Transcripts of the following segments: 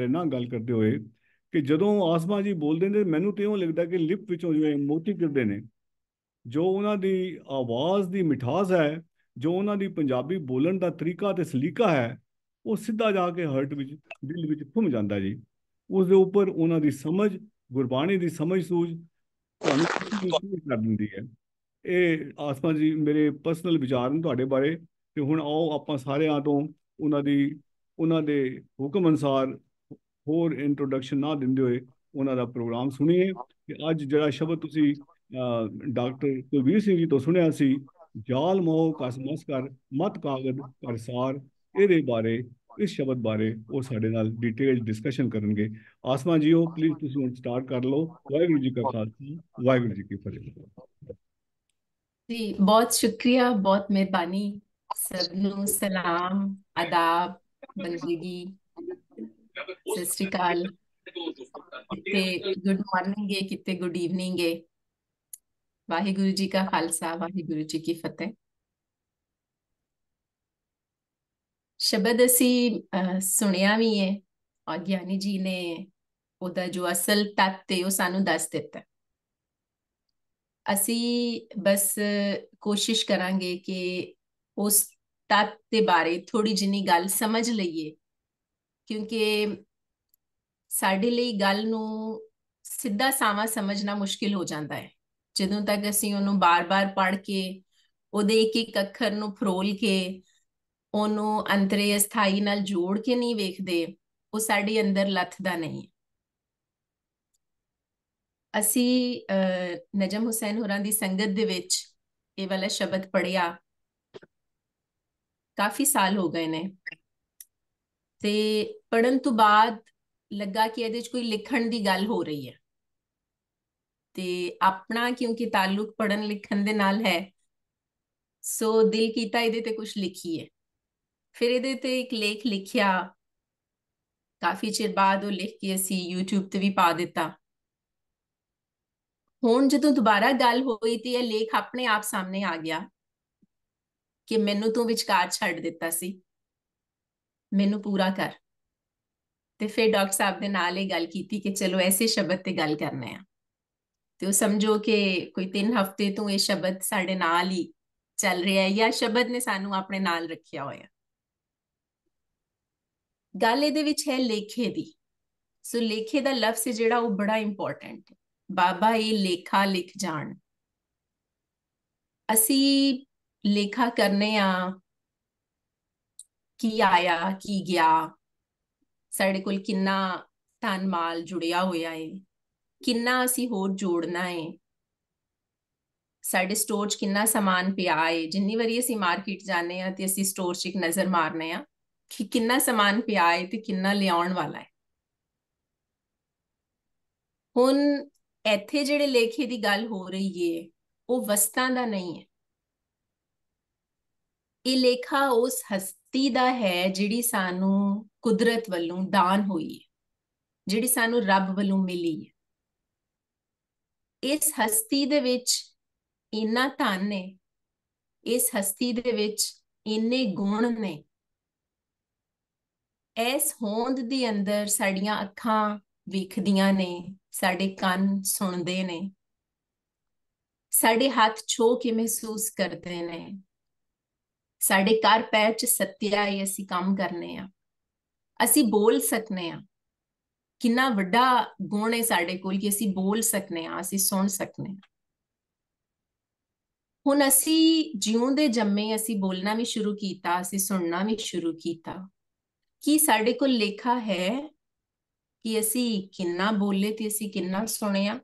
ਬਾਰੇ ਨਾ ਗੱਲ ਕਰਦੇ ਹੋਏ ਕਿ ਜਦੋਂ ਆਸਮਾ ਜੀ ਬੋਲਦੇ ਨੇ ਮੈਨੂੰ ਤੇ ਉਹ ਲੱਗਦਾ ਕਿ ਲਿਪ ਵਿੱਚੋਂ ਜਿਵੇਂ ਮੋਤੀ ਕਰਦੇ ਨੇ ਜੋ ਉਹਨਾਂ ਦੀ ਆਵਾਜ਼ ਦੀ ਮਿਠਾਸ ਹੈ ਜੋ ਉਹਨਾਂ ਦੀ ਪੰਜਾਬੀ ਬੋਲਣ ਦਾ ਤਰੀਕਾ ਤੇ ਸਲੀਕਾ ਹੈ ਉਹ ਸਿੱਧਾ ਜਾ ਕੇ ਹਰਟ ਵਿੱਚ ਦਿਲ ਵਿੱਚ ਫੁੰਮ ਜਾਂਦਾ ਜੀ ਉਸ ਦੇ ਉੱਪਰ ਉਹਨਾਂ ਦੀ ਸਮਝ ਗੁਰਬਾਣੀ ਦੀ ਸਮਝ ਸੂਝ ਤੁਹਾਨੂੰ ਕਰ ਦਿੰਦੀ ਹੈ ਇਹ ਆਸਮਾ ਜੀ ਮੇਰੇ ਪਰਸਨਲ ਵਿਚਾਰ ਨੇ ਤੁਹਾਡੇ ਬਾਰੇ ਤੇ ਹੁਣ ਆਓ ਆਪਾਂ ਸਾਰਿਆਂ ਤੋਂ ਉਹਨਾਂ ਦੀ ਉਹਨਾਂ ਦੇ ਹੁਕਮ ਅਨਸਾਰ ਹੋਰ ਇੰਟਰੋਡਕਸ਼ਨ ਨਾ ਦਿੰਦੇ ਹੋਏ ਉਹਨਾਂ ਦਾ ਪ੍ਰੋਗਰਾਮ ਸੁਣੀਏ ਕਿ ਅੱਜ ਜਿਹੜਾ ਸ਼ਬਦ ਤੁਸੀਂ ਡਾਕਟਰ ਕੁਲਵੀਰ ਸਿੰਘ ਜੀ ਤੋਂ ਸੁਣਿਆ ਸੀ ਜਾਲ ਮੋਹ ਕਸਮਸ ਕਰ ਮਤ ਕਾਗਦ ਕਰਸਾਰ ਇਹਦੇ ਬਾਰੇ ਇਸ ਸ਼ਬਦ ਬਾਰੇ ਉਹ ਸਾਡੇ ਨਾਲ ਡਿਟੇਲ ਡਿਸਕਸ਼ਨ ਕਰਨਗੇ ਆਸਮਾ ਜੀਓ ਪਲੀਜ਼ ਤੁਸੀਂ ਹੁਣ ਸਟਾਰਟ ਕਰ ਲਓ ਵਾਹਿਗੁਰੂ ਜੀ ਕਾ ਖਾਲਸਾ ਵਾਹਿਗੁਰੂ ਜੀ ਕੀ ਫਤਿਹ ਜੀ ਬਹੁਤ ਸ਼ੁਕਰੀਆ ਬਹੁਤ ਮਿਹਰਬਾਨੀ ਸਭ ਨੂੰ ਸਲਾਮ ਆਦਾਬ ਬੰਦਗੀ ਸਤਿ ਸ੍ਰੀ ਅਕਾਲ ਤੇ ਗੁੱਡ ਮਾਰਨਿੰਗ ਹੈ ਕਿਤੇ ਗੁੱਡ ਈਵਨਿੰਗ ਹੈ ਵਾਹਿਗੁਰੂ ਜੀ ਕਾ ਖਾਲਸਾ ਵਾਹਿਗੁਰੂ ਜੀ ਕੀ ਫਤਿਹ ਸ਼ਬਦ ਅਸੀਂ ਸੁਣਿਆ ਵੀ ਹੈ ਔਰ ਗਿਆਨੀ ਜੀ ਨੇ ਉਹਦਾ ਜੋ ਅਸਲ ਤੱਤ ਤੇ ਉਹ ਸਾਨੂੰ ਦੱਸ ਦਿੱਤਾ ਅਸੀਂ ਬਸ ਕੋਸ਼ਿਸ਼ ਕਰਾਂਗੇ ਕਿ ਉਸ ਤੱਤ ਦੇ ਬਾਰੇ ਥੋੜੀ ਜਿੰਨੀ ਗੱਲ ਸਮਝ ਲਈਏ ਕਿਉਂਕਿ ਸਾਡੇ ਲਈ ਗੱਲ ਨੂੰ ਸਿੱਧਾ ਸਾਵਾ ਸਮਝਣਾ ਮੁਸ਼ਕਿਲ ਹੋ ਜਾਂਦਾ ਹੈ ਜਦੋਂ ਤੱਕ ਅਸੀਂ ਉਹਨੂੰ ਬਾਰ-ਬਾਰ ਪੜ੍ਹ ਕੇ ਉਹਦੇ ਇੱਕ-ਇੱਕ ਅੱਖਰ ਨੂੰ ਫਰੋਲ ਕੇ ਉਹਨੂੰ ਅੰਤਰੇ ਸਥਾਈ ਨਾਲ ਜੋੜ ਕੇ ਨਹੀਂ ਵੇਖਦੇ ਉਹ ਸਾਡੇ ਅੰਦਰ ਲੱਥਦਾ ਨਹੀਂ ਅਸੀਂ ਨਜਮ ਹੁਸੈਨ ਹੋਰਾਂ ਦੀ ਸੰਗਤ ਦੇ ਵਿੱਚ ਇਹ ਵਾਲਾ ਸ਼ਬਦ ਪੜਿਆ ਕਾਫੀ ਸਾਲ ਹੋ ਗਏ ਨੇ ਤੇ ਪੜਨ ਤੋਂ ਬਾਅਦ ਲੱਗਾ ਕਿ ਇਹਦੇ 'ਚ ਕੋਈ ਲਿਖਣ ਦੀ ਗੱਲ ਹੋ ਰਹੀ ਹੈ ਤੇ ਆਪਣਾ ਕਿਉਂਕਿ ਤਾਲੁਕ ਪੜਨ ਲਿਖਣ ਦੇ ਨਾਲ ਹੈ ਸੋ ਦਿਲ ਕੀਤਾ ਇਹਦੇ ਤੇ ਕੁਝ ਲਿਖੀਏ ਫਿਰ ਇਹਦੇ ਤੇ ਇੱਕ ਲੇਖ ਲਿਖਿਆ ਕਾਫੀ ਚਿਰ ਬਾਅਦ ਉਹ ਲਿਖ ਕੇ ਅਸੀਂ YouTube ਤੇ ਵੀ ਪਾ ਦਿੱਤਾ ਹੁਣ ਜਦੋਂ ਦੁਬਾਰਾ ਗੱਲ ਹੋਈ ਤੇ ਇਹ ਲੇਖ ਆਪਣੇ ਆਪ ਸਾਹਮਣੇ ਆ ਗਿਆ ਕਿ ਮੈਨੂੰ ਤੂੰ ਵਿਚਕਾਰ ਛੱਡ ਦਿੱਤਾ ਸੀ ਮੈਨੂੰ ਪੂਰਾ ਕਰ ਤੇ ਫਿਰ ਡਾਕਟਰ ਸਾਹਿਬ ਦੇ ਨਾਲ ਇਹ ਗੱਲ ਕੀਤੀ ਕਿ ਚਲੋ ਐਸੇ ਸ਼ਬਦ ਤੇ ਗੱਲ ਕਰਨੇ ਆ ਤੇ ਉਹ ਸਮਝੋ ਕਿ ਕੋਈ 3 ਹਫ਼ਤੇ ਤੋਂ ਇਹ ਸ਼ਬਦ ਸਾਡੇ ਨਾਲ ਹੀ ਚੱਲ ਰਿਹਾ ਹੈ ਜਾਂ ਸ਼ਬਦ ਨੇ ਸਾਨੂੰ ਆਪਣੇ ਨਾਲ ਰੱਖਿਆ ਹੋਇਆ ਗੱਲ ਇਹਦੇ ਵਿੱਚ ਹੈ ਲੇਖੇ ਦੀ ਸੋ ਲੇਖੇ ਦਾ ਲਫ਼ਜ਼ ਜਿਹੜਾ ਉਹ ਬੜਾ ਇੰਪੋਰਟੈਂਟ ਹੈ ਬਾਬਾ ਇਹ ਲੇਖਾ ਲਿਖ ਜਾਣ ਅਸੀਂ ਲੇਖਾ ਕਰਨੇ ਆ ਕੀ ਆਇਆ ਕੀ ਗਿਆ ਸਾਡੇ ਕੋਲ ਕਿੰਨਾ ਧਨ ਮਾਲ ਜੁੜਿਆ ਹੋਇਆ ਹੈ ਕਿੰਨਾ ਅਸੀਂ ਹੋਰ ਜੋੜਨਾ ਹੈ ਸਾਡੇ ਸਟੋਰ 'ਚ ਕਿੰਨਾ ਸਮਾਨ ਪਿਆ ਹੈ ਜਿੰਨੀ ਵਾਰੀ ਅਸੀਂ ਮਾਰਕੀਟ ਜਾਂਦੇ ਆ ਤੇ ਅਸੀਂ ਸਟੋਰ 'ਚ ਇੱਕ ਨਜ਼ਰ ਮਾਰਨੇ ਆ ਕਿ ਕਿੰਨਾ ਸਮਾਨ ਪਿਆ ਹੈ ਤੇ ਕਿੰਨਾ ਲਿਆਉਣ ਵਾਲਾ ਹੈ ਹੁਣ ਇੱਥੇ ਜਿਹੜੇ ਲੇਖੇ ਦੀ ਗੱਲ ਹੋ ਰਹੀ ਏ ਉਹ ਵਸਤਾਂ ਦਾ ਨਹੀਂ ਹੈ ਇਹ ਲੇਖਾ ਉਸ ਹਸਤੀ ਦਾ ਹੈ ਜਿਹੜੀ ਸਾਨੂੰ ਕੁਦਰਤ ਵੱਲੋਂ ਦਾਨ ਹੋਈ ਹੈ ਜਿਹੜੀ ਸਾਨੂੰ ਰੱਬ ਵੱਲੋਂ ਮਿਲੀ ਹੈ ਇਸ ਹਸਤੀ ਦੇ ਵਿੱਚ ਇੰਨਾ ਧਨ ਨੇ ਇਸ ਹਸਤੀ ਦੇ ਵਿੱਚ ਇੰਨੇ ਗੁਣ ਨੇ ਇਸ ਹੋਂਦ ਦੇ ਅੰਦਰ ਸਾਡੀਆਂ ਅੱਖਾਂ ਵੇਖਦੀਆਂ ਨੇ ਸਾਡੇ ਕੰਨ ਸੁਣਦੇ ਨੇ ਸਾਡੇ ਹੱਥ ਛੋ ਕੇ ਮਹਿਸੂਸ ਕਰਦੇ ਨੇ ਸਾਡੇ ਘਰ ਪੈਰ ਚ ਸੱਤਿਆ ਹੀ ਅਸੀਂ ਕੰਮ ਕਰਨੇ ਆ ਅਸੀਂ ਬੋਲ ਸਕਨੇ ਆ ਕਿੰਨਾ ਵੱਡਾ ਗੁਣ ਹੈ ਸਾਡੇ ਕੋਲ ਕਿ ਅਸੀਂ ਬੋਲ ਸਕਨੇ ਆ ਅਸੀਂ ਸੁਣ ਸਕਨੇ ਆ ਹੁਣ ਅਸੀਂ ਜਿਉਂਦੇ ਜੰਮੇ ਅਸੀਂ ਬੋਲਣਾ ਵੀ ਸ਼ੁਰੂ ਕੀਤਾ ਅਸੀਂ ਸੁਣਨਾ ਵੀ ਸ਼ੁਰੂ ਕੀਤਾ ਕੀ ਸਾਡੇ ਕੋਲ ਲੇਖਾ ਹੈ ਕਿ ਅਸੀਂ ਕਿੰਨਾ ਬੋਲੇ ਤੇ ਅਸੀਂ ਕਿੰਨਾ ਸੁਣਿਆ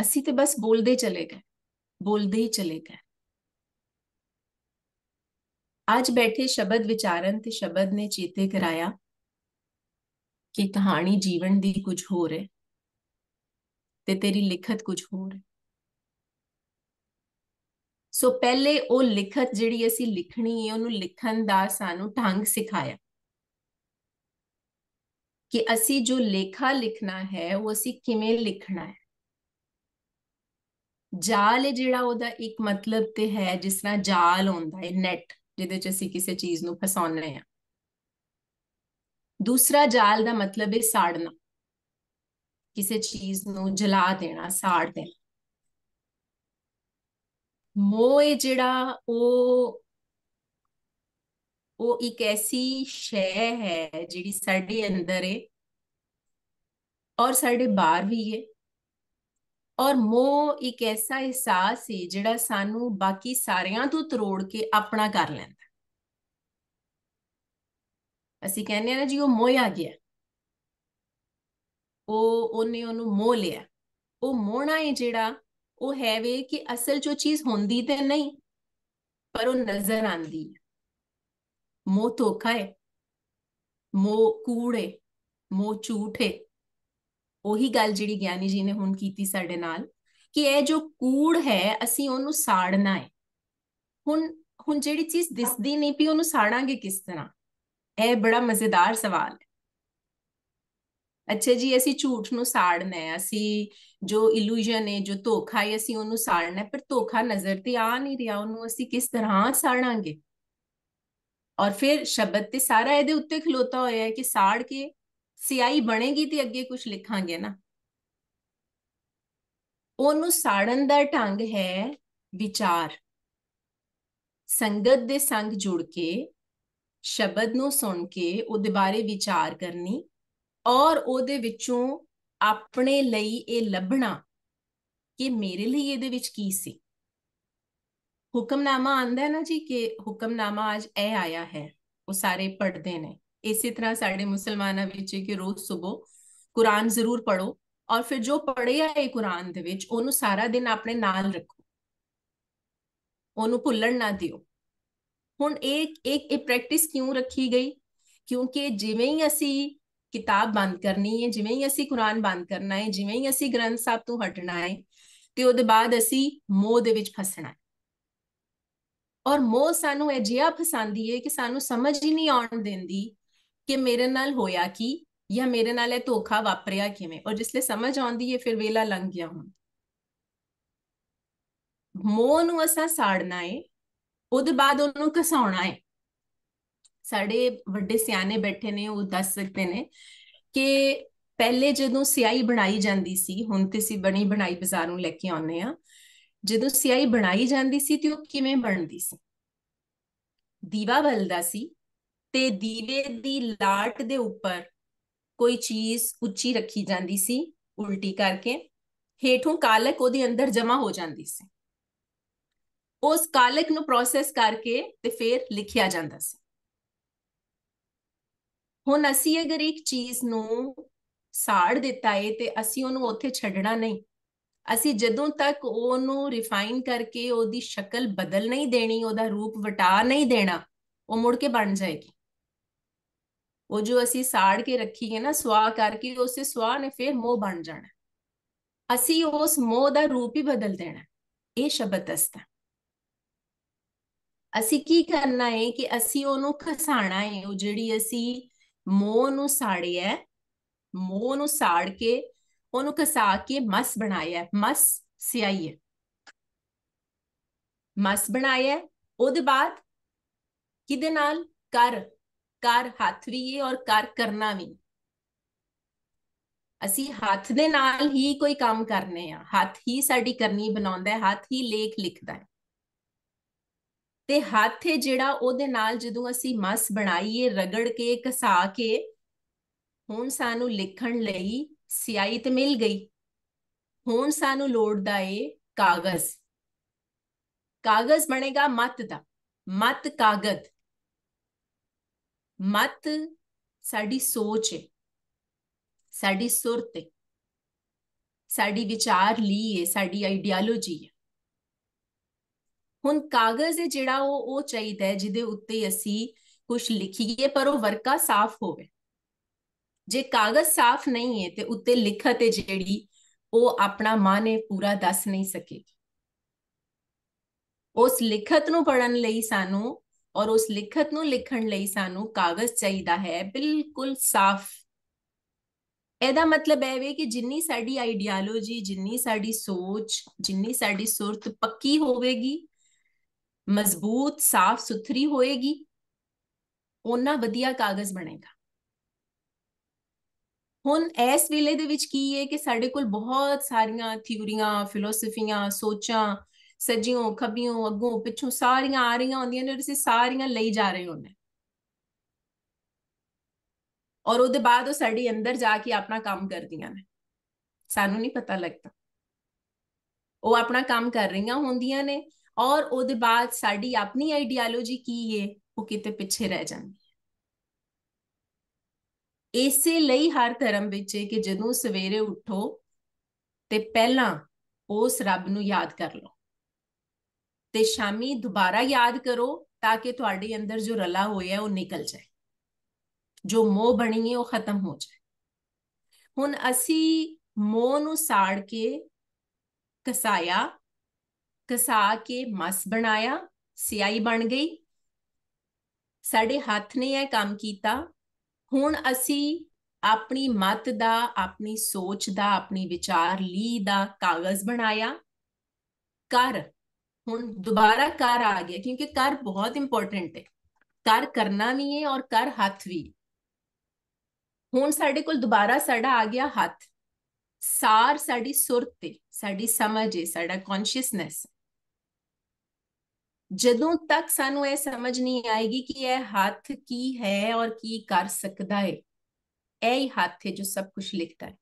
ਅਸੀਂ ਤੇ ਬਸ ਬੋਲਦੇ ਚਲੇ ਗਏ ਬੋਲਦੇ ਹੀ ਚਲੇ ਗਏ ਅੱਜ ਬੈਠੇ ਸ਼ਬਦ ਵਿਚਾਰਨ ਤੇ ਸ਼ਬਦ ਨੇ ਚੇਤੇ ਕਰਾਇਆ ਕਿ ਕਹਾਣੀ ਜੀਵਨ ਦੀ ਕੁਝ ਹੋਰ ਹੈ ਤੇ ਤੇਰੀ ਲਿਖਤ ਕੁਝ ਹੋਰ ਹੈ ਸੋ ਪਹਿਲੇ ਉਹ ਲਿਖਤ ਜਿਹੜੀ ਅਸੀਂ ਲਿਖਣੀ ਹੈ ਉਹਨੂੰ ਲਿਖਣ ਦਾ ਸਾਨੂੰ ਢੰਗ ਸਿਖਾਇਆ ਕਿ ਅਸੀਂ ਜੋ ਲੇਖਾ ਲਿਖਣਾ ਹੈ ਉਹ ਅਸੀਂ ਕਿਵੇਂ ਲਿਖਣਾ ਹੈ ਜਾਲ ਜਿਹੜਾ ਉਹਦਾ ਇੱਕ ਮਤਲਬ ਤੇ ਹੈ ਜਿਸ ਤਰ੍ਹਾਂ ਜਾਲ ਹੁੰਦਾ ਹੈ ਨੈਟ ਜਿਹਦੇ 'ਚ ਅਸੀਂ ਕਿਸੇ ਚੀਜ਼ ਨੂੰ ਫਸਾਉਣੇ ਆ ਦੂਸਰਾ ਜਾਲ ਦਾ ਮਤਲਬ ਹੈ ਸਾੜਨਾ ਕਿਸੇ ਚੀਜ਼ ਨੂੰ ਜਲਾ ਦੇਣਾ ਸਾੜ ਦੇਣਾ ਮੋਹ ਜਿਹੜਾ ਉਹ ਉਹ ਇੱਕ ਐਸੀ ਸ਼ੈ ਹੈ ਜਿਹੜੀ ਸਾਡੇ ਅੰਦਰ ਹੈ ਔਰ ਸਾਡੇ ਬਾਹਰ ਵੀ ਹੈ ਔਰ ਮੋਹ ਇੱਕ ਐਸਾ ਅਹਿਸਾਸ ਹੈ ਜਿਹੜਾ ਸਾਨੂੰ ਬਾਕੀ ਸਾਰਿਆਂ ਤੋਂ ਤਰੋੜ ਕੇ ਆਪਣਾ ਕਰ ਲੈਂਦਾ ਅਸੀਂ ਕਹਿੰਦੇ ਆ ਨਾ ਜੀ ਉਹ ਮੋਇਆ ਗਿਆ ਉਹ ਉਹਨੇ ਉਹਨੂੰ ਮੋਹ ਲਿਆ ਉਹ ਮੋਹਣਾ ਹੈ ਜਿਹੜਾ ਉਹ ਹੈ ਵੇ ਕਿ ਅਸਲ ਜੋ ਚੀਜ਼ ਹੁੰਦੀ ਤੇ ਨਹੀਂ ਪਰ ਉਹ ਨਜ਼ਰ ਆਂਦੀ ਮੋਹ ਧੋਖਾ ਹੈ ਮੋਹ ਕੂੜੇ ਮੋਹ ਝੂਠੇ ਉਹੀ ਗੱਲ ਜਿਹੜੀ ਗਿਆਨੀ ਜੀ ਨੇ ਹੁਣ ਕੀਤੀ ਸਾਡੇ ਨਾਲ ਕਿ ਇਹ ਜੋ ਕੂੜ ਹੈ ਅਸੀਂ ਉਹਨੂੰ ਸਾੜਨਾ ਹੈ ਹੁਣ ਹੁਣ ਜਿਹੜੀ ਚੀਜ਼ ਦਿਸਦੀ ਨਹੀਂ ਪਈ ਉਹਨੂੰ ਸਾੜਾਂਗੇ ਕਿਸ ਤਰ੍ਹਾਂ ਇਹ ਬੜਾ ਮਜ਼ੇਦਾਰ ਸਵਾਲ ਹੈ ਅੱਛਾ ਜੀ ਅਸੀਂ ਝੂਠ ਨੂੰ ਸਾੜਨਾ ਹੈ ਅਸੀਂ ਜੋ ਇਲੂਜਨ ਹੈ ਜੋ ਧੋਖਾ ਹੈ ਅਸੀਂ ਉਹਨੂੰ ਸਾੜਨਾ ਹੈ ਪਰ ਧੋਖਾ ਨਜ਼ਰ ਤੇ ਆ ਨਹੀਂ ਰਿਹਾ ਉਹਨੂੰ ਅਸੀਂ ਕਿਸ ਤਰ੍ਹਾਂ ਸਾੜਾਂਗੇ ਔਰ ਫਿਰ ਸ਼ਬਦ ਤੇ ਸਾਰਾ ਇਹਦੇ ਉੱਤੇ ਖਲੋਤਾ ਹੋਇਆ ਹੈ ਕਿ ਸਾੜ ਕੇ ਸਿਆਈ ਬਣੇਗੀ ਤੇ ਅੱਗੇ ਕੁਝ ਲਿਖਾਂਗੇ ਨਾ ਉਹਨੂੰ ਸਾੜਨ ਦਾ ਢੰਗ ਹੈ ਵਿਚਾਰ ਸੰਗਤ ਦੇ ਸੰਗ ਜੁੜ ਕੇ ਸ਼ਬਦ ਨੂੰ ਸੁਣ ਕੇ ਉਹਦੇ ਬਾਰੇ ਵਿਚਾਰ ਕਰਨੀ ਔਰ ਉਹਦੇ ਵਿੱਚੋਂ ਆਪਣੇ ਲਈ ਇਹ ਲੱਭਣਾ ਕਿ ਮੇਰੇ ਲਈ ਇਹਦੇ ਵਿੱਚ ਕੀ ਸੀ ਹੁਕਮਨਾਮਾ ਆਂਦਾ ਹੈ ਨਾ ਜੀ ਕਿ ਹੁਕਮਨਾਮਾ ਅੱਜ ਇਹ ਆਇਆ ਹੈ ਉਹ ਸਾਰੇ ਪੜਦੇ ਨੇ ਇਸੇ ਤਰ੍ਹਾਂ ਸਾਡੇ ਮੁਸਲਮਾਨਾਂ ਵਿੱਚ ਕਿ ਰੋਜ਼ ਸਵੇਰ ਕੁਰਾਨ ਜ਼ਰੂਰ ਪੜੋ ਔਰ ਫਿਰ ਜੋ ਪੜਿਆ ਹੈ ਕੁਰਾਨ ਦੇ ਵਿੱਚ ਉਹਨੂੰ ਸਾਰਾ ਦਿਨ ਆਪਣੇ ਨਾਲ ਰੱਖੋ ਉਹਨੂੰ ਭੁੱਲਣ ਨਾ ਦਿਓ ਹੁਣ ਇੱਕ ਇੱਕ ਇਹ ਪ੍ਰੈਕਟਿਸ ਕਿਉਂ ਰੱਖੀ ਗਈ ਕਿਉਂਕਿ ਜਿਵੇਂ ਹੀ ਅਸੀਂ ਕਿਤਾਬ ਬੰਦ ਕਰਨੀ ਹੈ ਜਿਵੇਂ ਹੀ ਅਸੀਂ ਕੁਰਾਨ ਬੰਦ ਕਰਨਾ ਹੈ ਜਿਵੇਂ ਹੀ ਅਸੀਂ ਗ੍ਰੰਥ ਸਾਹਿਬ ਤੋਂ ਹਟਣਾ ਹੈ ਤੇ ਉਹਦੇ ਬਾਅਦ ਅਸੀਂ ਮੋਹ ਦੇ ਵਿੱਚ ਫਸਣਾ ਹੈ ਔਰ ਮੋਹ ਸਾਨੂੰ ਇਹ ਅਜਿਹਾ ਫਸਾਉਂਦੀ ਹੈ ਕਿ ਸਾਨੂੰ ਸਮਝ ਹੀ ਨਹੀਂ ਆਉਣ ਦਿੰਦੀ ਕਿ ਮੇਰੇ ਨਾਲ ਹੋਇਆ ਕੀ ਜਾਂ ਮੇਰੇ ਨਾਲ ਇਹ ਧੋਖਾ ਵਾਪਰਿਆ ਕਿਵੇਂ ਔਰ ਜਿਸਲੇ ਸਮਝ ਆਉਂਦੀ ਹੈ ਫਿਰ ਵੇਲਾ ਲੰਘ ਗਿਆ ਹੁਣ ਮੋਹ ਨੂੰ ਅਸਾਂ ਸਾੜਨਾ ਹੈ ਉਹਦੇ ਬਾਅਦ ਉਹਨੂੰ ਕਸਾਉਣਾ ਹੈ ਸਾਡੇ ਵੱਡੇ ਸਿਆਣੇ ਬੈਠੇ ਨੇ ਉਹ ਦੱਸ ਸਕਦੇ ਨੇ ਕਿ ਪਹਿਲੇ ਜਦੋਂ ਸਿਆਹੀ ਬਣਾਈ ਜਾਂਦੀ ਸੀ ਹੁਣ ਤੇ ਸੀ ਬਣੀ ਬਣਾਈ ਬਾਜ਼ਾਰੋਂ ਲੈ ਕੇ ਆਉਂਦੇ ਆ ਜਦੋਂ ਸਿਆਹੀ ਬਣਾਈ ਜਾਂਦੀ ਸੀ ਤੇ ਉਹ ਕਿਵੇਂ ਬਣਦੀ ਸੀ ਦੀਵਾ ਬਲਦਾ ਸੀ ਤੇ ਦੀਵੇ ਦੀ ਲਾਟ ਦੇ ਉੱਪਰ ਕੋਈ ਚੀਜ਼ ਉੱਚੀ ਰੱਖੀ ਜਾਂਦੀ ਸੀ ਉਲਟੀ ਕਰਕੇ ਹੇਠੋਂ ਕਾਲਕ ਉਹਦੇ ਅੰਦਰ ਜਮਾ ਹੋ ਜਾਂਦੀ ਸੀ ਉਸ ਕਾਲਕ ਨੂੰ ਪ੍ਰੋਸੈਸ ਕਰਕੇ ਤੇ ਫਿਰ ਲਿਖਿਆ ਜਾਂਦਾ ਸੀ ਹੁਣ ਅਸੀਂ ਅਗਰ ਇੱਕ ਚੀਜ਼ ਨੂੰ ਸਾੜ ਦਿੱਤਾ ਏ ਤੇ ਅਸੀਂ ਉਹਨੂੰ ਉੱਥੇ ਛੱਡਣਾ ਨਹੀਂ ਅਸੀਂ ਜਦੋਂ ਤੱਕ ਉਹਨੂੰ ਰਿਫਾਈਨ ਕਰਕੇ ਉਹਦੀ ਸ਼ਕਲ ਬਦਲ ਨਹੀਂ ਦੇਣੀ ਉਹਦਾ ਰੂਪ ਵਟਾ ਨਹੀਂ ਦੇਣਾ ਉਹ ਮੁੜ ਕੇ ਬਣ ਜਾਏਗੀ ਉਹ ਜੋ ਅਸੀਂ ਸਾੜ ਕੇ ਰੱਖੀ ਹੈ ਨਾ ਸਵਾ ਕਰਕੇ ਉਸੇ ਸਵਾ ਨੇ ਫਿਰ ਮੋਹ ਬਣ ਜਾਣਾ ਅਸੀਂ ਉਸ ਮੋਹ ਦਾ ਰੂਪ ਹੀ ਬਦਲ ਦੇਣਾ ਇਹ ਸ਼ਬਦ ਦਸਤਾ ਅਸੀਂ ਕੀ ਕਰਨਾ ਹੈ ਕਿ ਅਸੀਂ ਉਹਨੂੰ ਖਸਾਣਾ ਹੈ ਉਹ ਜਿਹੜੀ ਅਸੀਂ ਮੋਹ ਨੂੰ ਸਾੜਿਆ ਮੋਹ ਨੂੰ ਸਾੜ ਕੇ ਉਹਨੂੰ ਕਸਾ ਕੇ ਮਸ ਬਣਾਇਆ ਮਸ ਸਿਆਈ ਹੈ ਮਸ ਬਣਾਇਆ ਉਹਦੇ ਬਾਅਦ ਕਿਦੇ ਨਾਲ ਕਰ ਕਰ ਹੱਥ ਵੀ ਏ ਔਰ ਕਰ ਕਰਨਾ ਵੀ ਅਸੀਂ ਹੱਥ ਦੇ ਨਾਲ ਹੀ ਕੋਈ ਕੰਮ ਕਰਨੇ ਆ ਹੱਥ ਹੀ ਸਾਡੀ ਕਰਨੀ ਬਣਾਉਂਦਾ ਹੈ ਹੱਥ ਹੀ ਲੇਖ ਲਿਖਦਾ ਹੈ ਤੇ ਹੱਥ ਹੈ ਜਿਹੜਾ ਉਹਦੇ ਨਾਲ ਜਦੋਂ ਅਸੀਂ ਮਸ ਬਣਾਈਏ ਰਗੜ ਕੇ ਕਸਾ ਕੇ ਹੁਣ ਸਾਨੂੰ ਲਿਖਣ ਲਈ ਸਿਆਹੀ ਤੇ ਮਿਲ ਗਈ ਹੁਣ ਸਾਨੂੰ ਲੋੜਦਾ ਏ ਕਾਗਜ਼ ਕਾਗਜ਼ ਬਣੇਗਾ ਮਤ ਦਾ ਮਤ ਕਾਗਜ਼ ਮਤ ਸਾਡੀ ਸੋਚ ਹੈ ਸਾਡੀ ਸੁਰਤ ਹੈ ਸਾਡੀ ਵਿਚਾਰ ਲਈ ਹੈ ਸਾਡੀ ਆਈਡੀਆਲੋਜੀ ਹੈ ਹੁਣ ਕਾਗਜ਼ ਹੈ ਜਿਹੜਾ ਉਹ ਉਹ ਚਾਹੀਦਾ ਹੈ ਜਿਹਦੇ ਉੱਤੇ ਅਸੀਂ ਕੁਝ ਲਿਖੀਏ ਪਰ ਉਹ ਵਰਕਾ ਸਾਫ਼ ਹੋਵੇ ਜੇ ਕਾਗਜ਼ ਸਾਫ਼ ਨਹੀਂ ਹੈ ਤੇ ਉੱਤੇ ਲਿਖਤ ਹੈ ਜਿਹੜੀ ਉਹ ਆਪਣਾ ਮਾਨੇ ਪੂਰਾ ਦੱਸ ਨਹੀਂ ਸਕੇਗੀ ਉਸ ਲਿਖਤ ਨੂੰ ਪੜਨ ਲਈ ਸਾਨੂੰ ਔਰ ਉਸ ਲਿਖਤ ਨੂੰ ਲਿਖਣ ਲਈ ਸਾਨੂੰ ਕਾਗਜ਼ ਚਾਹੀਦਾ ਹੈ ਬਿਲਕੁਲ ਸਾਫ਼ ਇਹਦਾ ਮਤਲਬ ਹੈ ਵੀ ਕਿ ਜਿੰਨੀ ਸਾਡੀ ਆਈਡੀਆਲੋਜੀ ਜਿੰਨੀ ਸਾਡੀ ਸੋਚ ਜਿੰਨੀ ਸਾਡੀ ਸੁਰਤ ਪੱਕੀ ਹੋਵੇਗੀ ਮਜ਼ਬੂਤ ਸਾਫ਼ ਸੁਥਰੀ ਹੋਏਗੀ ਉਹਨਾਂ ਵਧੀਆ ਕਾਗਜ਼ ਬਣੇਗਾ ਹੁਣ ਇਸ ਵੇਲੇ ਦੇ ਵਿੱਚ ਕੀ ਹੈ ਕਿ ਸਾਡੇ ਕੋਲ ਬਹੁਤ ਸਾਰੀਆਂ ਥਿਉਰੀਆਂ ਫਿਲਾਸਫੀਆਂ ਸੋਚਾਂ ਸੱਜਿਓਂ ਖੱਬਿਓਂ ਅੱਗੋਂ ਪਿੱਛੋਂ ਸਾਰੀਆਂ ਆ ਰਹੀਆਂ ਹੁੰਦੀਆਂ ਨੇ ਤੁਸੀਂ ਸਾਰੀਆਂ ਲਈ ਜਾ ਰਹੇ ਹੁੰਦੇ ਔਰ ਉਹਦੇ ਬਾਅਦ ਉਹ ਸਾਡੀ ਅੰਦਰ ਜਾ ਕੇ ਆਪਣਾ ਕੰਮ ਕਰਦੀਆਂ ਨੇ ਸਾਨੂੰ ਨਹੀਂ ਪਤਾ ਲੱਗਦਾ ਉਹ ਆਪਣਾ ਕੰਮ ਕਰ ਰਹੀਆਂ ਹੁੰਦੀਆਂ ਨੇ ਔਰ ਉਹਦੇ ਬਾਅਦ ਸਾਡੀ ਆਪਣੀ ਆਈਡੀਆਲੋਜੀ ਕੀ ਹੈ ਉਹ ਕਿਤੇ ਪਿੱਛੇ ਰਹਿ ਜਾਂਦੀ ਹੈ ਇਸੇ ਲਈ ਹਰ ਧਰਮ ਵਿੱਚ ਕਿ ਜਦੋਂ ਸਵੇਰੇ ਉੱਠੋ ਤੇ ਪਹਿਲਾਂ ਉਸ ਰੱਬ ਨੂੰ ਯਾਦ ਕਰ ਲਓ ਤੇ ਸ਼ਾਮੀ ਦੁਬਾਰਾ ਯਾਦ ਕਰੋ ਤਾਂ ਕਿ ਤੁਹਾਡੇ ਅੰਦਰ ਜੋ ਰਲਾ ਹੋਇਆ ਉਹ ਨਿਕਲ ਜਾਏ ਜੋ ਮੋਹ ਬਣੀ ਹੈ ਉਹ ਖਤਮ ਹੋ ਜਾਏ ਹੁਣ ਅਸੀਂ ਮੋਹ ਨੂੰ ਸਾੜ ਕੇ ਕਸਾਇਆ ਕਸਾ ਕੇ ਮਸ ਬਣਾਇਆ ਸਿਆਈ ਬਣ ਗਈ ਸਾਡੇ ਹੱਥ ਨੇ ਇਹ ਕੰਮ ਕੀਤਾ ਹੁਣ ਅਸੀਂ ਆਪਣੀ ਮਤ ਦਾ ਆਪਣੀ ਸੋਚ ਦਾ ਆਪਣੀ ਵਿਚਾਰ ਲਈ ਦਾ ਕਾਗਜ਼ ਬਣਾਇਆ ਕਰ हूँ दोबारा कर आ गया क्योंकि कर बहुत इंपॉर्टेंट है कार करना भी है और कर हाथ भी हूँ साढ़े को दोबारा साढ़ा आ गया हाथ सार साड़ी सुरत है साड़ी समझ है साड़ा कॉन्शियसनेस जदों तक सानू यह समझ नहीं आएगी कि यह हाथ की है और की कर सकता है यह ही हाथ है जो सब कुछ लिखता है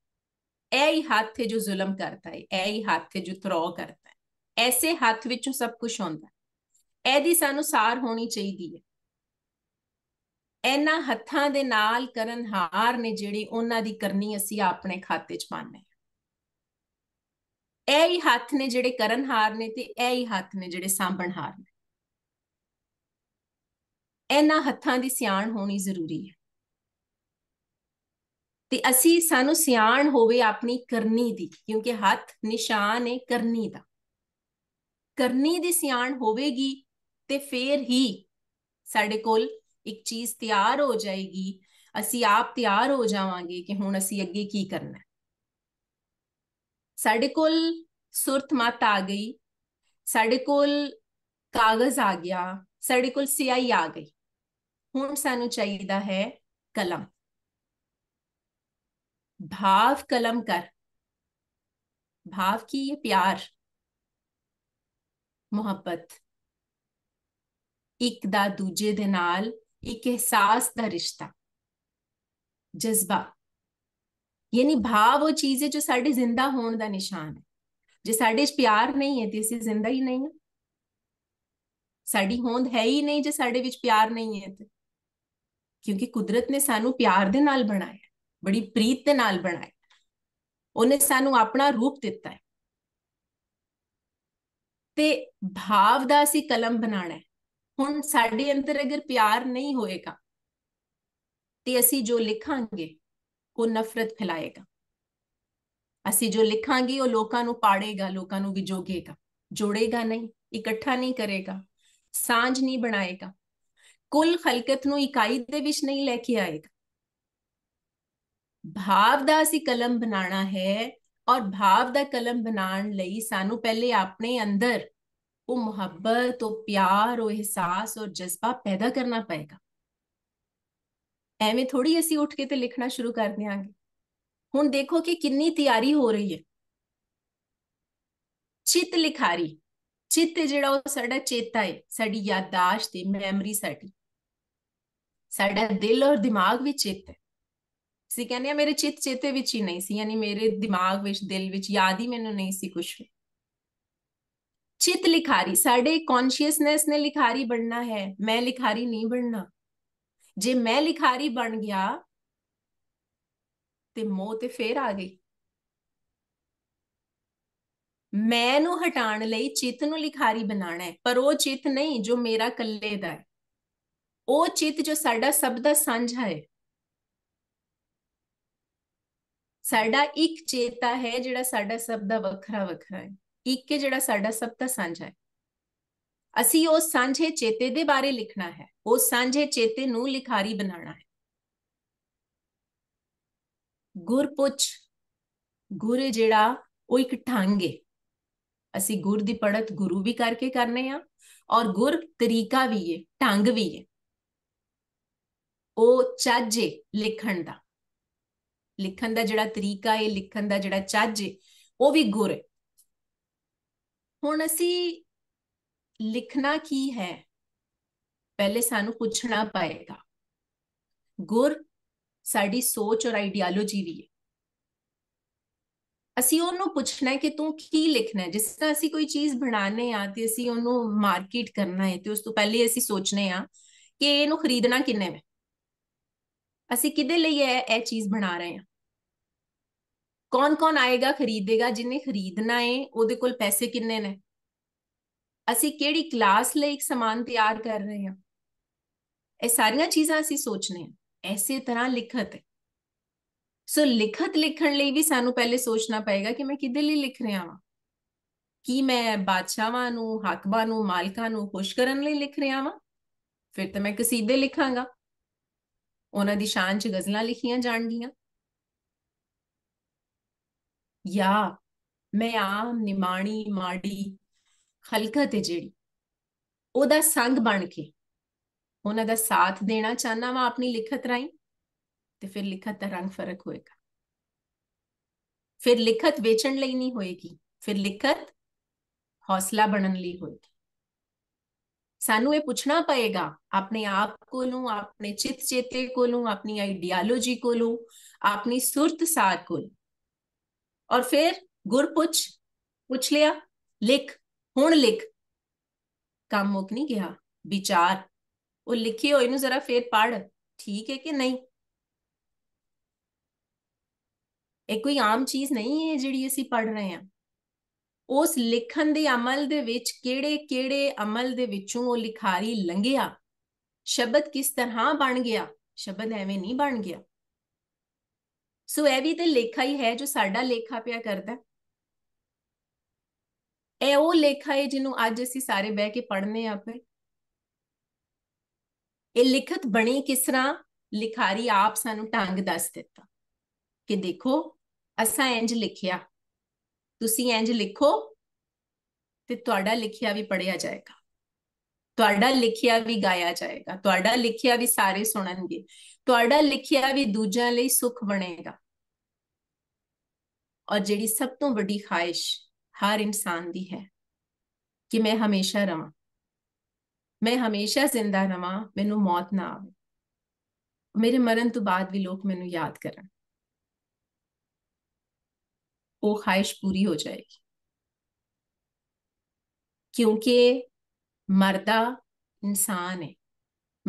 यह ही हाथ है जो जुलम करता है यह ही हाथ है जो त्रौ करता है ਐਸੇ ਹੱਥ ਵਿੱਚੋਂ ਸਭ ਕੁਝ ਹੁੰਦਾ ਇਹਦੀ ਸਾਨੂੰ ਸਾਰ ਹੋਣੀ ਚਾਹੀਦੀ ਹੈ ਇਹਨਾਂ ਹੱਥਾਂ ਦੇ ਨਾਲ ਕਰਨ ਹਾਰ ਨੇ ਜਿਹੜੇ ਉਹਨਾਂ ਦੀ ਕਰਨੀ ਅਸੀਂ ਆਪਣੇ ਖਾਤੇ 'ਚ ਪਾਣੇ ਐ ਹੀ ਹੱਥ ਨੇ ਜਿਹੜੇ ਕਰਨ ਹਾਰ ਨੇ ਤੇ ਐ ਹੀ ਹੱਥ ਨੇ ਜਿਹੜੇ ਸਾਂਭਣ ਹਾਰ ਨੇ ਇਹਨਾਂ ਹੱਥਾਂ ਦੀ ਸਿਆਣ ਹੋਣੀ ਜ਼ਰੂਰੀ ਹੈ ਤੇ ਅਸੀਂ ਸਾਨੂੰ ਸਿਆਣ ਹੋਵੇ ਆਪਣੀ ਕਰਨੀ ਦੀ ਕਿਉਂਕਿ ਹੱਥ ਨਿਸ਼ਾਨ ਹੈ ਕਰਨੀ ਦਾ ਕਰਨੀ ਦੀ ਸਿਆਣ ਹੋਵੇਗੀ ਤੇ ਫੇਰ ਹੀ ਸਾਡੇ ਕੋਲ ਇੱਕ ਚੀਜ਼ ਤਿਆਰ ਹੋ ਜਾਏਗੀ ਅਸੀਂ ਆਪ ਤਿਆਰ ਹੋ ਜਾਵਾਂਗੇ ਕਿ ਹੁਣ ਅਸੀਂ ਅੱਗੇ ਕੀ ਕਰਨਾ ਸਾਡੇ ਕੋਲ ਸੁਰਤ ਮਤ ਆ ਗਈ ਸਾਡੇ ਕੋਲ ਕਾਗਜ਼ ਆ ਗਿਆ ਸਾਡੇ ਕੋਲ ਸਿਆਹੀ ਆ ਗਈ ਹੁਣ ਸਾਨੂੰ ਚਾਹੀਦਾ ਹੈ ਕਲਮ ਭਾਵ ਕਲਮ ਕਰ ਭਾਵ ਕੀ ਇਹ ਪਿਆਰ ਮੁਹੱਬਤ ਇੱਕ ਦਾ ਦੂਜੇ ਦੇ ਨਾਲ ਇੱਕ ਅਹਿਸਾਸ ਦਾ ਰਿਸ਼ਤਾ ਜਜ਼ਬਾ ਯਾਨੀ ਭਾਵ ਉਹ ਚੀਜ਼ ਹੈ ਜੋ ਸਾਡੇ ਜ਼ਿੰਦਾ ਹੋਣ ਦਾ ਨਿਸ਼ਾਨ ਹੈ ਜੇ ਸਾਡੇ 'ਚ ਪਿਆਰ ਨਹੀਂ ਹੈ ਤੇ ਅਸੀਂ ਜ਼ਿੰਦਾ ਹੀ ਨਹੀਂ ਹਾਂ ਸਾਡੀ ਹੋਂਦ ਹੈ ਹੀ ਨਹੀਂ ਜੇ ਸਾਡੇ ਵਿੱਚ ਪਿਆਰ ਨਹੀਂ ਹੈ ਤੇ ਕਿਉਂਕਿ ਕੁਦਰਤ ਨੇ ਸਾਨੂੰ ਪਿਆਰ ਦੇ ਨਾਲ ਬਣਾਇਆ ਬੜੀ ਪ੍ਰੀਤ ਦੇ ਨਾਲ ਬਣਾਇਆ ਉਹਨੇ ਸਾਨੂੰ ਆਪਣਾ ਰੂਪ ਦਿੱਤਾ ਹੈ ਤੇ ਭਾਵ ਦਾ ਅਸੀਂ ਕਲਮ ਬਣਾਣਾ ਹੈ ਹੁਣ ਸਾਡੇ ਅੰਦਰ ਅਗਰ ਪਿਆਰ ਨਹੀਂ ਹੋਏਗਾ ਤੇ ਅਸੀਂ ਜੋ ਲਿਖਾਂਗੇ ਉਹ ਨਫ਼ਰਤ ਫੈਲਾਏਗਾ ਅਸੀਂ ਜੋ ਲਿਖਾਂਗੇ ਉਹ ਲੋਕਾਂ ਨੂੰ ਪਾੜੇਗਾ ਲੋਕਾਂ ਨੂੰ ਵਿਜੋਗੇਗਾ ਜੋੜੇਗਾ ਨਹੀਂ ਇਕੱਠਾ ਨਹੀਂ ਕਰੇਗਾ ਸਾਂਝ ਨਹੀਂ ਬਣਾਏਗਾ ਕੁੱਲ ਖਲਕਤ ਨੂੰ ਇਕਾਈ ਦੇ ਵਿੱਚ ਨਹੀਂ ਲੈ ਕੇ ਆਏਗਾ ਭਾਵ ਦਾ ਅਸੀਂ ਕਲਮ ਬਣਾਣਾ ਹੈ ਔਰ ਭਾਵ ਦਾ ਕਲਮ ਬਣਾਉਣ ਲਈ ਸਾਨੂੰ ਪਹਿਲੇ ਆਪਣੇ ਅੰਦਰ ਉਹ ਮੁਹੱਬਤ ਉਹ ਪਿਆਰ ਉਹ ਅਹਿਸਾਸ ਔਰ ਜਜ਼ਬਾ ਪੈਦਾ ਕਰਨਾ ਪਏਗਾ ਐਵੇਂ ਥੋੜੀ ਅਸੀਂ ਉੱਠ ਕੇ ਤੇ ਲਿਖਣਾ ਸ਼ੁਰੂ ਕਰ ਦਿਆਂਗੇ ਹੁਣ ਦੇਖੋ ਕਿ ਕਿੰਨੀ ਤਿਆਰੀ ਹੋ ਰਹੀ ਹੈ ਚਿੱਤ ਲਿਖਾਰੀ ਚਿੱਤ ਜਿਹੜਾ ਉਹ ਸਾਡਾ ਚੇਤਾ ਹੈ ਸਾਡੀ ਯਾਦਾਸ਼ਤ ਹੈ ਮੈਮਰੀ ਸਾਡੀ ਸਾਡਾ ਦਿਲ ਔਰ ਦਿਮਾਗ ਵੀ ਚਿੱਤ ਹੈ ਸੀ ਕਹਿੰਦੇ ਆ ਮੇਰੇ ਚਿੱਤ ਚੇਤੇ ਵਿੱਚ ਹੀ ਨਹੀਂ ਸੀ ਯਾਨੀ ਮੇਰੇ ਦਿਮਾਗ ਵਿੱਚ ਦਿਲ ਵਿੱਚ ਯਾਦ ਹੀ ਮੈਨੂੰ ਨਹੀਂ ਸੀ ਕੁਝ ਵੀ ਚਿੱਤ ਲਿਖਾਰੀ ਸਾਡੇ ਕੌਨਸ਼ੀਅਸਨੈਸ ਨੇ ਲਿਖਾਰੀ ਬਣਨਾ ਹੈ ਮੈਂ ਲਿਖਾਰੀ ਨਹੀਂ ਬਣਨਾ ਜੇ ਮੈਂ ਲਿਖਾਰੀ ਬਣ ਗਿਆ ਤੇ ਮੋਹ ਤੇ ਫੇਰ ਆ ਗਈ ਮੈਂ ਨੂੰ ਹਟਾਉਣ ਲਈ ਚਿੱਤ ਨੂੰ ਲਿਖਾਰੀ ਬਣਾਣਾ ਹੈ ਪਰ ਉਹ ਚਿੱਤ ਨਹੀਂ ਜੋ ਮੇਰਾ ਕੱਲੇ ਦਾ ਹੈ ਉਹ ਚਿੱਤ ਜੋ ਸਾਡਾ ਸਭ ਦਾ ਸਾਂਝਾ ਹੈ ਸਾਡਾ ਇੱਕ ਚੇਤਾ ਹੈ ਜਿਹੜਾ ਸਾਡਾ ਸਭ ਦਾ ਵੱਖਰਾ ਵੱਖਰਾ ਹੈ ਇੱਕ ਹੈ ਜਿਹੜਾ ਸਾਡਾ ਸਭ ਦਾ ਸਾਂਝਾ ਹੈ ਅਸੀਂ ਉਸ ਸਾਂਝੇ ਚੇਤੇ ਦੇ ਬਾਰੇ ਲਿਖਣਾ ਹੈ ਉਸ ਸਾਂਝੇ ਚੇਤੇ ਨੂੰ ਲਿਖਾਰੀ ਬਣਾਉਣਾ ਹੈ ਪੁੱਛ ਗੁਰ ਜਿਹੜਾ ਉਹ ਇੱਕ ਢੰਗ ਹੈ ਅਸੀਂ ਗੁਰ ਦੀ ਪੜਤ ਗੁਰੂ ਵੀ ਕਰਕੇ ਕਰਨੇ ਆ ਔਰ ਗੁਰ ਤਰੀਕਾ ਵੀ ਹੈ ਢੰਗ ਵੀ ਹੈ ਉਹ ਚਾਜੇ ਲਿਖਣ ਦਾ ਲਿਖਣ ਦਾ ਜਿਹੜਾ ਤਰੀਕਾ ਹੈ ਲਿਖਣ ਦਾ ਜਿਹੜਾ ਚੱਜ ਹੈ ਉਹ ਵੀ ਗੁਰ ਹੈ ਹੁਣ ਅਸੀਂ ਲਿਖਣਾ ਕੀ ਹੈ ਪਹਿਲੇ ਸਾਨੂੰ ਪੁੱਛਣਾ ਪਏਗਾ ਗੁਰ ਸਾਡੀ ਸੋਚ ਔਰ ਆਈਡੀਆਲੋਜੀ ਵੀ ਹੈ ਅਸੀਂ ਉਹਨੂੰ ਪੁੱਛਣਾ ਹੈ ਕਿ ਤੂੰ ਕੀ ਲਿਖਣਾ ਹੈ ਜਿਸ ਤਰ੍ਹਾਂ ਅਸੀਂ ਕੋਈ ਚੀਜ਼ ਬਣਾਣੇ ਆ ਤੇ ਅਸੀਂ ਉਹਨੂੰ ਮਾਰਕੀਟ ਕਰਨਾ ਹੈ ਤੇ ਉਸ ਤੋਂ ਪਹਿਲੇ ਅਸੀਂ ਸੋਚਨੇ ਆ ਕਿ ਇਹਨੂੰ ਖਰੀਦਣਾ ਕਿੰਨੇ ਵਿੱਚ ਅਸੀਂ ਕਿਹਦੇ ਲਈ ਇਹ ਇਹ ਚੀਜ਼ ਬਣਾ ਰਹੇ ਆ ਕੌਣ ਕੌਣ ਆਏਗਾ ਖਰੀਦੇਗਾ ਜਿਨੇ ਖਰੀਦਣਾ ਹੈ ਉਹਦੇ ਕੋਲ ਪੈਸੇ ਕਿੰਨੇ ਨੇ ਅਸੀਂ ਕਿਹੜੀ ਕਲਾਸ ਲਈ ਇੱਕ ਸਮਾਨ ਤਿਆਰ ਕਰ ਰਹੇ ਹਾਂ ਇਹ ਸਾਰੀਆਂ ਚੀਜ਼ਾਂ ਅਸੀਂ ਸੋਚਨੇ ਆ ਐਸੇ ਤਰ੍ਹਾਂ ਲਿਖਤ ਹੈ ਸੋ ਲਿਖਤ ਲਿਖਣ ਲਈ ਵੀ ਸਾਨੂੰ ਪਹਿਲੇ ਸੋਚਣਾ ਪਏਗਾ ਕਿ ਮੈਂ ਕਿਹਦੇ ਲਈ ਲਿਖ ਰਿਹਾ ਹਾਂ ਕੀ ਮੈਂ ਬਾਦਸ਼ਾਹਾਂ ਨੂੰ ਹਾਕਮਾਂ ਨੂੰ ਮਾਲਕਾਂ ਨੂੰ ਖੁਸ਼ ਕਰਨ ਲਈ ਲਿਖ ਰਿਹਾ ਹਾਂ ਫਿਰ ਤਾਂ ਮੈਂ ਕਸੀਦੇ ਲਿਖਾਂਗਾ ਉਹਨਾਂ ਦੀ ਸ਼ਾਨ 'ਚ ਗਜ਼ਲਾਂ ਲਿਖੀਆਂ ਜਾਣਗੀਆਂ ਯਾ ਮੈਂ ਆਮ ਨਿਮਾਣੀ ਮਾੜੀ ਖਲਕਤ ਹੈ ਜਿਹੜੀ ਉਹਦਾ ਸੰਗ ਬਣ ਕੇ ਉਹਨਾਂ ਦਾ ਸਾਥ ਦੇਣਾ ਚਾਹਨਾ ਵਾ ਆਪਣੀ ਲਿਖਤ ਰਾਈ ਤੇ ਫਿਰ ਲਿਖਤ ਦਾ ਰੰਗ ਫਰਕ ਹੋਏਗਾ ਫਿਰ ਲਿਖਤ ਵੇਚਣ ਲਈ ਨਹੀਂ ਹੋਏਗੀ ਫਿਰ ਲਿਖਤ ਹੌਸਲਾ ਬਣਨ ਲਈ ਹੋਏਗੀ ਸਾਨੂੰ ਇਹ ਪੁੱਛਣਾ ਪਏਗਾ ਆਪਣੇ ਆਪ ਕੋਲੋਂ ਆਪਣੇ ਚਿਤ ਚੇਤੇ ਕੋਲੋਂ ਆਪਣੀ ਆਈਡੀਆਲੋਜੀ ਕੋਲੋਂ ਆਪਣੀ ਸੁਰਤ ਸਾਰ ਕੋਲੋਂ ਔਰ ਫਿਰ ਗੁਰਪੁੱਛ ਪੁੱਛ ਲਿਆ ਲਿਖ ਹੁਣ ਲਿਖ ਕੰਮ ਮੁੱਕ ਨਹੀਂ ਗਿਆ ਵਿਚਾਰ ਉਹ ਲਿਖੀ ਹੋਈ ਨੂੰ ਜ਼ਰਾ ਫੇਰ ਪੜ ਠੀਕ ਹੈ ਕਿ ਨਹੀਂ ਇਹ ਕੋਈ ਆਮ ਚੀਜ਼ ਨਹੀਂ ਹੈ ਜਿਹੜੀ ਅਸੀਂ ਪੜ ਰਹੇ ਹਾਂ ਉਸ ਲਿਖਣ ਦੇ ਅਮਲ ਦੇ ਵਿੱਚ ਕਿਹੜੇ ਕਿਹੜੇ ਅਮਲ ਦੇ ਵਿੱਚੋਂ ਉਹ ਲਿਖਾਰੀ ਲੰਘਿਆ ਸ਼ਬਦ ਕਿਸ ਤਰ੍ਹਾਂ ਬਣ ਗਿਆ ਸ਼ਬਦ ਐਵੇਂ ਨਹੀਂ ਬਣ ਗਿਆ ਸੋ ਇਹ ਵੀ ਤੇ ਲੇਖਾ ਹੀ ਹੈ ਜੋ ਸਾਡਾ ਲੇਖਾ ਪਿਆ ਕਰਦਾ ਇਹ ਉਹ ਲੇਖਾ ਹੈ ਜਿਹਨੂੰ ਅੱਜ ਅਸੀਂ ਸਾਰੇ ਬਹਿ ਕੇ ਪੜ੍ਹਨੇ ਆ ਪਏ ਇਹ ਲਿਖਤ ਬਣੀ ਕਿਸ ਤਰ੍ਹਾਂ ਲਿਖਾਰੀ ਆਪ ਸਾਨੂੰ ਟੰਗ ਦੱਸ ਦਿੱਤਾ ਕਿ ਦੇਖੋ ਅਸਾਂ ਇੰਜ ਲਿਖਿਆ ਤੁਸੀਂ ਇੰਜ ਲਿਖੋ ਤੇ ਤੁਹਾਡਾ ਲਿਖਿਆ ਵੀ ਪੜਿਆ ਜਾਏਗਾ ਤੁਹਾਡਾ ਲਿਖਿਆ ਵੀ ਗਾਇਆ ਜਾਏਗਾ ਤੁਹਾਡਾ ਲਿਖਿਆ ਵੀ ਸਾਰੇ ਸੁਣਨਗੇ ਤੁਹਾਡਾ ਲਿਖਿਆ ਵੀ ਦੂਜਿਆਂ ਲਈ ਸੁਖ ਬਣੇਗਾ ਔਰ ਜਿਹੜੀ ਸਭ ਤੋਂ ਵੱਡੀ ਖਾਹਿਸ਼ ਹਰ ਇਨਸਾਨ ਦੀ ਹੈ ਕਿ ਮੈਂ ਹਮੇਸ਼ਾ ਰਵਾਂ ਮੈਂ ਹਮੇਸ਼ਾ ਜ਼ਿੰਦਾ ਰਵਾਂ ਮੈਨੂੰ ਮੌਤ ਨਾ ਆਵੇ ਮੇਰੇ ਮਰਨ ਤੋਂ ਬਾਅਦ ਵੀ ਲੋਕ ਮੈਨੂੰ ਯਾਦ ਕਰਨ ਉਹ ਖਾਹਿਸ਼ ਪੂਰੀ ਹੋ ਜਾਏਗੀ ਕਿਉਂਕਿ ਮਰਦਾ ਇਨਸਾਨ ਹੈ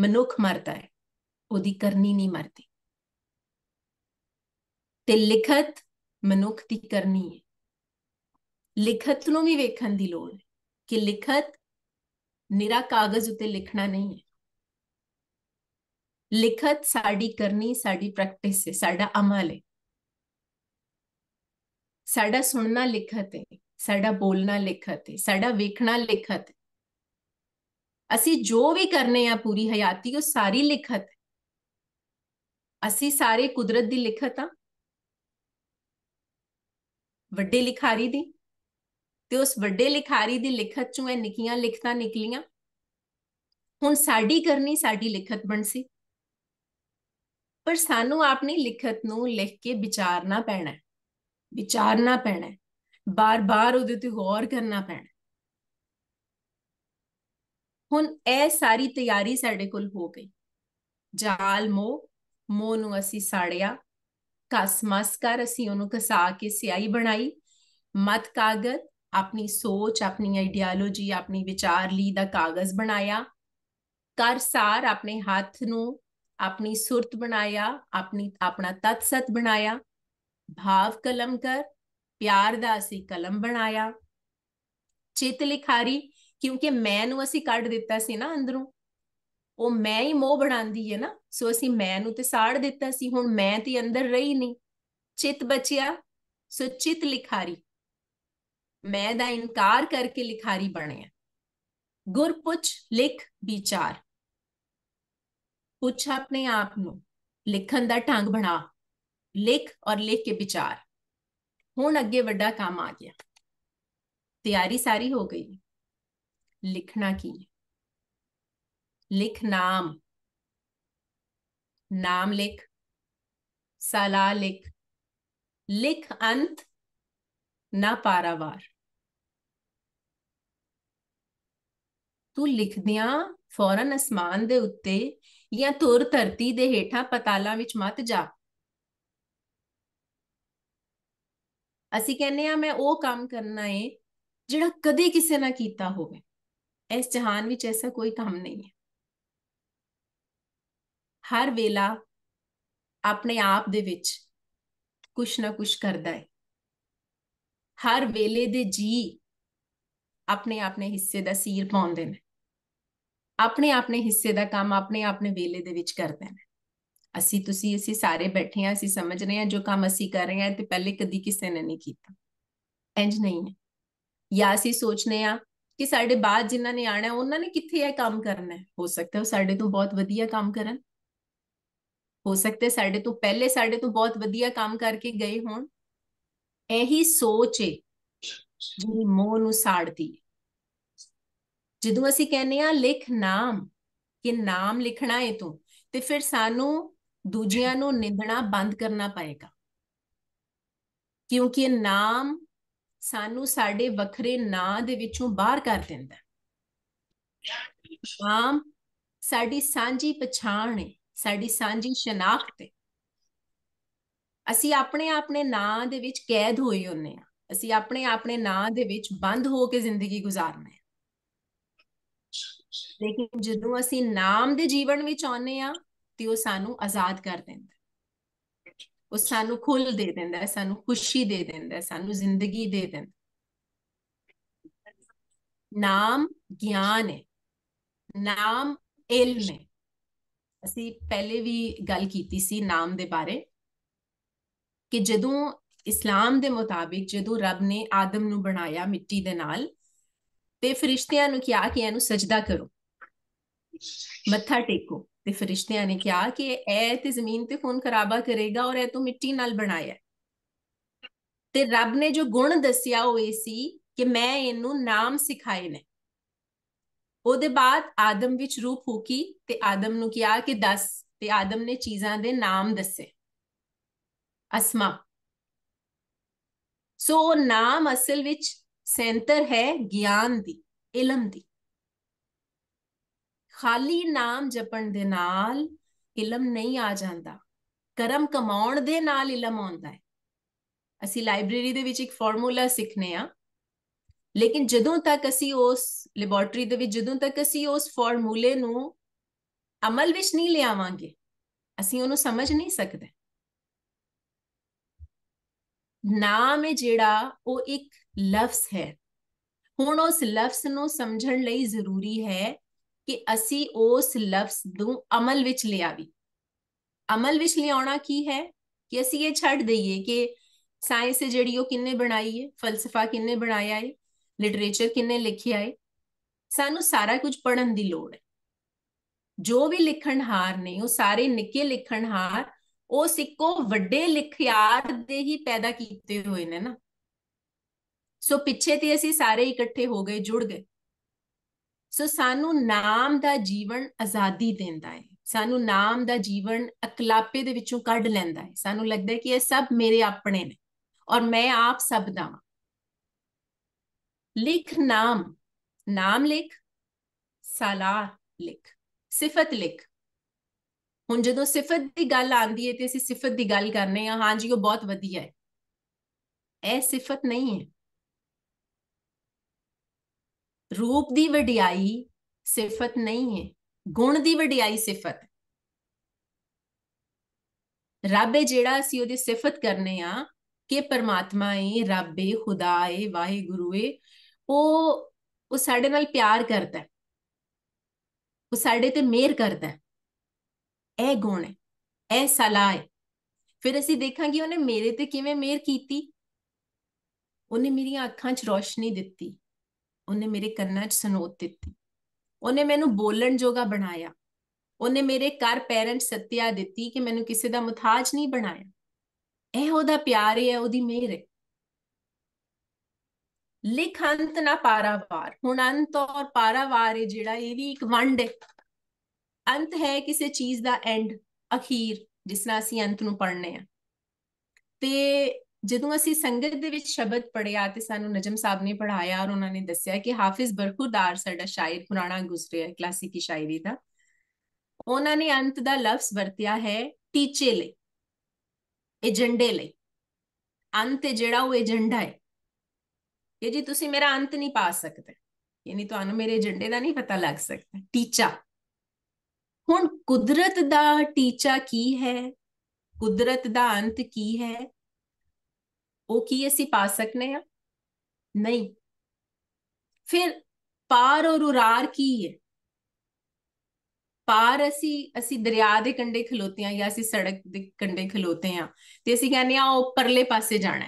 ਮਨੁੱਖ ਮਰਦਾ ਹੈ ਉਹਦੀ ਕਰਨੀ ਨਹੀਂ ਮਰਦੀ ਤੇ ਲਿਖਤ ਮਨੁੱਖ ਦੀ ਕਰਨੀ ਹੈ ਲਿਖਤ ਨੂੰ ਵੀ ਵੇਖਣ ਦੀ ਲੋੜ ਹੈ ਕਿ ਲਿਖਤ ਨਿਰਾ ਕਾਗਜ਼ ਉਤੇ ਲਿਖਣਾ ਨਹੀਂ ਹੈ ਲਿਖਤ ਸਾਡੀ ਕਰਨੀ ਸਾਡੀ ਪ੍ਰੈਕਟਿਸ ਹੈ ਸਾਡਾ ਅਮਲ ਹੈ ਸਾਡਾ ਸੁਣਨਾ ਲਿਖਤ ਹੈ ਸਾਡਾ ਬੋਲਣਾ ਲਿਖਤ ਹੈ ਸਾਡਾ ਵੇਖਣਾ ਲਿਖਤ ਹੈ ਅਸੀਂ ਜੋ ਵੀ ਕਰਨੇ ਆ ਪੂਰੀ ਹਯਾਤੀ ਉਹ ਸਾਰੀ ਲਿਖਤ ਹੈ ਅਸੀਂ ਸਾਰੇ ਕੁਦਰਤ ਦੀ ਲਿਖਤ ਆ ਵੱਡੇ ਲਿਖਾਰੀ ਦੀ ਤੇ ਉਸ ਵੱਡੇ ਲਿਖਾਰੀ ਦੀ ਲਿਖਤ ਚੋਂ ਇਹ ਨਿੱਕੀਆਂ ਲਿਖਤਾਂ ਨਿਕਲੀਆਂ ਹੁਣ ਸਾਡੀ ਕਰਨੀ ਸਾਡੀ ਲਿਖਤ ਬਣ ਸੀ ਪਰ ਸਾਨੂੰ ਆਪਣੀ ਲਿਖਤ ਨੂੰ ਲਿਖ ਕੇ ਵਿਚਾਰਨਾ ਪੈਣਾ ਹੈ ਵਿਚਾਰਨਾ ਪੈਣਾ ਹੈ ਬਾਰ-ਬਾਰ ਉਹਦੇ ਤੇ ਗੌਰ ਕਰਨਾ ਪੈਣਾ ਹੁਣ ਇਹ ਸਾਰੀ ਤਿਆਰੀ ਸਾਡੇ ਕੋਲ ਹੋ ਗਈ ਜਾਲ ਮੋ ਮੋਹ ਨੂੰ ਅਸੀਂ ਸਾੜਿਆ ਕਸ ਮਸ ਕਰ ਅਸੀਂ ਉਹਨੂੰ ਕਸਾ ਕੇ ਸਿਆਹੀ ਬਣਾਈ ਮਤ ਕਾਗਜ਼ ਆਪਣੀ ਸੋਚ ਆਪਣੀ ਆਈਡੀਆਲੋਜੀ ਆਪਣੀ ਵਿਚਾਰ ਲਈ ਦਾ ਕਾਗਜ਼ ਬਣਾਇਆ ਕਰ ਸਾਰ ਆਪਣੇ ਹੱਥ ਨੂੰ ਆਪਣੀ ਸੁਰਤ ਬਣਾਇਆ ਆਪਣੀ ਆਪਣਾ ਤਤਸਤ ਬਣਾਇਆ ਭਾਵ ਕਲਮ ਕਰ ਪਿਆਰ ਦਾ ਅਸੀਂ ਕਲਮ ਬਣਾਇਆ ਚਿਤ ਲਿਖਾਰੀ ਕਿਉਂਕਿ ਮੈਂ ਨੂੰ ਅਸੀਂ ਕੱਢ ਦਿੱਤਾ ਸੀ ਨਾ ਅੰਦਰੋਂ ਉਹ ਮੈਂ ਹੀ ਮੋਹ ਬਣਾਉਂਦੀ ਹੈ ਨਾ ਸੋ ਅਸੀਂ ਮੈਂ ਨੂੰ ਤੇ ਸਾੜ ਦਿੱਤਾ ਸੀ ਹੁਣ ਮੈਂ ਤੇ ਅੰਦਰ ਰਹੀ ਨਹੀਂ ਚਿਤ ਬਚਿਆ ਸੋ ਚਿਤ ਲਿਖਾਰੀ ਮੈਂ ਦਾ ਇਨਕਾਰ ਕਰਕੇ ਲਿਖਾਰੀ ਬਣਿਆ ਪੁੱਛ ਲਿਖ ਵਿਚਾਰ ਪੁੱਛ ਆਪਣੇ ਆਪ ਨੂੰ ਲਿਖਣ ਦਾ ਢੰਗ ਬਣਾ ਲਿਖ ਔਰ ਲਿਖ ਕੇ ਵਿਚਾਰ ਹੁਣ ਅੱਗੇ ਵੱਡਾ ਕੰਮ ਆ ਗਿਆ ਤਿਆਰੀ ਸਾਰੀ ਹੋ ਗਈ ਲਿਖਣਾ ਕੀ ਹੈ लिख नाम नाम लिख सलाह लिख लिख अंत न पारावार तू लिख दिया फौरन आसमान दे उत्ते या तुर धरती दे हेठा पतालां विच मत जा असि कहने आ मैं ओ काम करना है जेड़ा कदे किसे ना कीता होवे इस जहान विच ऐसा कोई काम नहीं है ਹਰ ਵੇਲਾ ਆਪਣੇ ਆਪ ਦੇ ਵਿੱਚ ਕੁਛ ਨਾ ਕੁਛ ਕਰਦਾ ਹੈ ਹਰ ਵੇਲੇ ਦੇ ਜੀ ਆਪਣੇ ਆਪਣੇ ਹਿੱਸੇ ਦਾ ਸੀਰ ਪਾਉਂਦੇ ਨੇ ਆਪਣੇ ਆਪਣੇ ਹਿੱਸੇ ਦਾ ਕੰਮ ਆਪਣੇ ਆਪਣੇ ਵੇਲੇ ਦੇ ਵਿੱਚ ਕਰਦੇ ਨੇ ਅਸੀਂ ਤੁਸੀਂ ਅਸੀਂ ਸਾਰੇ ਬੈਠੇ ਆ ਅਸੀਂ ਸਮਝ ਰਹੇ ਆ ਜੋ ਕੰਮ ਅਸੀਂ ਕਰ ਰਹੇ ਆ ਤੇ ਪਹਿਲੇ ਕਦੀ ਕਿਸੇ ਨੇ ਨਹੀਂ ਕੀਤਾ ਇੰਜ ਨਹੀਂ ਹੈ ਜਾਂ ਅਸੀਂ ਸੋਚਨੇ ਆ ਕਿ ਸਾਡੇ ਬਾਅਦ ਜਿਨ੍ਹਾਂ ਨੇ ਆਣਾ ਉਹਨਾਂ ਨੇ ਕਿੱਥੇ ਇਹ ਕੰਮ ਕਰਨਾ ਹੈ ਹੋ ਸਕਦਾ ਉਹ ਸਾਡੇ ਤੋਂ ਬਹੁਤ ਵਧੀਆ ਕੰਮ ਕਰਨ ਹੋ ਸਕਦਾ ਸਾਡੇ ਤੋਂ ਪਹਿਲੇ ਸਾਡੇ ਤੋਂ ਬਹੁਤ ਵਧੀਆ ਕੰਮ ਕਰਕੇ ਗਏ ਹੋਣ ਇਹੀ ਸੋਚ ਏ ਜਿਹੜੀ ਮੋਹ ਨੂੰ ਸਾੜਦੀ ਹੈ ਜਦੋਂ ਅਸੀਂ ਕਹਿੰਦੇ ਆ ਲਿਖ ਨਾਮ ਕਿ ਨਾਮ ਲਿਖਣਾ ਏ ਤੂੰ ਤੇ ਫਿਰ ਸਾਨੂੰ ਦੂਜਿਆਂ ਨੂੰ ਨਿੰਦਣਾ ਬੰਦ ਕਰਨਾ ਪਏਗਾ ਕਿਉਂਕਿ ਨਾਮ ਸਾਨੂੰ ਸਾਡੇ ਵੱਖਰੇ ਨਾਂ ਦੇ ਵਿੱਚੋਂ ਬਾਹਰ ਕਰ ਦਿੰਦਾ ਨਾਮ ਸਾਡੀ ਸਾਂਝੀ ਪਛਾਣ ਹੈ ਸਾਡੀ ਸਾਂਝੀ ਸ਼ਨਾਖਤ ਹੈ ਅਸੀਂ ਆਪਣੇ ਆਪਣੇ ਨਾਂ ਦੇ ਵਿੱਚ ਕੈਦ ਹੋਏ ਹੁੰਨੇ ਆ ਅਸੀਂ ਆਪਣੇ ਆਪਣੇ ਨਾਂ ਦੇ ਵਿੱਚ ਬੰਦ ਹੋ ਕੇ ਜ਼ਿੰਦਗੀ ਗੁਜ਼ਾਰਨਾ ਹੈ ਲੇਕਿਨ ਜਦੋਂ ਅਸੀਂ ਨਾਮ ਦੇ ਜੀਵਨ ਵਿੱਚ ਆਉਨੇ ਆ ਤੇ ਉਹ ਸਾਨੂੰ ਆਜ਼ਾਦ ਕਰ ਦਿੰਦਾ ਉਹ ਸਾਨੂੰ ਖੁੱਲ ਦੇ ਦਿੰਦਾ ਸਾਨੂੰ ਖੁਸ਼ੀ ਦੇ ਦਿੰਦਾ ਸਾਨੂੰ ਜ਼ਿੰਦਗੀ ਦੇ ਦਿੰਦਾ ਨਾਮ ਗਿਆਨ ਹੈ ਨਾਮ ਇਲਮ ਹੈ ਅਸੀਂ ਪਹਿਲੇ ਵੀ ਗੱਲ ਕੀਤੀ ਸੀ ਨਾਮ ਦੇ ਬਾਰੇ ਕਿ ਜਦੋਂ ਇਸਲਾਮ ਦੇ ਮੁਤਾਬਿਕ ਜਦੋਂ ਰੱਬ ਨੇ ਆਦਮ ਨੂੰ ਬਣਾਇਆ ਮਿੱਟੀ ਦੇ ਨਾਲ ਤੇ ਫਰਿਸ਼ਤਿਆਂ ਨੂੰ ਕਿਹਾ ਕਿ ਇਹਨੂੰ ਸਜਦਾ ਕਰੋ ਮੱਥਾ ਟੇਕੋ ਤੇ ਫਰਿਸ਼ਤਿਆਂ ਨੇ ਕਿਹਾ ਕਿ ਇਹ ਤੇ ਜ਼ਮੀਨ ਤੇ ਖੂਨ ਖਰਾਬਾ ਕਰੇਗਾ ਔਰ ਇਹ ਤੋਂ ਮਿੱਟੀ ਨਾਲ ਬਣਾਇਆ ਤੇ ਰੱਬ ਨੇ ਜੋ ਗੁਣ ਦੱਸਿਆ ਉਹ ਏ ਸੀ ਕਿ ਮੈਂ ਇਹਨੂੰ ਨਾਮ ਸਿਖਾਏ ਨੇ ਉਹਦੇ ਬਾਅਦ ਆਦਮ ਵਿੱਚ ਰੂਪ ਹੋਕੀ ਤੇ ਆਦਮ ਨੂੰ ਕਿਹਾ ਕਿ ਦੱਸ ਤੇ ਆਦਮ ਨੇ ਚੀਜ਼ਾਂ ਦੇ ਨਾਮ ਦੱਸੇ ਅਸਮਾ ਸੋ ਨਾਮ ਅਸਲ ਵਿੱਚ ਸੈਂਟਰ ਹੈ ਗਿਆਨ ਦੀ ਇਲਮ ਦੀ ਖਾਲੀ ਨਾਮ ਜਪਣ ਦੇ ਨਾਲ ਇਲਮ ਨਹੀਂ ਆ ਜਾਂਦਾ ਕਰਮ ਕਮਾਉਣ ਦੇ ਨਾਲ ਇਲਮ ਆਉਂਦਾ ਹੈ ਅਸੀਂ ਲਾਇਬ੍ਰੇਰੀ ਦੇ ਵਿੱਚ ਇੱਕ ਫਾਰਮੂਲਾ ਸਿੱਖਨੇ ਆ ਲੇਕਿਨ ਜਦੋਂ ਤੱਕ ਅਸੀਂ ਉਸ ਲੈਬੋਰਟਰੀ ਦੇ ਵਿੱਚ ਜਦੋਂ ਤੱਕ ਅਸੀਂ ਉਸ ਫਾਰਮੂਲੇ ਨੂੰ ਅਮਲ ਵਿੱਚ ਨਹੀਂ ਲਿਆਵਾਂਗੇ ਅਸੀਂ ਉਹਨੂੰ ਸਮਝ ਨਹੀਂ ਸਕਦੇ ਨਾਮ ਹੈ ਜਿਹੜਾ ਉਹ ਇੱਕ ਲਫ਼ਜ਼ ਹੈ ਹੁਣ ਉਸ ਲਫ਼ਜ਼ ਨੂੰ ਸਮਝਣ ਲਈ ਜ਼ਰੂਰੀ ਹੈ ਕਿ ਅਸੀਂ ਉਸ ਲਫ਼ਜ਼ ਨੂੰ ਅਮਲ ਵਿੱਚ ਲਿਆਵੀ ਅਮਲ ਵਿੱਚ ਲਿਆਉਣਾ ਕੀ ਹੈ ਕਿ ਅਸੀਂ ਇਹ ਛੱਡ ਦਈਏ ਕਿ ਸਾਇੰਸ ਜਿਹੜੀ ਉਹ ਕਿੰਨੇ ਬਣਾਈ ਹੈ ਫਲਸਫਾ ਕਿੰਨੇ ਬਣਾਇਆ ਹੈ ਲਿਟਰੇਚਰ ਕਿੰਨੇ ਲਿਖਿਆ ਹੈ ਸਾਨੂੰ ਸਾਰਾ ਕੁਝ ਪੜਨ ਦੀ ਲੋੜ ਹੈ ਜੋ ਵੀ ਲਿਖਣਹਾਰ ਨੇ ਉਹ ਸਾਰੇ ਨਿੱਕੇ ਲਿਖਣਹਾਰ ਉਹ ਸਿੱਕੋ ਵੱਡੇ ਲਿਖਿਆਰ ਦੇ ਹੀ ਪੈਦਾ ਕੀਤੇ ਹੋਏ ਨੇ ਨਾ ਸੋ ਪਿੱਛੇ ਤੇ ਅਸੀਂ ਸਾਰੇ ਇਕੱਠੇ ਹੋ ਗਏ ਜੁੜ ਗਏ ਸੋ ਸਾਨੂੰ ਨਾਮ ਦਾ ਜੀਵਨ ਆਜ਼ਾਦੀ ਦਿੰਦਾ ਹੈ ਸਾਨੂੰ ਨਾਮ ਦਾ ਜੀਵਨ ਅਕਲਾਪੇ ਦੇ ਵਿੱਚੋਂ ਕੱਢ ਲੈਂਦਾ ਹੈ ਸਾਨੂੰ ਲੱਗਦਾ ਹੈ ਕਿ ਇਹ ਸਭ ਮੇਰੇ ਆਪਣੇ ਨੇ ਔਰ ਮੈਂ ਆਪ ਸਭ ਦਾ ਹਾਂ लिख नाम नाम लिख ਸਾਲਾਰ ਲਿਖ ਸਿਫਤ ਲਿਖ ਹੁਣ ਜਦੋਂ ਸਿਫਤ ਦੀ ਗੱਲ ਆਂਦੀ ਹੈ ਤੇ ਅਸੀਂ ਸਿਫਤ ਦੀ ਗੱਲ ਕਰਨੇ ਆ ਹਾਂਜੀ ਉਹ ਬਹੁਤ ਵਧੀਆ ਹੈ ਇਹ ਸਿਫਤ ਨਹੀਂ ਹੈ ਰੂਪ ਦੀ ਵਡਿਆਈ ਸਿਫਤ ਨਹੀਂ ਹੈ ਗੁਣ ਦੀ ਵਡਿਆਈ ਸਿਫਤ ਰੱਬ ਹੈ ਜਿਹੜਾ ਅਸੀਂ ਉਹਦੀ ਸਿਫਤ ਕਰਨੇ ਆ ਕਿ ਪਰਮਾਤਮਾ ਹੈ ਰੱਬ ਹੈ ਖੁਦਾ ਹੈ ਵਾਹਿਗੁਰੂ ਹੈ ਉਹ ਉਹ ਸਾਡੇ ਨਾਲ ਪਿਆਰ ਕਰਦਾ ਹੈ ਉਹ ਸਾਡੇ ਤੇ ਮਿਹਰ ਕਰਦਾ ਹੈ ਇਹ ਗੁਣ ਹੈ ਇਹ ਸਲਾਹ ਹੈ ਫਿਰ ਅਸੀਂ ਦੇਖਾਂਗੇ ਉਹਨੇ ਮੇਰੇ ਤੇ ਕਿਵੇਂ ਮਿਹਰ ਕੀਤੀ ਉਹਨੇ ਮੇਰੀਆਂ ਅੱਖਾਂ 'ਚ ਰੋਸ਼ਨੀ ਦਿੱਤੀ ਉਹਨੇ ਮੇਰੇ ਕੰਨਾਂ 'ਚ ਸੁਨੋਤ ਦਿੱਤੀ ਉਹਨੇ ਮੈਨੂੰ ਬੋਲਣ ਜੋਗਾ ਬਣਾਇਆ ਉਹਨੇ ਮੇਰੇ ਘਰ ਪੈਰੈਂਟ ਸੱਤਿਆ ਦਿੱਤੀ ਕਿ ਮੈਨੂੰ ਕਿਸੇ ਦਾ ਮੁਤਾਜ ਨਹੀਂ ਬਣਾਇਆ ਇਹ ਉਹਦਾ ਪਿਆਰ ਹੈ ਉਹਦੀ ਮਿਹਰ ਹੈ ਲਿਖ ਅੰਤ ਨਾ ਪਾਰਾਵਾਰ ਹੁਣ ਅੰਤ ਔਰ ਪਾਰਾਵਾਰ ਇਹ ਜਿਹੜਾ ਇਹ ਵੀ ਇੱਕ ਵੰਡ ਹੈ ਅੰਤ ਹੈ ਕਿਸੇ ਚੀਜ਼ ਦਾ ਐਂਡ ਅਖੀਰ ਜਿਸ ਨਾਲ ਅਸੀਂ ਅੰਤ ਨੂੰ ਪੜ੍ਹਨੇ ਆ ਤੇ ਜਦੋਂ ਅਸੀਂ ਸੰਗਤ ਦੇ ਵਿੱਚ ਸ਼ਬਦ ਪੜਿਆ ਤੇ ਸਾਨੂੰ ਨਜਮ ਸਾਹਿਬ ਨੇ ਪੜਾਇਆ ਔਰ ਉਹਨਾਂ ਨੇ ਦੱਸਿਆ ਕਿ ਹਾਫਿਜ਼ ਬਰਖੁਦਾਰ ਸਾਡਾ ਸ਼ਾਇਰ ਪੁਰਾਣਾ ਗੁਜ਼ਰਿਆ ਕਲਾਸਿਕੀ ਸ਼ਾਇਰੀ ਦਾ ਉਹਨਾਂ ਨੇ ਅੰਤ ਦਾ ਲਫ਼ਜ਼ ਵਰਤਿਆ ਹੈ ਟੀਚੇ ਲਈ ਏਜੰਡੇ ਲਈ ਅੰਤ ਜਿਹੜਾ ਉਹ ਏਜੰਡਾ ਹੈ ਕਿ ਜੀ ਤੁਸੀਂ ਮੇਰਾ ਅੰਤ ਨਹੀਂ ਪਾ ਸਕਦੇ ਯਾਨੀ ਤੁਹਾਨੂੰ ਮੇਰੇ ਏਜੰਡੇ ਦਾ ਨਹੀਂ ਪਤਾ ਲੱਗ ਸਕਦਾ ਟੀਚਾ ਹੁਣ ਕੁਦਰਤ ਦਾ ਟੀਚਾ ਕੀ ਹੈ ਕੁਦਰਤ ਦਾ ਅੰਤ ਕੀ ਹੈ ਉਹ ਕੀ ਅਸੀਂ ਪਾ ਸਕਨੇ ਆ ਨਹੀਂ ਫਿਰ ਪਾਰ ਔਰ ਉਰਾਰ ਕੀ ਹੈ ਪਾਰ ਅਸੀਂ ਅਸੀਂ ਦਰਿਆ ਦੇ ਕੰਢੇ ਖਲੋਤੇ ਆ ਜਾਂ ਅਸੀਂ ਸੜਕ ਦੇ ਕੰਢੇ ਖਲੋਤੇ ਆ ਤੇ ਅਸੀਂ ਕਹਿੰਦੇ ਆ ਉਹ ਪਰਲੇ ਪਾਸੇ ਜਾਣਾ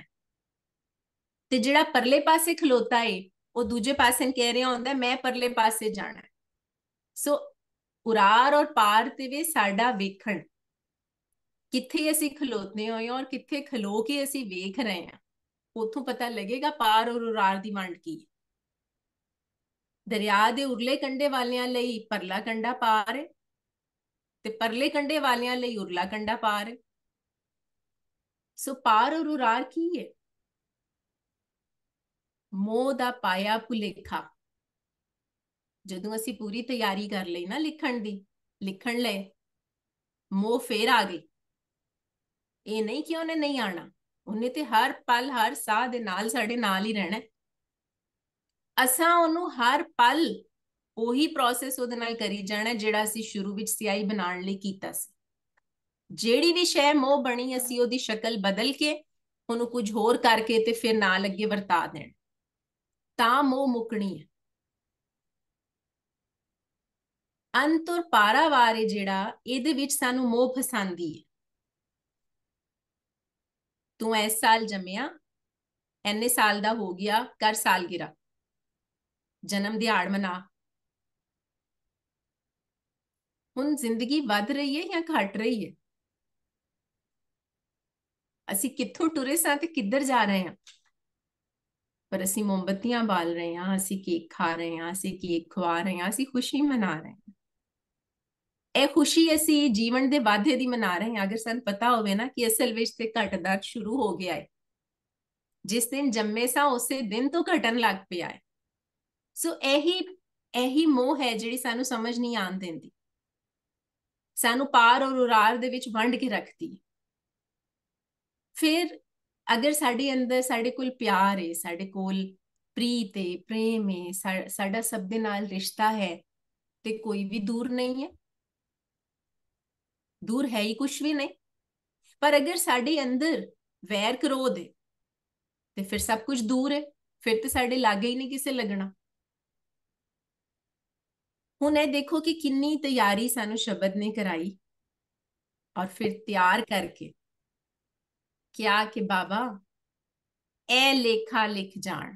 ਤੇ ਜਿਹੜਾ ਪਰਲੇ ਪਾਸੇ ਖਲੋਤਾ ਏ ਉਹ ਦੂਜੇ ਪਾਸੇ ਕਹਿ ਰਿਹਾ ਹੁੰਦਾ ਮੈਂ ਪਰਲੇ ਪਾਸੇ ਜਾਣਾ ਸੋ ਉਰਾਰ ਔਰ ਪਾਰ ਤੇ ਵੀ ਸਾਡਾ ਵੇਖਣ ਕਿੱਥੇ ਅਸੀਂ ਖਲੋਤਨੇ ਹੋਏ ਔਰ ਕਿੱਥੇ ਖਲੋ ਕੇ ਅਸੀਂ ਵੇਖ ਰਹੇ ਹਾਂ ਉਥੋਂ ਪਤਾ ਲੱਗੇਗਾ ਪਾਰ ਔਰ ਉਰਾਰ ਦੀ ਵੰਡ ਕੀ ਹੈ ਦਰਿਆ ਦੇ ਉਰਲੇ ਕੰਡੇ ਵਾਲਿਆਂ ਲਈ ਪਰਲਾ ਕੰਡਾ ਪਾਰ ਹੈ ਤੇ ਪਰਲੇ ਕੰਡੇ ਵਾਲਿਆਂ ਲਈ ਉਰਲਾ ਕੰਡਾ ਪਾਰ ਹੈ ਸੋ ਪਾਰ ਔਰ ਉਰਾਰ ਕੀ ਹੈ ਮੋਹ ਦਾ ਪਾਇਆ ਭੁਲੇਖਾ ਜਦੋਂ ਅਸੀਂ ਪੂਰੀ ਤਿਆਰੀ ਕਰ ਲਈ ਨਾ ਲਿਖਣ ਦੀ ਲਿਖਣ ਲੈ ਮੋਹ ਫੇਰ ਆ ਗਈ ਇਹ ਨਹੀਂ ਕਿ ਉਹਨੇ ਨਹੀਂ ਆਣਾ ਉਹਨੇ ਤੇ ਹਰ ਪਲ ਹਰ ਸਾਹ ਦੇ ਨਾਲ ਸਾਡੇ ਨਾਲ ਹੀ ਰਹਿਣਾ ਅਸਾਂ ਉਹਨੂੰ ਹਰ ਪਲ ਉਹੀ ਪ੍ਰੋਸੈਸ ਉਹਦੇ ਨਾਲ ਕਰੀ ਜਾਣਾ ਜਿਹੜਾ ਅਸੀਂ ਸ਼ੁਰੂ ਵਿੱਚ ਸਿਆਹੀ ਬਣਾਉਣ ਲਈ ਕੀਤਾ ਸੀ ਜਿਹੜੀ ਵੀ ਸ਼ੈ ਮੋਹ ਬਣੀ ਅਸੀਂ ਉਹਦੀ ਸ਼ਕਲ ਬਦਲ ਕੇ ਉਹਨੂੰ ਕੁਝ ਹੋਰ ਕਰਕੇ ਤੇ ਫਿਰ ਨਾਲ ਅੱਗੇ ਵਰਤਾ ਦੇਣ ਤਾਂ ਮੋਹ ਮੁਕਣੀ ਹੈ ਅੰਤੁਰ ਪਾਰਾਵਾਰੇ ਜਿਹੜਾ ਇਹਦੇ ਵਿੱਚ ਸਾਨੂੰ ਮੋਹ ਫਸਾਂਦੀ ਹੈ ਤੂੰ ਇਸ ਸਾਲ ਜੰਮਿਆ ਐਨੇ ਸਾਲ ਦਾ ਹੋ ਗਿਆ ਕਰ ਗਿਰਾ ਜਨਮ ਦਿਹਾੜ ਮਨਾ ਹੁਣ ਜ਼ਿੰਦਗੀ ਵੱਧ ਰਹੀ ਹੈ ਜਾਂ ਘਟ ਰਹੀ ਹੈ ਅਸੀਂ ਕਿੱਥੋਂ ਟੁਰੇ ਸਾਂ ਤੇ ਕਿੱਧਰ ਜਾ ਰਹੇ ਹਾਂ ਪਰ ਅਸੀਂ ਮੋਮਬਤੀਆਂ ਬਾਲ ਰਹੇ ਹਾਂ ਅਸੀਂ ਕੇਕ ਖਾ ਰਹੇ ਹਾਂ ਅਸੀਂ ਕੇਕ ਖਵਾ ਰਹੇ ਹਾਂ ਅਸੀਂ ਖੁਸ਼ੀ ਮਨਾ ਰਹੇ ਹਾਂ ਇਹ ਖੁਸ਼ੀ ਅਸੀਂ ਜੀਵਨ ਦੇ ਵਾਧੇ ਦੀ ਮਨਾ ਰਹੇ ਹਾਂ ਅਗਰ ਸਾਨੂੰ ਪਤਾ ਹੋਵੇ ਨਾ ਕਿ ਅਸਲ ਵਿੱਚ ਤੇ ਘਟਦਾ ਸ਼ੁਰੂ ਹੋ ਗਿਆ ਹੈ ਜਿਸ ਦਿਨ ਜੰਮੇ ਸਾਂ ਉਸੇ ਦਿਨ ਤੋਂ ਘਟਣ ਲੱਗ ਪਿਆ ਹੈ ਸੋ ਇਹੀ ਇਹੀ ਮੋਹ ਹੈ ਜਿਹੜੀ ਸਾਨੂੰ ਸਮਝ ਨਹੀਂ ਆਣ ਦਿੰਦੀ ਸਾਨੂੰ ਪਾਰ ਔਰ ਉਰਾਰ ਦੇ ਵਿੱਚ ਵੰਡ ਕੇ ਰੱਖਦੀ ਫਿਰ ਅਗਰ ਸਾਡੇ ਅੰਦਰ ਸਾਡੇ ਕੋਲ ਪਿਆਰ ਹੈ ਸਾਡੇ ਕੋਲ ਪ੍ਰੀਤ ਹੈ ਪ੍ਰੇਮ ਹੈ ਸਾਡਾ ਸਭ ਦੇ ਨਾਲ ਰਿਸ਼ਤਾ ਹੈ ਤੇ ਕੋਈ ਵੀ ਦੂਰ ਨਹੀਂ ਹੈ ਦੂਰ ਹੈ ਹੀ ਕੁਝ ਵੀ ਨਹੀਂ ਪਰ ਅਗਰ ਸਾਡੇ ਅੰਦਰ ਵੈਰ ਕਰੋਧ ਹੈ ਤੇ ਫਿਰ ਸਭ ਕੁਝ ਦੂਰ ਹੈ ਫਿਰ ਤੇ ਸਾਡੇ ਲਾਗੇ ਹੀ ਨਹੀਂ ਕਿਸੇ ਲੱਗਣਾ ਹੁਣ ਇਹ ਦੇਖੋ ਕਿ ਕਿੰਨੀ ਤਿਆਰੀ ਸਾਨੂੰ ਸ਼ਬਦ ਨੇ ਕਰਾਈ ਔਰ ਫਿਰ ਤਿਆਰ ਕਰਕੇ ਕਿਆ ਕਿ ਬਾਬਾ ਐ ਲੇਖਾ ਲਿਖ ਜਾਣ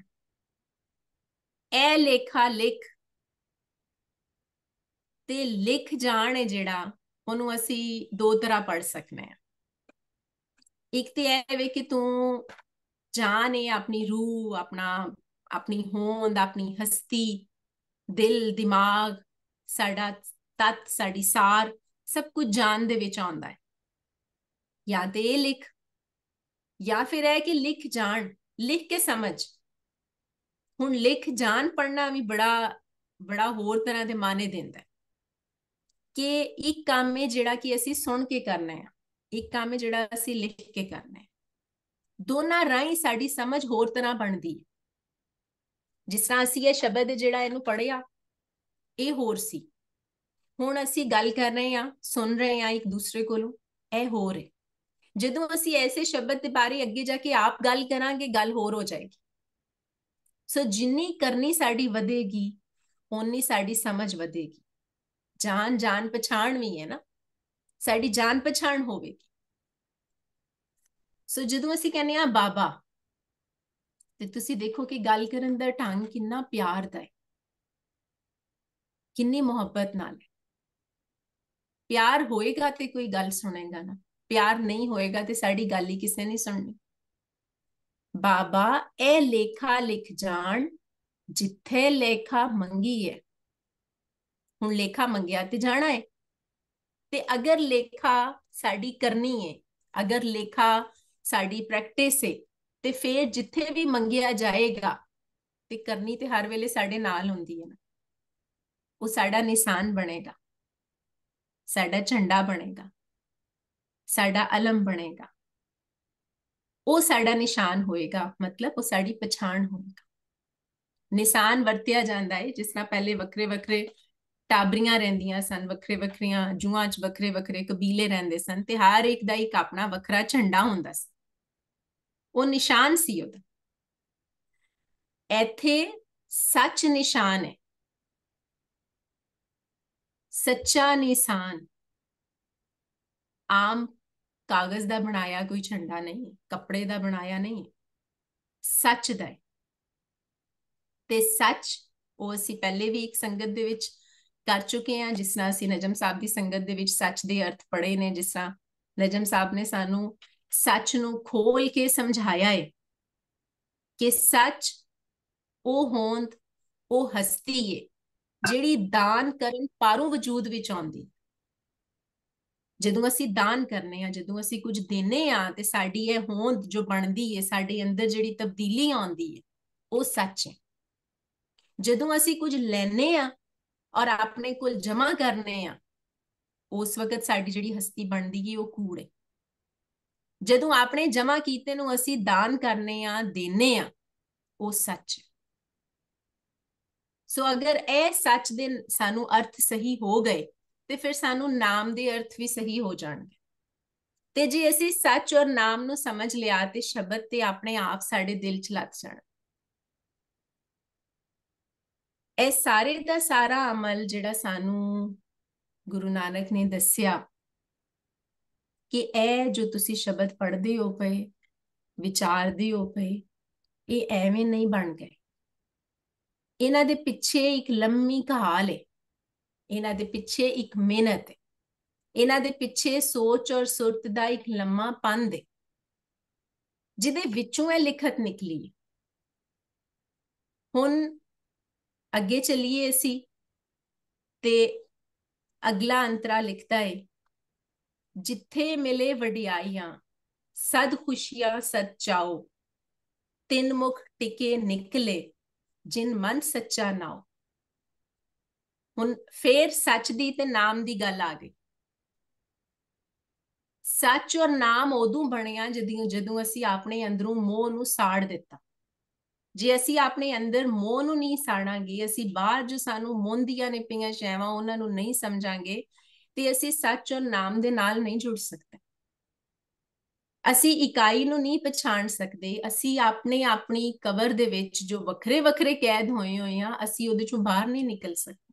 ਐ ਲੇਖਾ ਲਿਖ ਤੇ ਲਿਖ ਜਾਣ ਹੈ ਜਿਹੜਾ ਉਹਨੂੰ ਅਸੀਂ ਦੋ ਤਰ੍ਹਾਂ ਪੜ ਸਕਨੇ ਆ ਇੱਕ ਤੇ ਇਹ ਵੇ ਕਿ ਤੂੰ ਜਾਨ ਹੈ ਆਪਣੀ ਰੂਹ ਆਪਣਾ ਆਪਣੀ ਹੋਂਦ ਆਪਣੀ ਹਸਤੀ ਦਿਲ ਦਿਮਾਗ ਸਾਡਾ ਤਤ ਸਾਡੀ ਸਾਰ ਸਭ ਕੁਝ ਜਾਨ ਦੇ ਵਿੱਚ ਆਉਂਦਾ ਹੈ ਜਾਂ ਤੇ ਲਿਖ ਜਾਂ ਫਿਰ ਹੈ ਕਿ ਲਿਖ ਜਾਣ ਲਿਖ ਕੇ ਸਮਝ ਹੁਣ ਲਿਖ ਜਾਣ ਪੜਨਾ ਵੀ ਬੜਾ ਬੜਾ ਹੋਰ ਤਰ੍ਹਾਂ ਦੇ ਮਾਨੇ ਦਿੰਦਾ ਹੈ ਕਿ ਇੱਕ ਕੰਮ ਹੈ ਜਿਹੜਾ ਕਿ ਅਸੀਂ ਸੁਣ ਕੇ ਕਰਨਾ ਹੈ ਇੱਕ ਕੰਮ ਹੈ ਜਿਹੜਾ ਅਸੀਂ ਲਿਖ ਕੇ ਕਰਨਾ ਹੈ ਦੋਨਾਂ ਰਾਹੀਂ ਸਾਡੀ ਸਮਝ ਹੋਰ ਤਰ੍ਹਾਂ ਬਣਦੀ ਹੈ ਜਿਸ ਤਰ੍ਹਾਂ ਅਸੀਂ ਇਹ ਸ਼ਬਦ ਜਿਹੜਾ ਇਹਨੂੰ ਪੜਿਆ ਇਹ ਹੋਰ ਸੀ ਹੁਣ ਅਸੀਂ ਗੱਲ ਕਰ ਰਹੇ ਹਾਂ ਸੁਣ ਰਹੇ ਹਾਂ ਇੱਕ ਦੂਸਰੇ ਕੋਲੋਂ ਇਹ ਹੋਰ ਹੈ ਜਦੋਂ ਅਸੀਂ ਐਸੇ ਸ਼ਬਦ ਦੇ ਬਾਰੇ ਅੱਗੇ ਜਾ ਕੇ ਆਪ ਗੱਲ ਕਰਾਂਗੇ ਗੱਲ ਹੋਰ ਹੋ ਜਾਏਗੀ ਸੋ ਜਿੰਨੀ ਕਰਨੀ ਸਾਡੀ ਵਧੇਗੀ ਓਨੀ ਸਾਡੀ ਸਮਝ ਵਧੇਗੀ ਜਾਨ ਜਾਨ ਪਛਾਣ ਵੀ ਹੈ ਨਾ ਸਾਡੀ ਜਾਨ ਪਛਾਣ ਹੋਵੇਗੀ ਸੋ ਜਦੋਂ ਅਸੀਂ ਕਹਿੰਦੇ ਆ ਬਾਬਾ ਤੇ ਤੁਸੀਂ ਦੇਖੋ ਕਿ ਗੱਲ ਕਰਨ ਦਾ ਢੰਗ ਕਿੰਨਾ ਪਿਆਰ ਦਾ ਹੈ ਕਿੰਨੀ ਮੁਹੱਬਤ ਨਾਲ ਹੈ ਪਿਆਰ ਹੋਏਗਾ ਤੇ ਕੋਈ ਗੱਲ ਸੁਣੇਗਾ ਨਾ ਪਿਆਰ ਨਹੀਂ ਹੋਏਗਾ ਤੇ ਸਾਡੀ ਗੱਲ ਹੀ ਕਿਸੇ ਨੇ ਸੁਣਨੀ ਬਾਬਾ ਇਹ ਲੇਖਾ ਲਿਖ ਜਾਣ ਜਿੱਥੇ ਲੇਖਾ ਮੰਗੀ ਹੈ ਹੁਣ ਲੇਖਾ ਮੰਗਿਆ ਤੇ ਜਾਣਾ ਹੈ ਤੇ ਅਗਰ ਲੇਖਾ ਸਾਡੀ ਕਰਨੀ ਹੈ ਅਗਰ ਲੇਖਾ ਸਾਡੀ ਪ੍ਰੈਕਟਿਸ ਹੈ ਤੇ ਫੇਰ ਜਿੱਥੇ ਵੀ ਮੰਗਿਆ ਜਾਏਗਾ ਤੇ ਕਰਨੀ ਤੇ ਹਰ ਵੇਲੇ ਸਾਡੇ ਨਾਲ ਹੁੰਦੀ ਹੈ ਨਾ ਉਹ ਸਾਡਾ ਨਿਸ਼ਾਨ ਬਣੇਗਾ ਸਾਡਾ ਝੰਡਾ ਬਣੇਗਾ ਸਾਡਾ ਅਲਮ ਬਣੇਗਾ ਉਹ ਸਾਡਾ ਨਿਸ਼ਾਨ ਹੋਏਗਾ ਮਤਲਬ ਉਹ ਸਾਡੀ ਪਛਾਣ ਹੋਏਗਾ ਨਿਸ਼ਾਨ ਵਰਤਿਆ ਜਾਂਦਾ ਹੈ ਜਿਸ ਤਰ੍ਹਾਂ ਪਹਿਲੇ ਵੱਖਰੇ ਵੱਖਰੇ ਟਾਬਰੀਆਂ ਰਹਿੰਦੀਆਂ ਸਨ ਵੱਖਰੇ ਵੱਖਰੀਆਂ ਜੂਆਂ 'ਚ ਵੱਖਰੇ ਵੱਖਰੇ ਕਬੀਲੇ ਰਹਿੰਦੇ ਸਨ ਤੇ ਹਰ ਇੱਕ ਦਾ ਇੱਕ ਆਪਣਾ ਵੱਖਰਾ ਝੰਡਾ ਹੁੰਦਾ ਸੀ ਉਹ ਨਿਸ਼ਾਨ ਸੀ ਉਹ ਇੱਥੇ ਸੱਚ ਨਿਸ਼ਾਨ ਹੈ ਸੱਚਾ ਨਿਸ਼ਾਨ ਆਮ ਕਾਗਜ਼ ਦਾ ਬਣਾਇਆ ਕੋਈ ਝੰਡਾ ਨਹੀਂ ਕੱਪੜੇ ਦਾ ਬਣਾਇਆ ਨਹੀਂ ਸੱਚ ਦਾ ਤੇ ਸੱਚ ਉਹ ਅਸੀਂ ਪਹਿਲੇ ਵੀ ਇੱਕ ਸੰਗਤ ਦੇ ਵਿੱਚ ਕਰ ਚੁੱਕੇ ਹਾਂ ਜਿਸ ਨਾਲ ਅਸੀਂ ਨਜਮ ਸਾਹਿਬ ਦੀ ਸੰਗਤ ਦੇ ਵਿੱਚ ਸੱਚ ਦੇ ਅਰਥ ਪੜੇ ਨੇ ਜਿਸ ਤਰ੍ਹਾਂ ਨਜਮ ਸਾਹਿਬ ਨੇ ਸਾਨੂੰ ਸੱਚ ਨੂੰ ਖੋਲ ਕੇ ਸਮਝਾਇਆ ਹੈ ਕਿ ਸੱਚ ਉਹ ਹੋਂਦ ਉਹ ਹਸਤੀ ਹੈ ਜਿਹੜੀ ਦਾਨ ਕਰਨ ਪਾਰੋਂ ਵਜੂਦ ਵਿੱਚ ਆਉਂਦੀ ਜਦੋਂ ਅਸੀਂ ਦਾਨ ਕਰਨੇ ਆ ਜਦੋਂ ਅਸੀਂ ਕੁਝ ਦੇਨੇ ਆ ਤੇ ਸਾਡੀ ਇਹ ਹੋਂਦ ਜੋ ਬਣਦੀ ਏ ਸਾਡੇ ਅੰਦਰ ਜਿਹੜੀ ਤਬਦੀਲੀ ਆਉਂਦੀ ਏ ਉਹ ਸੱਚ ਹੈ ਜਦੋਂ ਅਸੀਂ ਕੁਝ ਲੈਨੇ ਆ ਔਰ ਆਪਣੇ ਕੋਲ ਜਮਾ ਕਰਨੇ ਆ ਉਸ ਵਕਤ ਸਾਡੀ ਜਿਹੜੀ ਹਸਤੀ ਬਣਦੀ ਏ ਉਹ ਕੂੜ ਹੈ ਜਦੋਂ ਆਪਣੇ ਜਮਾ ਕੀਤੇ ਨੂੰ ਅਸੀਂ ਦਾਨ ਕਰਨੇ ਆ ਦੇਨੇ ਆ ਉਹ ਸੱਚ ਹੈ ਸੋ ਅਗਰ ਇਹ ਸੱਚ ਦੇ ਸਾਨੂੰ ਅਰਥ ਸਹੀ ਹੋ ਗਏ ਤੇ ਫਿਰ ਸਾਨੂੰ ਨਾਮ ਦੇ ਅਰਥ ਵੀ ਸਹੀ ਹੋ ਜਾਣਗੇ ਤੇ ਜੇ ਅਸੀਂ ਸੱਚ ਔਰ ਨਾਮ ਨੂੰ ਸਮਝ ਲਿਆ ਤੇ ਸ਼ਬਦ ਤੇ ਆਪਣੇ ਆਪ ਸਾਡੇ ਦਿਲ 'ਚ ਲੱਗ ਜਾਣ ਇਹ ਸਾਰੇ ਦਾ ਸਾਰਾ ਅਮਲ ਜਿਹੜਾ ਸਾਨੂੰ ਗੁਰੂ ਨਾਨਕ ਨੇ ਦੱਸਿਆ ਕਿ ਇਹ ਜੋ ਤੁਸੀਂ ਸ਼ਬਦ ਪੜ੍ਹਦੇ ਹੋ ਪਏ ਵਿਚਾਰਦੇ ਹੋ ਪਏ ਇਹ ਐਵੇਂ ਨਹੀਂ ਬਣ ਗਏ ਇਹਨਾਂ ਦੇ ਪਿੱਛੇ ਇੱਕ ਲੰਮੀ ਕਹਾਣੀ ਹੈ ਇਹਨਾਂ ਦੇ ਪਿੱਛੇ ਇੱਕ ਮਿਹਨਤ ਹੈ ਇਹਨਾਂ ਦੇ ਪਿੱਛੇ ਸੋਚ ਔਰ ਸੁਰਤ ਦਾ ਇੱਕ ਲੰਮਾ ਪੰਦ ਹੈ ਜਿਹਦੇ ਵਿੱਚੋਂ ਇਹ ਲਿਖਤ ਨਿਕਲੀ ਹੈ ਹੁਣ ਅੱਗੇ ਚਲੀਏ ਅਸੀਂ ਤੇ ਅਗਲਾ ਅੰਤਰਾ ਲਿਖਦਾ ਹੈ ਜਿੱਥੇ ਮਿਲੇ ਵਡਿਆਈਆਂ ਸਦ ਖੁਸ਼ੀਆਂ ਸਦ ਚਾਓ ਤਿੰਨ ਮੁਖ ਟਿਕੇ ਨਿਕਲੇ ਜਿਨ ਮਨ ਸੱਚਾ ਨਾਓ ਹੁਣ ਫੇਰ ਸੱਚ ਦੀ ਤੇ ਨਾਮ ਦੀ ਗੱਲ ਆ ਗਈ ਸੱਚ ਔਰ ਨਾਮ ਉਦੋਂ ਬਣਿਆ ਜਦੋਂ ਜਦੋਂ ਅਸੀਂ ਆਪਣੇ ਅੰਦਰੋਂ ਮੋਹ ਨੂੰ ਸਾੜ ਦਿੱਤਾ ਜੇ ਅਸੀਂ ਆਪਣੇ ਅੰਦਰ ਮੋਹ ਨੂੰ ਨਹੀਂ ਸਾੜਾਂਗੇ ਅਸੀਂ ਬਾਹਰ ਜੋ ਸਾਨੂੰ ਮੁੰਦੀਆਂ ਨੇ ਪਈਆਂ ਸ਼ੈਵਾਂ ਉਹਨਾਂ ਨੂੰ ਨਹੀਂ ਸਮਝਾਂਗੇ ਤੇ ਅਸੀਂ ਸੱਚ ਔਰ ਨਾਮ ਦੇ ਨਾਲ ਨਹੀਂ ਜੁੜ ਸਕਦੇ ਅਸੀਂ ਇਕਾਈ ਨੂੰ ਨਹੀਂ ਪਛਾਣ ਸਕਦੇ ਅਸੀਂ ਆਪਣੇ ਆਪਣੀ ਕਬਰ ਦੇ ਵਿੱਚ ਜੋ ਵੱਖਰੇ ਵੱਖਰੇ ਕੈਦ ਹੋਏ ਹੋਏ ਆ ਅਸੀਂ ਉਹਦੇ ਚੋਂ ਬਾਹਰ ਨਹੀਂ ਨਿਕਲ ਸਕਦੇ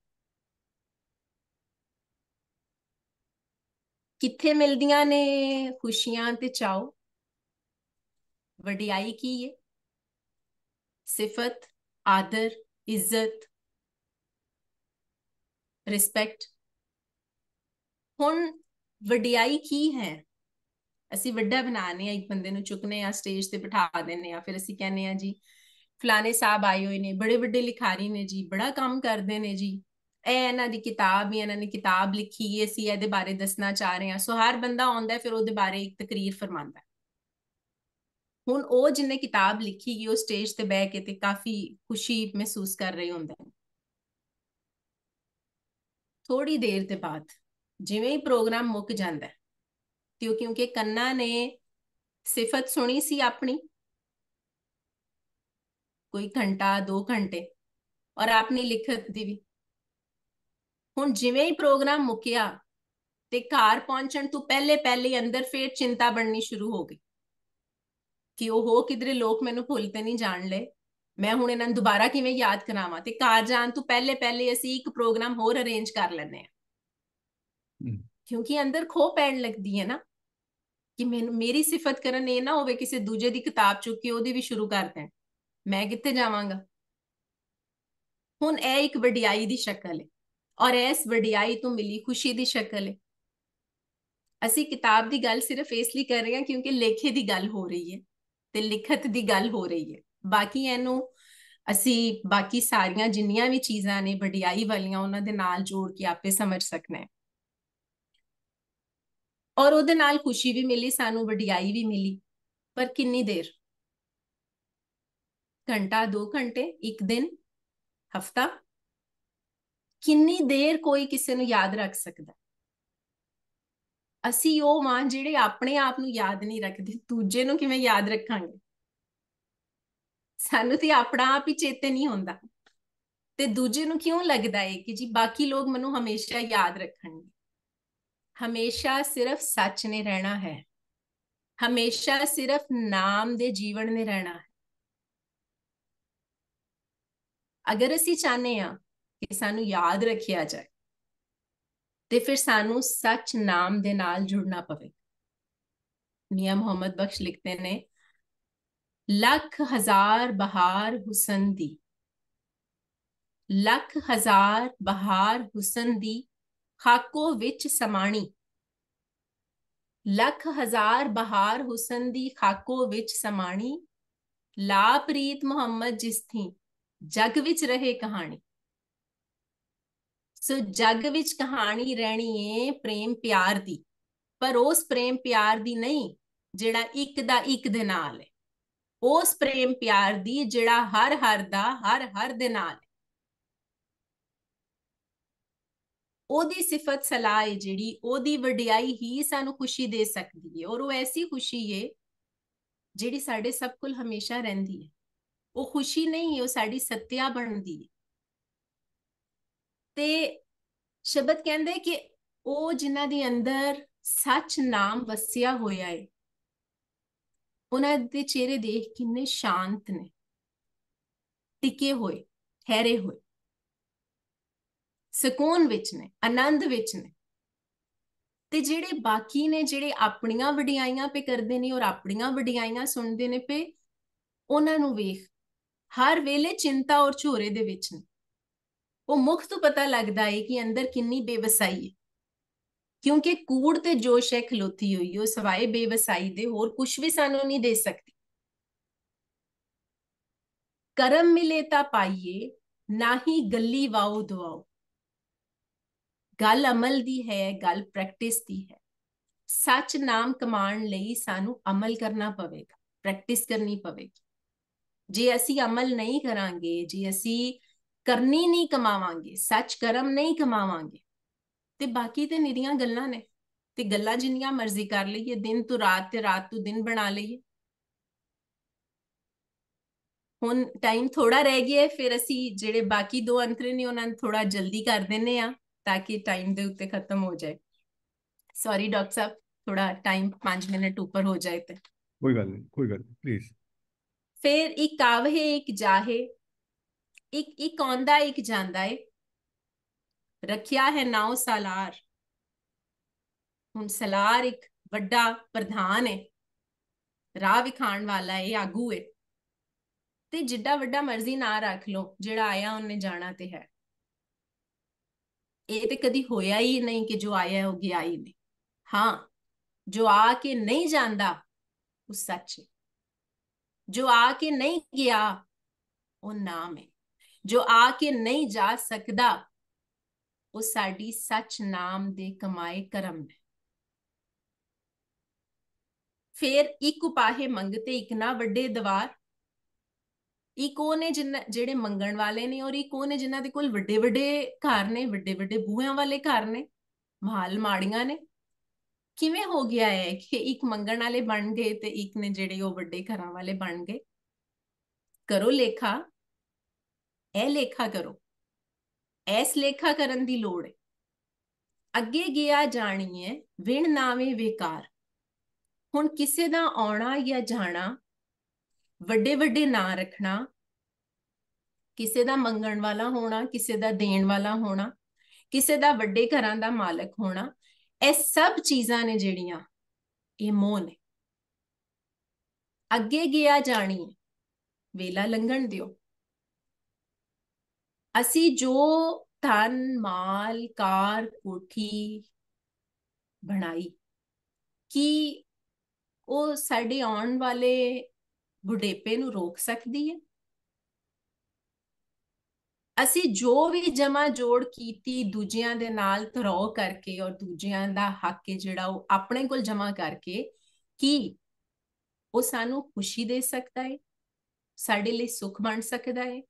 ਕਿੱਥੇ ਮਿਲਦੀਆਂ ਨੇ ਖੁਸ਼ੀਆਂ ਤੇ ਚਾਓ ਵਡਿਆਈ ਕੀ ਹੈ ਸਿਫਤ ਆਦਰ ਇੱਜ਼ਤ ਰਿਸਪੈਕਟ ਹੁਣ ਵਡਿਆਈ ਕੀ ਹੈ ਅਸੀਂ ਵੱਡਾ ਬਣਾਣੇ ਆ ਇੱਕ ਬੰਦੇ ਨੂੰ ਚੁੱਕਨੇ ਆ ਸਟੇਜ ਤੇ ਬਿਠਾ ਦਿੰਨੇ ਆ ਫਿਰ ਅਸੀਂ ਕਹਿੰਨੇ ਆ ਜੀ ਫਲਾਣੇ ਸਾਹਿਬ ਆਏ ਹੋਏ ਨੇ ਬੜੇ ਵੱਡੇ ਲਿਖਾਰੀ ਨੇ ਜੀ ਬੜਾ ਕੰਮ ਕਰਦੇ ਨੇ ਜੀ ਇਹ ਇਹਨਾਂ ਦੀ ਕਿਤਾਬ ਜਾਂ ਇਹਨਾਂ ਨੇ ਕਿਤਾਬ ਲਿਖੀ ਹੈ ਸੀ ਇਹਦੇ ਬਾਰੇ ਦੱਸਣਾ ਚਾਹ ਰਹੇ ਹਾਂ ਸੋ ਹਰ ਬੰਦਾ ਆਉਂਦਾ ਫਿਰ ਉਹਦੇ ਬਾਰੇ ਇੱਕ ਤਕਰੀਰ ਫਰਮਾਉਂਦਾ ਹੁਣ ਉਹ ਜਿਨੇ ਕਿਤਾਬ ਲਿਖੀ ਗਈ ਉਹ ਸਟੇਜ ਤੇ ਬਹਿ ਕੇ ਤੇ ਕਾਫੀ ਖੁਸ਼ੀ ਮਹਿਸੂਸ ਕਰ ਰਹੇ ਹੁੰਦੇ ਨੇ ਥੋੜੀ ਦੇਰ ਤੇ ਬਾਅਦ ਜਿਵੇਂ ਹੀ ਪ੍ਰੋਗਰਾਮ ਮੁੱਕ ਜਾਂਦਾ ਹੈ ਤੇ ਉਹ ਕਿਉਂਕਿ ਕੰਨਾ ਨੇ ਸਿਫਤ ਸੁਣੀ ਸੀ ਆਪਣੀ ਕੋਈ ਘੰਟਾ 2 ਘੰਟੇ ਔਰ ਆਪਣੀ ਲਿਖਤ ਦੀ ਵੀ ਹੁਣ ਜਿਵੇਂ ਹੀ ਪ੍ਰੋਗਰਾਮ ਮੁੱਕਿਆ ਤੇ ਘਰ ਪਹੁੰਚਣ ਤੋਂ ਪਹਿਲੇ ਪਹਿਲੇ ਅੰਦਰ ਫੇਰ ਚਿੰਤਾ ਬਣਨੀ ਸ਼ੁਰੂ ਹੋ ਗਈ ਕਿ ਉਹ ਹੋ ਕਿਧਰੇ ਲੋਕ ਮੈਨੂੰ ਭੁੱਲ ਤੇ ਨਹੀਂ ਜਾਣ ਲੈ ਮੈਂ ਹੁਣ ਇਹਨਾਂ ਨੂੰ ਦੁਬਾਰਾ ਕਿਵੇਂ ਯਾਦ ਕਰਾਵਾਂ ਤੇ ਘਰ ਜਾਣ ਤੋਂ ਪਹਿਲੇ ਪਹਿਲੇ ਅਸੀਂ ਇੱਕ ਪ੍ਰੋਗਰਾਮ ਹੋਰ ਅਰੇਂਜ ਕਰ ਲੈਂਦੇ ਆ ਕਿਉਂਕਿ ਅੰਦਰ ਖੋ ਪੈਣ ਲੱਗਦੀ ਹੈ ਨਾ ਕਿ ਮੈਨੂੰ ਮੇਰੀ ਸਿਫਤ ਕਰਨ ਇਹ ਨਾ ਹੋਵੇ ਕਿਸੇ ਦੂਜੇ ਦੀ ਕਿਤਾਬ ਚੁੱਕ ਕੇ ਉਹਦੀ ਵੀ ਸ਼ੁਰੂ ਕਰ ਦੇ ਮੈਂ ਕਿੱਥੇ ਜਾਵਾਂਗਾ ਹੁਣ ਇਹ ਇੱਕ ਵਡਿਆਈ ਦੀ ਸ਼ਕਲ ਹੈ ਔਰ ਇਸ ਵਡਿਆਈ ਤੋਂ ਮਿਲੀ ਖੁਸ਼ੀ ਦੀ ਸ਼ਕਲ ਹੈ ਅਸੀਂ ਕਿਤਾਬ ਦੀ ਗੱਲ ਸਿਰਫ ਇਸ ਲਈ ਕਰ ਰਹੇ ਹਾਂ ਕਿਉਂਕਿ ਲੇਖੇ ਦੀ ਗੱਲ ਹੋ ਰਹੀ ਹੈ ਤੇ ਲਿਖਤ ਦੀ ਗੱਲ ਹੋ ਰਹੀ ਹੈ ਬਾਕੀ ਇਹਨੂੰ ਅਸੀਂ ਬਾਕੀ ਸਾਰੀਆਂ ਜਿੰਨੀਆਂ ਵੀ ਚੀਜ਼ਾਂ ਨੇ ਵਡਿਆਈ ਵਾਲੀਆਂ ਉਹਨਾਂ ਦੇ ਨਾਲ ਜੋੜ ਕੇ ਆਪੇ ਸਮਝ ਸਕਨੇ ਹਾਂ ਔਰ ਉਹਦੇ ਨਾਲ ਖੁਸ਼ੀ ਵੀ ਮਿਲੀ ਸਾਨੂੰ ਵਡਿਆਈ ਵੀ ਮਿਲੀ ਪਰ ਕਿੰਨੀ ਦੇਰ ਘੰਟਾ 2 ਘੰਟੇ ਇੱਕ ਦਿਨ ਹਫਤਾ ਕਿੰਨੀ ਦੇਰ ਕੋਈ ਕਿਸੇ ਨੂੰ ਯਾਦ ਰੱਖ ਸਕਦਾ ਅਸੀਂ ਉਹ ਮਾਂ ਜਿਹੜੇ ਆਪਣੇ ਆਪ ਨੂੰ ਯਾਦ ਨਹੀਂ ਰੱਖਦੇ ਦੂਜੇ ਨੂੰ ਕਿਵੇਂ ਯਾਦ ਰੱਖਾਂਗੇ ਸਾਨੂੰ ਤੇ ਆਪਣਾ ਆਪ ਹੀ ਚੇਤੇ ਨਹੀਂ ਹੁੰਦਾ ਤੇ ਦੂਜੇ ਨੂੰ ਕਿਉਂ ਲੱਗਦਾ ਹੈ ਕਿ ਜੀ ਬਾਕੀ ਲੋਕ ਮੈਨੂੰ ਹਮੇਸ਼ਾ ਯਾਦ ਰੱਖਣਗੇ ਹਮੇਸ਼ਾ ਸਿਰਫ ਸੱਚ ਨੇ ਰਹਿਣਾ ਹੈ ਹਮੇਸ਼ਾ ਸਿਰਫ ਨਾਮ ਦੇ ਜੀਵਨ ਨੇ ਰਹਿਣਾ ਹੈ ਅਗਰ ਅਸੀਂ ਚਾਹਨੇ ਆ ਕਿ ਸਾਨੂੰ ਯਾਦ ਰੱਖਿਆ ਜਾਏ ਤੇ ਫਿਰ ਸਾਨੂੰ ਸੱਚ ਨਾਮ ਦੇ ਨਾਲ ਜੁੜਨਾ ਪਵੇ ਮੀਆਂ ਮੁਹੰਮਦ ਬਖਸ਼ ਲਿਖਦੇ ਨੇ ਲੱਖ ਹਜ਼ਾਰ ਬਹਾਰ ਹੁਸਨ ਦੀ ਲੱਖ ਹਜ਼ਾਰ ਬਹਾਰ ਹੁਸਨ ਦੀ ਖਾਕੋ ਵਿੱਚ ਸਮਾਣੀ ਲੱਖ ਹਜ਼ਾਰ ਬਹਾਰ ਹੁਸਨ ਦੀ ਖਾਕੋ ਵਿੱਚ ਸਮਾਣੀ ਲਾਪ੍ਰੀਤ ਮੁਹੰਮਦ ਜਿਸ ਥੀ ਜਗ ਵਿੱਚ ਰਹੇ ਕਹਾਣੀ ਸੋ ਜੱਗ ਵਿੱਚ ਕਹਾਣੀ ਰਹਿਣੀ ਏ ਪ੍ਰੇਮ ਪਿਆਰ ਦੀ ਪਰ ਉਸ ਪ੍ਰੇਮ ਪਿਆਰ ਦੀ ਨਹੀਂ ਜਿਹੜਾ ਇੱਕ ਦਾ ਇੱਕ ਦੇ ਨਾਲ ਹੈ ਉਸ ਪ੍ਰੇਮ ਪਿਆਰ ਦੀ ਜਿਹੜਾ ਹਰ ਹਰ ਦਾ ਹਰ ਹਰ ਦੇ ਨਾਲ ਹੈ ਉਹਦੀ ਸਿਫਤ ਸਲਾਹ ਹੈ ਜਿਹੜੀ ਉਹਦੀ ਵਡਿਆਈ ਹੀ ਸਾਨੂੰ ਖੁਸ਼ੀ ਦੇ ਸਕਦੀ ਹੈ ਔਰ ਉਹ ਐਸੀ ਖੁਸ਼ੀ ਹੈ ਜਿਹੜੀ ਸਾਡੇ ਸਭ ਕੋਲ ਹਮੇਸ਼ਾ ਰਹਿੰਦੀ ਹੈ ਉਹ ਖੁਸ਼ੀ ਨਹੀਂ ਹੈ ਉਹ ਸਾਡੀ ਸੱਤਿਆ ਬਣਦੀ ਹੈ ਤੇ ਸ਼ਬਦ ਕਹਿੰਦੇ ਕਿ ਉਹ ਜਿਨ੍ਹਾਂ ਦੇ ਅੰਦਰ ਸੱਚ ਨਾਮ ਵਸਿਆ ਹੋਇਆ ਹੈ ਉਹਨਾਂ ਦੇ ਚਿਹਰੇ ਦੇਖ ਕਿੰਨੇ ਸ਼ਾਂਤ ਨੇ ਟਿਕੇ ਹੋਏ ਠਹਿਰੇ ਹੋਏ ਸਕੂਨ ਵਿੱਚ ਨੇ ਆਨੰਦ ਵਿੱਚ ਨੇ ਤੇ ਜਿਹੜੇ ਬਾਕੀ ਨੇ ਜਿਹੜੇ ਆਪਣੀਆਂ ਵਡਿਆਈਆਂ ਪੇ ਕਰਦੇ ਨੇ ਔਰ ਆਪਣੀਆਂ ਵਡਿਆਈਆਂ ਸੁਣਦੇ ਨੇ ਪੇ ਉਹਨਾਂ ਨੂੰ ਵੇਖ ਹਰ ਵੇਲੇ ਚਿੰਤਾ ਔਰ ਝੋਰੇ ਦੇ ਵਿੱਚ ਨੇ ਉਹ ਮੁਖ ਤੋਂ ਪਤਾ ਲੱਗਦਾ ਹੈ ਕਿ ਅੰਦਰ ਕਿੰਨੀ ਬੇਵਸਾਈ ਹੈ ਕਿਉਂਕਿ ਕੂੜ ਤੇ ਜੋਸ਼ ਹੈ ਖਲੋਤੀ ਹੋਈ ਉਹ ਸਵਾਏ ਬੇਵਸਾਈ ਦੇ ਹੋਰ ਕੁਝ ਵੀ ਸਾਨੂੰ ਨਹੀਂ ਦੇ ਸਕਦੀ ਕਰਮ ਮਿਲੇ ਤਾਂ ਪਾਈਏ ਨਾ ਹੀ ਗੱਲੀ ਵਾਉ ਦਵਾਉ ਗੱਲ ਅਮਲ ਦੀ ਹੈ ਗੱਲ ਪ੍ਰੈਕਟਿਸ ਦੀ ਹੈ ਸੱਚ ਨਾਮ ਕਮਾਣ ਲਈ ਸਾਨੂੰ ਅਮਲ ਕਰਨਾ ਪਵੇਗਾ ਪ੍ਰੈਕਟਿਸ ਕਰਨੀ ਪਵੇਗੀ ਜੇ ਅਸੀਂ ਅਮਲ ਨਹੀਂ ਕਰਾਂਗੇ ਜੇ ਅਸੀਂ ਕਰਨੀ ਨਹੀਂ ਕਮਾਵਾਂਗੇ ਸੱਚ ਕਰਮ ਨਹੀਂ ਕਮਾਵਾਂਗੇ ਤੇ ਬਾਕੀ ਤੇ ਨਿਰੀਆਂ ਗੱਲਾਂ ਨੇ ਤੇ ਗੱਲਾਂ ਜਿੰਨੀਆਂ ਮਰਜ਼ੀ ਕਰ ਲਈਏ ਦਿਨ ਤੋਂ ਰਾਤ ਤੇ ਰਾਤ ਤੋਂ ਦਿਨ ਬਣਾ ਲਈਏ ਹੁਣ ਟਾਈਮ ਥੋੜਾ ਰਹਿ ਗਿਆ ਫਿਰ ਅਸੀਂ ਜਿਹੜੇ ਬਾਕੀ ਦੋ ਅੰਤਰੇ ਨੇ ਉਹਨਾਂ ਨੂੰ ਥੋੜਾ ਜਲਦੀ ਕਰ ਦਿੰਨੇ ਆ ਤਾਂ ਕਿ ਟਾਈਮ ਦੇ ਉੱਤੇ ਖਤਮ ਹੋ ਜਾਏ ਸੌਰੀ ਡਾਕਟਰ ਸਾਹਿਬ ਥੋੜਾ ਟਾਈਮ 5 ਮਿੰਟ ਉੱਪਰ ਹੋ ਜਾਏ ਤੇ ਕੋਈ ਗੱਲ ਨਹੀਂ ਕੋਈ ਗੱਲ ਨਹੀਂ ਪਲੀਜ਼ ਫਿਰ ਇੱਕ ਕਾਵ ਹੈ ਇੱਕ ਜਾਹੇ ਇੱਕ ਇੱਕ ਆਉਂਦਾ ਇੱਕ ਜਾਂਦਾ ਏ ਰੱਖਿਆ ਹੈ ਨਾਉ ਸਾਲਾਰ ਹੁਣ ਸਲਾਰ ਇੱਕ ਵੱਡਾ ਪ੍ਰਧਾਨ ਹੈ ਰਾਹ ਵਿਖਾਣ ਵਾਲਾ ਏ ਆਗੂ ਏ ਤੇ ਜਿੱਡਾ ਵੱਡਾ ਮਰਜ਼ੀ ਨਾ ਰੱਖ ਲੋ ਜਿਹੜਾ ਆਇਆ ਉਹਨੇ ਜਾਣਾ ਤੇ ਹੈ ਇਹ ਤੇ ਕਦੀ ਹੋਇਆ ਹੀ ਨਹੀਂ ਕਿ ਜੋ ਆਇਆ ਉਹ ਗਿਆ ਹੀ ਨਹੀਂ ਹਾਂ ਜੋ ਆ ਕੇ ਨਹੀਂ ਜਾਂਦਾ ਉਹ ਸੱਚ ਜੋ ਆ ਕੇ ਨਹੀਂ ਗਿਆ ਉਹ ਨਾਮ ਹੈ ਜੋ ਆ ਕੇ ਨਹੀਂ ਜਾ ਸਕਦਾ ਉਹ ਸਾਡੀ ਸੱਚ ਨਾਮ ਦੇ ਕਮਾਏ ਕਰਮ ਹੈ ਫਿਰ ਇੱਕ ਉਪਾਹੇ ਮੰਗਤੇ ਇੱਕ ਨਾ ਵੱਡੇ ਦਵਾਰ ਇੱਕ ਉਹ ਨੇ ਜਿਹੜੇ ਮੰਗਣ ਵਾਲੇ ਨੇ ਔਰ ਇੱਕ ਉਹ ਨੇ ਜਿਨ੍ਹਾਂ ਦੇ ਕੋਲ ਵੱਡੇ ਵੱਡੇ ਘਰ ਨੇ ਵੱਡੇ ਵੱਡੇ ਬੂਹਿਆਂ ਵਾਲੇ ਘਰ ਨੇ ਮਹਾਲ ਮਾੜੀਆਂ ਨੇ ਕਿਵੇਂ ਹੋ ਗਿਆ ਹੈ ਕਿ ਇੱਕ ਮੰਗਣ ਵਾਲੇ ਬਣ ਗਏ ਤੇ ਇੱਕ ਨੇ ਜਿਹੜੇ ਉਹ ਵੱਡੇ ਘਰਾਂ ਵਾਲੇ ਬਣ ਗਏ ਕਰੋ ਲੇਖਾ ਇਹ ਲੇਖਾ ਕਰੋ ਐਸ ਲੇਖਾ ਕਰਨ ਦੀ ਲੋੜ ਹੈ ਅੱਗੇ ਗਿਆ ਜਾਣੀਏ ਵਿਣ ਨਾਵੇਂ ਵਿਕਾਰ ਹੁਣ ਕਿਸੇ ਦਾ ਆਉਣਾ ਜਾਂ ਜਾਣਾ ਵੱਡੇ ਵੱਡੇ ਨਾਂ ਰੱਖਣਾ ਕਿਸੇ ਦਾ ਮੰਗਣ ਵਾਲਾ ਹੋਣਾ ਕਿਸੇ ਦਾ ਦੇਣ ਵਾਲਾ ਹੋਣਾ ਕਿਸੇ ਦਾ ਵੱਡੇ ਘਰਾਂ ਦਾ ਮਾਲਕ ਹੋਣਾ ਇਹ ਸਭ ਚੀਜ਼ਾਂ ਨੇ ਜਿਹੜੀਆਂ ਇਹ ਮੋਹ ਨੇ ਅੱਗੇ ਗਿਆ ਜਾਣੀ ਵੇਲਾ ਲੰਘਣ ਦਿਓ ਅਸੀਂ ਜੋ ਧਨ ਮਾਲ ਕਾਰ ਕੋਠੀ ਬਣਾਈ ਕੀ ਉਹ ਸਾਡੇ ਆਉਣ ਵਾਲੇ ਬੁਢੇਪੇ ਨੂੰ ਰੋਕ ਸਕਦੀ ਹੈ ਅਸੀਂ ਜੋ ਵੀ ਜਮਾ ਜੋੜ ਕੀਤੀ ਦੂਜਿਆਂ ਦੇ ਨਾਲ ਤਰੋ ਕਰਕੇ ਔਰ ਦੂਜਿਆਂ ਦਾ ਹੱਕ ਜਿਹੜਾ ਉਹ ਆਪਣੇ ਕੋਲ ਜਮਾ ਕਰਕੇ ਕੀ ਉਹ ਸਾਨੂੰ ਖੁਸ਼ੀ ਦੇ ਸਕਦਾ ਹੈ ਸਾਡੇ ਲਈ ਸੁਖ ਬਣ ਸਕਦਾ ਹੈ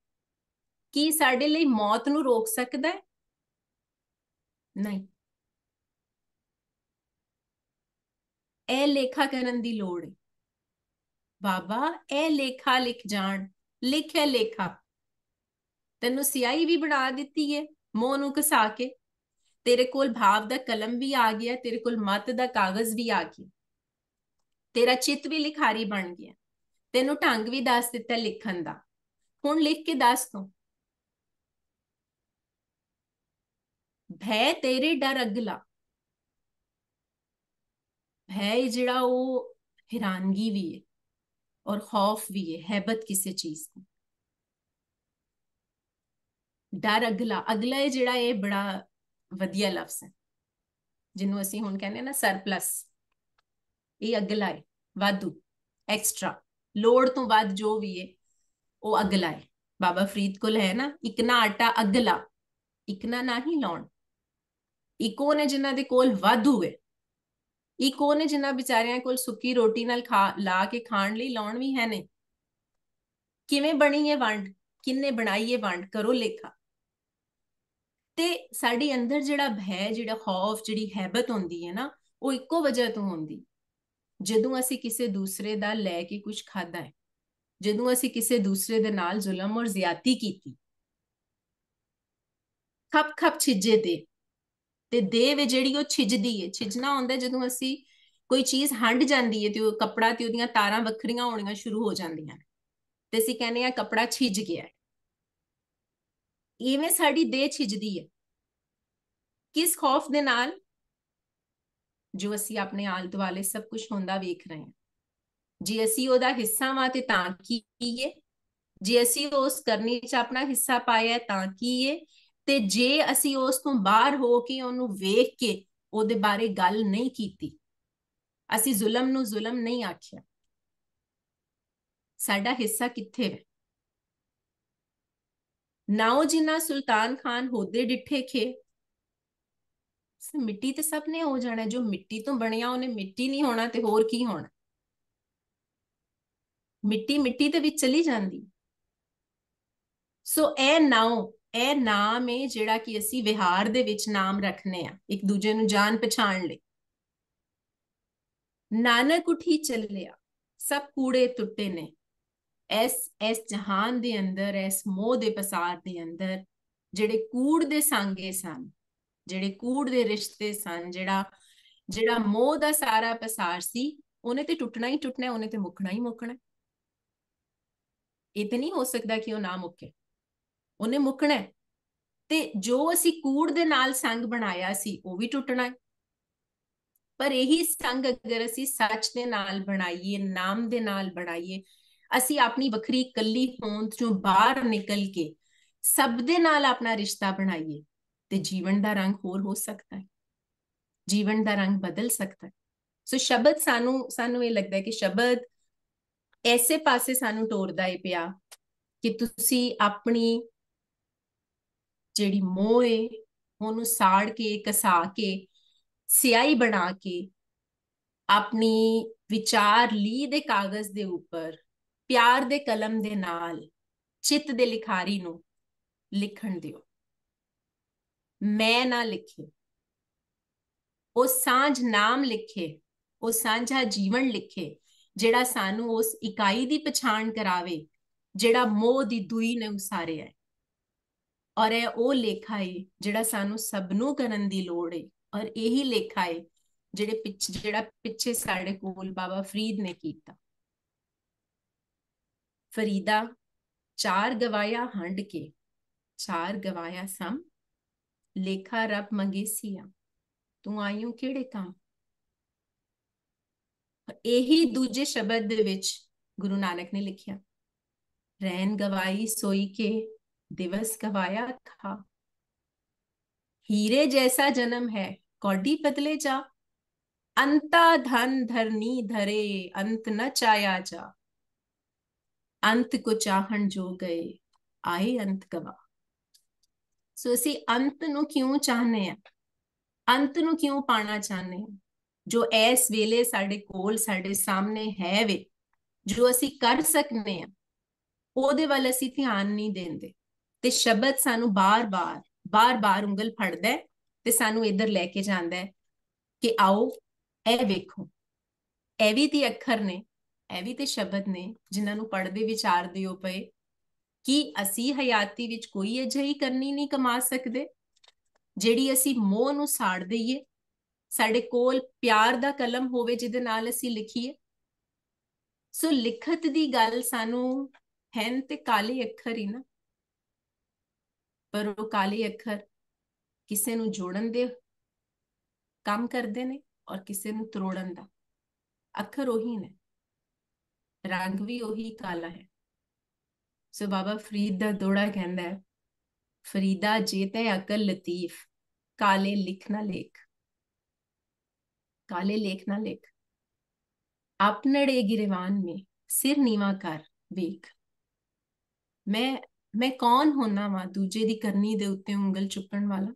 ਕੀ ਸਾਡੇ ਲਈ ਮੌਤ ਨੂੰ ਰੋਕ ਸਕਦਾ ਹੈ ਨਹੀਂ ਇਹ ਲੇਖਾ ਕਰਨ ਦੀ ਲੋੜ ਹੈ ਬਾਬਾ ਇਹ ਲੇਖਾ ਲਿਖ ਜਾਣ ਲਿਖਿਆ ਲੇਖਾ ਤੈਨੂੰ ਸਿਆਹੀ ਵੀ ਬਣਾ ਦਿੱਤੀ ਹੈ ਮੋਹ ਨੂੰ ਕਸਾ ਕੇ ਤੇਰੇ ਕੋਲ ਭਾਵ ਦਾ ਕਲਮ ਵੀ ਆ ਗਿਆ ਤੇਰੇ ਕੋਲ ਮਤ ਦਾ ਕਾਗਜ਼ ਵੀ ਆ ਗਿਆ ਤੇਰਾ ਚਿੱਤ ਵੀ ਲਿਖਾਰੀ ਬਣ ਗਿਆ ਤੈਨੂੰ ਢੰਗ ਵੀ ਦੱਸ ਦਿੱਤਾ ਲਿਖਣ ਦਾ ਹੁਣ ਲਿਖ ਕੇ ਦੱਸ ਤੂੰ भय तेरे डर अगला भय जड़ा वो हैरानगी भी है और खौफ भी है हैबत किसी चीज को डर अगला अगला जरा ये बड़ा वधिया लफ्स है जिन्हों असी हूँ कहने ना सरप्लस ये अगला है वादू एक्सट्रा लोड़ तो बाद जो भी है वह अगला है बाबा फरीद को है ना इकना आटा अगला इकना ना ही लाण ਇੱਕੋ ਨੇ ਜਿਨ੍ਹਾਂ ਦੇ ਕੋਲ ਵਾਧੂ ਹੈ ਇੱਕੋ ਨੇ ਜਿਨ੍ਹਾਂ ਵਿਚਾਰਿਆਂ ਕੋਲ ਸੁੱਕੀ ਰੋਟੀ ਨਾਲ ਖਾ ਲਾ ਕੇ ਖਾਣ ਲਈ ਲਾਉਣ ਵੀ ਹੈ ਨੇ ਕਿਵੇਂ ਬਣੀ ਇਹ ਵੰਡ ਕਿੰਨੇ ਬਣਾਈ ਇਹ ਵੰਡ ਕਰੋ ਲੇਖਾ ਤੇ ਸਾਡੇ ਅੰਦਰ ਜਿਹੜਾ ਭੈ ਜਿਹੜਾ ਖੌਫ ਜਿਹੜੀ ਹੈਬਤ ਹੁੰਦੀ ਹੈ ਨਾ ਉਹ ਇੱਕੋ ਵਜ੍ਹਾ ਤੋਂ ਹੁੰਦੀ ਜਦੋਂ ਅਸੀਂ ਕਿਸੇ ਦੂਸਰੇ ਦਾ ਲੈ ਕੇ ਕੁਝ ਖਾਦਾ ਹੈ ਜਦੋਂ ਅਸੀਂ ਕਿਸੇ ਦੂਸਰੇ ਦੇ ਨਾਲ ਜ਼ੁਲਮ ਔਰ ਜ਼ਿਆਤੀ ਕੀਤੀ ਖੱਪ ਖੱਪ ਛਿੱਜੇ ਤੇ ਤੇ ਦੇਹ ਵੇ ਜਿਹੜੀ ਉਹ ਛਿਜਦੀ ਹੈ ਛਿਜਣਾ ਹੁੰਦਾ ਜਦੋਂ ਅਸੀਂ ਕੋਈ ਚੀਜ਼ ਹੰਡ ਜਾਂਦੀ ਹੈ ਤੇ ਉਹ ਕਪੜਾ ਤੇ ਉਹਦੀਆਂ ਤਾਰਾਂ ਵੱਖਰੀਆਂ ਹੋਣੀਆਂ ਸ਼ੁਰੂ ਹੋ ਜਾਂਦੀਆਂ ਤੇ ਅਸੀਂ ਕਹਿੰਦੇ ਆ ਕਪੜਾ ਛਿਜ ਗਿਆ ਇਵੇਂ ਸਾਡੀ ਦੇਹ ਛਿਜਦੀ ਹੈ ਕਿਸ ਖੌਫ ਦੇ ਨਾਲ ਜੋ ਅਸੀਂ ਆਪਣੇ ਆਲ ਦੁਆਲੇ ਸਭ ਕੁਝ ਹੁੰਦਾ ਵੇਖ ਰਹੇ ਹਾਂ ਜੇ ਅਸੀਂ ਉਹਦਾ ਹਿੱਸਾ ਵਾਂ ਤੇ ਤਾਂ ਕੀ ਏ ਜੇ ਅਸੀਂ ਉਸ ਕਰਨੀ ਚ ਆਪਣਾ ਹਿੱਸਾ ਪਾਇਆ ਤਾਂ ਕੀ ਏ ਤੇ ਜੇ ਅਸੀਂ ਉਸ ਤੋਂ ਬਾਹਰ ਹੋ ਕੇ ਉਹਨੂੰ ਵੇਖ ਕੇ ਉਹਦੇ ਬਾਰੇ ਗੱਲ ਨਹੀਂ ਕੀਤੀ ਅਸੀਂ ਜ਼ੁਲਮ ਨੂੰ ਜ਼ੁਲਮ ਨਹੀਂ ਆਖਿਆ ਸਾਡਾ ਹਿੱਸਾ ਕਿੱਥੇ ਹੈ ਨਾਉ ਜਿੰਨਾ ਸੁਲਤਾਨ ਖਾਨ ਹੋਦੇ ਡਿੱਠੇ ਖੇ ਮਿੱਟੀ ਤੇ ਸਭ ਨੇ ਹੋ ਜਾਣਾ ਜੋ ਮਿੱਟੀ ਤੋਂ ਬਣਿਆ ਉਹਨੇ ਮਿੱਟੀ ਨਹੀਂ ਹੋਣਾ ਤੇ ਹੋਰ ਕੀ ਹੋਣਾ ਮਿੱਟੀ ਮਿੱਟੀ ਦੇ ਵਿੱਚ ਚਲੀ ਜਾਂਦੀ ਸੋ ਐ ਨਾਉ ਇਹ ਨਾਮ ਹੈ ਜਿਹੜਾ ਕਿ ਅਸੀਂ ਵਿਹਾਰ ਦੇ ਵਿੱਚ ਨਾਮ ਰੱਖਨੇ ਆ ਇੱਕ ਦੂਜੇ ਨੂੰ ਜਾਣ ਪਛਾਣ ਲਈ ਨਾਨਕ ਉਠੀ ਚੱਲਿਆ ਸਭ ਕੂੜੇ ਟੁੱਟੇ ਨੇ ਇਸ ਇਸ ਜਹਾਨ ਦੇ ਅੰਦਰ ਇਸ ਮੋਹ ਦੇ ਪਸਾਰ ਦੇ ਅੰਦਰ ਜਿਹੜੇ ਕੂੜ ਦੇ ਸੰਗੇ ਸਨ ਜਿਹੜੇ ਕੂੜ ਦੇ ਰਿਸ਼ਤੇ ਸਨ ਜਿਹੜਾ ਜਿਹੜਾ ਮੋਹ ਦਾ ਸਾਰਾ ਪਸਾਰ ਸੀ ਉਹਨੇ ਤੇ ਟੁੱਟਣਾ ਹੀ ਟੁੱਟਣਾ ਉਹਨੇ ਤੇ ਮੁੱਕਣਾ ਹੀ ਮੁੱਕਣਾ ਇਤਨੀ ਹੋ ਸਕਦਾ ਕਿ ਉਹ ਨਾ ਮੁੱਕੇ ਉਹਨੇ ਮੁੱਕਣਾ ਹੈ ਤੇ ਜੋ ਅਸੀਂ ਕੂੜ ਦੇ ਨਾਲ ਸੰਗ ਬਣਾਇਆ ਸੀ ਉਹ ਵੀ ਟੁੱਟਣਾ ਹੈ ਪਰ ਇਹੀ ਸੰਗ ਅਗਰ ਅਸੀਂ ਸੱਚ ਦੇ ਨਾਲ ਬਣਾਈਏ ਨਾਮ ਦੇ ਨਾਲ ਬਣਾਈਏ ਅਸੀਂ ਆਪਣੀ ਵੱਖਰੀ ਕੱਲੀ ਹੋਂਦ ਚੋਂ ਬਾਹਰ ਨਿਕਲ ਕੇ ਸਭ ਦੇ ਨਾਲ ਆਪਣਾ ਰਿਸ਼ਤਾ ਬਣਾਈਏ ਤੇ ਜੀਵਨ ਦਾ ਰੰਗ ਹੋਰ ਹੋ ਸਕਦਾ ਹੈ ਜੀਵਨ ਦਾ ਰੰਗ ਬਦਲ ਸਕਦਾ ਹੈ ਸੋ ਸ਼ਬਦ ਸਾਨੂੰ ਸਾਨੂੰ ਇਹ ਲੱਗਦਾ ਹੈ ਕਿ ਸ਼ਬਦ ਐਸੇ ਪਾਸੇ ਸਾਨੂੰ ਟੋਰਦਾ ਹੈ ਪਿਆ ਕਿ ਤੁਸੀਂ ਆਪਣੀ ਜਿਹੜੀ ਮੋਹ ਏ ਉਹਨੂੰ ਸਾੜ ਕੇ ਕਸਾ ਕੇ ਸਿਆਹੀ ਬਣਾ ਕੇ ਆਪਣੀ ਵਿਚਾਰ ਲੀ ਦੇ ਕਾਗਜ਼ ਦੇ ਉੱਪਰ ਪਿਆਰ ਦੇ ਕਲਮ ਦੇ ਨਾਲ ਚਿੱਤ ਦੇ ਲਿਖਾਰੀ ਨੂੰ ਲਿਖਣ ਦਿਓ ਮੈਂ ਨਾ ਲਿਖੇ ਉਹ ਸਾਂਝ ਨਾਮ ਲਿਖੇ ਉਹ ਸਾਂਝਾ ਜੀਵਨ ਲਿਖੇ ਜਿਹੜਾ ਸਾਨੂੰ ਉਸ ਇਕਾਈ ਦੀ ਪਛਾਣ ਕਰਾਵੇ ਜਿਹੜਾ ਮੋਹ ਦੀ ਦੂਈ ਨੇ ਉਸਾਰਿਆ ਹੈ ਔਰ ਇਹ ਉਹ ਲੇਖਾ ਹੈ ਜਿਹੜਾ ਸਾਨੂੰ ਸਭ ਨੂੰ ਕਰਨ ਦੀ ਲੋੜ ਹੈ ਔਰ ਇਹੀ ਲੇਖਾ ਹੈ ਜਿਹੜੇ ਪਿੱਛ ਜਿਹੜਾ ਪਿੱਛੇ ਸਾਡੇ ਕੋਲ ਬਾਬਾ ਫਰੀਦ ਨੇ ਕੀਤਾ ਫਰੀਦਾ ਚਾਰ ਗਵਾਇਆ ਹੰਡ ਕੇ ਚਾਰ ਗਵਾਇਆ ਸਮ ਲੇਖਾ ਰੱਬ ਮੰਗੇਸੀਆ ਤੂੰ ਆਈਉ ਕਿਹੜੇ ਕੰਮ ਇਹੀ ਦੂਜੇ ਸ਼ਬਦ ਦੇ ਵਿੱਚ ਗੁਰੂ ਨਾਨਕ ਨੇ ਲਿਖਿਆ ਰਹਿਣ ਗਵਾਈ ਸੋਈ ਕੇ दिवस गवाया था हीरे जैसा जन्म है कौडी बदले जा अंता धन धरनी धरे अंत न चाया जा अंत को चाहन जो गए आए अंत गवा सो so, असी अंत नु क्यों चाहने हैं अंत नु क्यों पाना चाहने हैं जो इस वेले साडे कोल साडे सामने है वे जो असी कर सकने हैं ओदे वाल असी ध्यान नहीं देंदे दे। ਤੇ ਸ਼ਬਦ ਸਾਨੂੰ ਬਾਰ-ਬਾਰ ਬਾਰ-ਬਾਰ ਉਂਗਲ ਫੜਦਾ ਤੇ ਸਾਨੂੰ ਇੱਧਰ ਲੈ ਕੇ ਜਾਂਦਾ ਹੈ ਕਿ ਆਓ ਇਹ ਵੇਖੋ ਇਹ ਵੀ ਤੇ ਅੱਖਰ ਨੇ ਇਹ ਵੀ ਤੇ ਸ਼ਬਦ ਨੇ ਜਿਨ੍ਹਾਂ ਨੂੰ ਪੜਦੇ ਵਿਚਾਰਦੇ ਹੋ ਪਏ ਕਿ ਅਸੀਂ ਹਯਾਤੀ ਵਿੱਚ ਕੋਈ ਅਜਿਹੀ ਕਰਨੀ ਨਹੀਂ ਕਮਾ ਸਕਦੇ ਜਿਹੜੀ ਅਸੀਂ ਮੋਹ ਨੂੰ ਸਾੜ ਦਈਏ ਸਾਡੇ ਕੋਲ ਪਿਆਰ ਦਾ ਕਲਮ ਹੋਵੇ ਜਿਹਦੇ ਨਾਲ ਅਸੀਂ ਲਿਖੀਏ ਸੋ ਲਿਖਤ ਦੀ ਗੱਲ ਸਾਨੂੰ ਹੈਨ ਤੇ ਕਾਲੇ ਅੱਖਰ ਹੀ ਨਾ ਪਰ ਉਹ ਕਾਲੇ ਅੱਖਰ ਕਿਸੇ ਨੂੰ ਜੋੜਨ ਦੇ ਕੰਮ ਕਰਦੇ ਨੇ ਔਰ ਕਿਸੇ ਨੂੰ ਤੋੜਨ ਦਾ ਅੱਖਰ ਉਹੀ ਨੇ ਰੰਗ ਵੀ ਉਹੀ ਕਾਲਾ ਹੈ ਸੋ ਬਾਬਾ ਫਰੀਦ ਦਾ ਦੋੜਾ ਕਹਿੰਦਾ ਹੈ ਫਰੀਦਾ ਜੀਤੇ ਅਕਲ ਲਤੀਫ ਕਾਲੇ ਲਿਖਣਾ ਲੇਖ ਕਾਲੇ लेख ਲੇਖ ਆਪਣੇ ਡੇ गिरवान में ਸਿਰ ਨੀਵਾ ਕਰ ਵੇਖ ਮੈਂ ਮੈਂ ਕੌਣ ਹੋਣਾ ਵਾ ਦੂਜੇ ਦੀ ਕਰਨੀ ਦੇ ਉੱਤੇ ਉਂਗਲ ਚੁੱਕਣ ਵਾਲਾ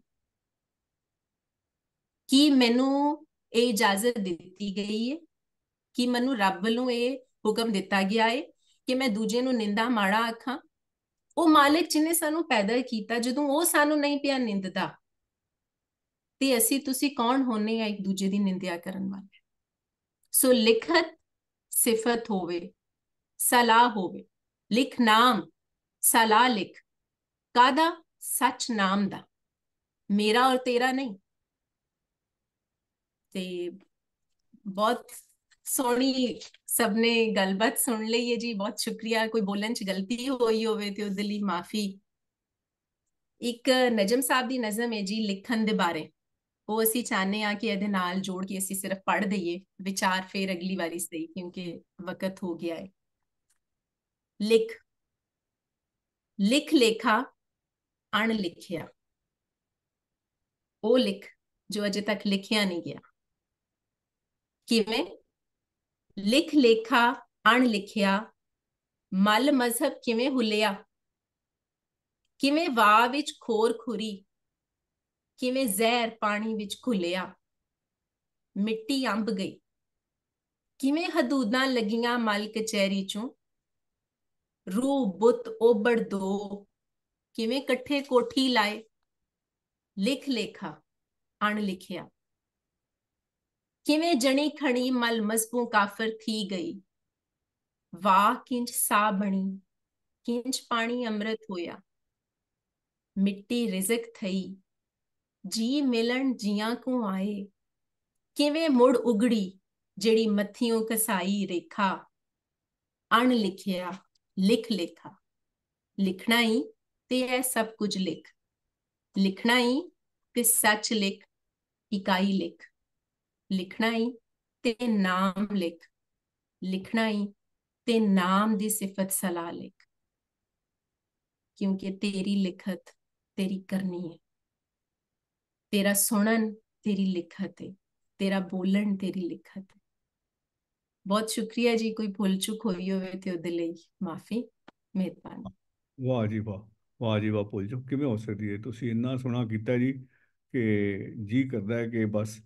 ਕੀ ਮੈਨੂੰ ਇਹ ਇਜਾਜ਼ਤ ਦਿੱਤੀ ਗਈ ਹੈ ਕਿ ਮੈਨੂੰ ਰੱਬ ਵੱਲੋਂ ਇਹ ਹੁਕਮ ਦਿੱਤਾ ਗਿਆ ਹੈ ਕਿ ਮੈਂ ਦੂਜੇ ਨੂੰ ਨਿੰਦਾ ਮਾੜਾ ਆਖਾਂ ਉਹ ਮਾਲਕ ਜਿਨੇ ਸਾਨੂੰ ਪੈਦਾ ਕੀਤਾ ਜਦੋਂ ਉਹ ਸਾਨੂੰ ਨਹੀਂ ਪਿਆ ਨਿੰਦਦਾ ਤੇ ਅਸੀਂ ਤੁਸੀਂ ਕੌਣ ਹੋਨੇ ਆ ਇੱਕ ਦੂਜੇ ਦੀ ਨਿੰਦਿਆ ਕਰਨ ਵਾਲੇ ਸੋ ਲਿਖਤ ਸਿਫਤ ਹੋਵੇ ਸਲਾਹ ਹੋਵੇ ਲਿਖ ਨਾਮ ਸਲਾਹ ਲਿਖ ਕਾਦਾ ਸੱਚ ਨਾਮ ਦਾ ਮੇਰਾ ਔਰ ਤੇਰਾ ਨਹੀਂ ਤੇ ਬਹੁਤ ਸੋਹਣੀ ਸਭ ਨੇ ਗੱਲਬਾਤ ਸੁਣ ਲਈ ਹੈ ਜੀ ਬਹੁਤ ਸ਼ੁਕਰੀਆ ਕੋਈ ਬੋਲਣ ਚ ਗਲਤੀ ਹੋਈ ਹੋਵੇ ਤੇ ਉਹਦੇ ਲਈ ਮਾਫੀ ਇੱਕ ਨਜਮ ਸਾਹਿਬ ਦੀ ਨਜ਼ਮ ਹੈ ਜੀ ਲਿਖਣ ਦੇ ਬਾਰੇ ਉਹ ਅਸੀਂ ਚਾਹਨੇ ਆ ਕਿ ਇਹਦੇ ਨਾਲ ਜੋੜ ਕੇ ਅਸੀਂ ਸਿਰਫ ਪੜ ਦਈਏ ਵਿਚਾਰ ਫੇਰ ਅਗਲੀ ਵਾਰੀ ਸਹੀ ਕਿਉਂਕਿ ਵਕਤ ਹੋ ਗਿਆ ਹੈ ਲਿਖ ਲਿਖ ਲੇਖਾ ਅਣ ਲਿਖਿਆ ਉਹ ਲਿਖ ਜੋ ਅਜੇ ਤੱਕ ਲਿਖਿਆ ਨਹੀਂ ਗਿਆ ਕਿਵੇਂ ਲਿਖ ਲੇਖਾ ਅਣ ਲਿਖਿਆ ਮਲ ਮਜ਼ਹਬ ਕਿਵੇਂ ਹੁਲਿਆ ਕਿਵੇਂ ਵਾ ਵਿੱਚ ਖੋਰ ਖੁਰੀ ਕਿਵੇਂ ਜ਼ਹਿਰ ਪਾਣੀ ਵਿੱਚ ਘੁਲਿਆ ਮਿੱਟੀ ਅੰਬ ਗਈ ਕਿਵੇਂ ਹਦੂਦਾਂ ਲੱਗੀਆਂ ਮਲ ਕਚਹਿਰੀ ਚੋਂ ਰੂਹ ਬੁੱਤ ਓਬੜ ਦੋ ਕਿਵੇਂ ਇਕੱਠੇ ਕੋਠੀ ਲਾਏ ਲਿਖ ਲੇਖਾ ਅਣ ਲਿਖਿਆ ਕਿਵੇਂ ਜਣੀ ਖਣੀ ਮਲ ਮਸਬੂ ਕਾਫਰ ਥੀ ਗਈ ਵਾ ਕਿੰਜ ਸਾ ਬਣੀ ਕਿੰਜ ਪਾਣੀ ਅੰਮ੍ਰਿਤ ਹੋਇਆ ਮਿੱਟੀ ਰਿਜ਼ਕ ਥਈ ਜੀ ਮਿਲਣ ਜੀਆਂ ਕੋ ਆਏ ਕਿਵੇਂ ਮੁੜ ਉਗੜੀ ਜਿਹੜੀ ਮੱਥਿਓ ਕਸਾਈ ਰੇਖਾ ਅਣ ਲਿਖਿਆ लिख लेखा लिखना ही ते है सब कुछ लिख लिखना ही ते सच लिख इकाई लिख लिखना ही ते नाम लिख लिखना ही ते नाम दी सिफत सलाह लिख क्योंकि तेरी लिखत तेरी करनी है तेरा सुनन तेरी लिखत है तेरा बोलन तेरी लिखत है ਬਹੁਤ ਸ਼ੁਕਰੀਆ ਜੀ ਕੋਈ ਭੁੱਲ ਚੁੱਕ ਹੋਈ ਹੋਵੇ ਤੇ ਉਹਦੇ ਲਈ ਮਾਫੀ ਮਿਹਰਬਾਨੀ ਵਾਹ ਜੀ ਵਾਹ ਵਾਹ ਜੀ ਵਾਹ ਭੁੱਲ ਚੁੱਕ ਕਿਵੇਂ ਹੋ ਸਕਦੀ ਹੈ ਤੁਸੀਂ ਇੰਨਾ ਸੋਹਣਾ ਕੀਤਾ ਜੀ ਕਿ ਜੀ ਕਰਦਾ ਹੈ ਕਿ ਬਸ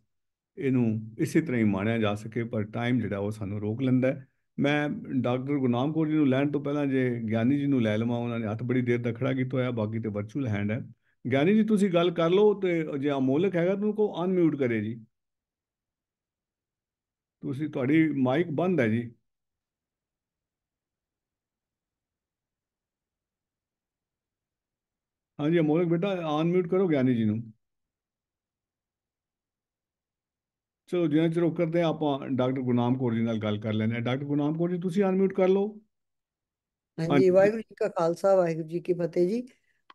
ਇਹਨੂੰ ਇਸੇ ਤਰ੍ਹਾਂ ਹੀ ਮਾਣਿਆ ਜਾ ਸਕੇ ਪਰ ਟਾਈਮ ਜਿਹੜਾ ਉਹ ਸਾਨੂੰ ਰੋਕ ਲੈਂਦਾ ਹੈ ਮੈਂ ਡਾਕਟਰ ਗੁਨਾਮ ਕੋਰ ਜੀ ਨੂੰ ਲੈਣ ਤੋਂ ਪਹਿਲਾਂ ਜੇ ਗਿਆਨੀ ਜੀ ਨੂੰ ਲੈ ਲਵਾਂ ਉਹਨਾਂ ਨੇ ਹੱਥ ਬੜੀ ਦੇਰ ਤੱਕ ਖੜਾ ਕੀਤਾ ਹੋਇਆ ਬਾਕੀ ਤੇ ਵਰਚੁਅਲ ਹੈਂਡ ਹੈ ਗਿਆਨੀ ਜੀ ਤੁਸੀਂ ਗੱਲ ਕਰ ਲਓ ਤੇ ਜੇ ਅਮੋਲਕ ਹੈਗਾ ਤੁਹਾਨੂੰ ਕੋ ਅਨਮਿਊਟ ਕਰੇ ਜੀ ਤੁਸੀਂ ਤੁਹਾਡੀ ਮਾਈਕ ਬੰਦ ਹੈ ਜੀ ਹਾਂਜੀ ਅਮੋਲਕ ਬੇਟਾ ਆਨ ਮਿਊਟ ਕਰੋ ਗਿਆਨੀ ਜੀ ਨੂੰ ਚਲੋ ਜੀ ਚਿਰ ਰੋਕ ਕਰਦੇ ਆਪਾਂ ਡਾਕਟਰ ਗੁਨਾਮ ਕੋਰ ਜੀ ਨਾਲ ਗੱਲ ਕਰ ਲੈਂਦੇ ਆ ਡਾਕਟਰ ਗੁਨਾਮ ਕੋਰ ਜੀ ਤੁਸੀਂ ਆਨ ਮਿਊਟ ਕਰ ਲਓ ਹਾਂਜੀ ਵਾਹਿਗੁਰੂ ਜੀ ਕਾ ਖਾਲਸਾ ਵਾਹਿਗੁਰੂ ਜੀ ਕੀ ਫਤਿਹ ਜੀ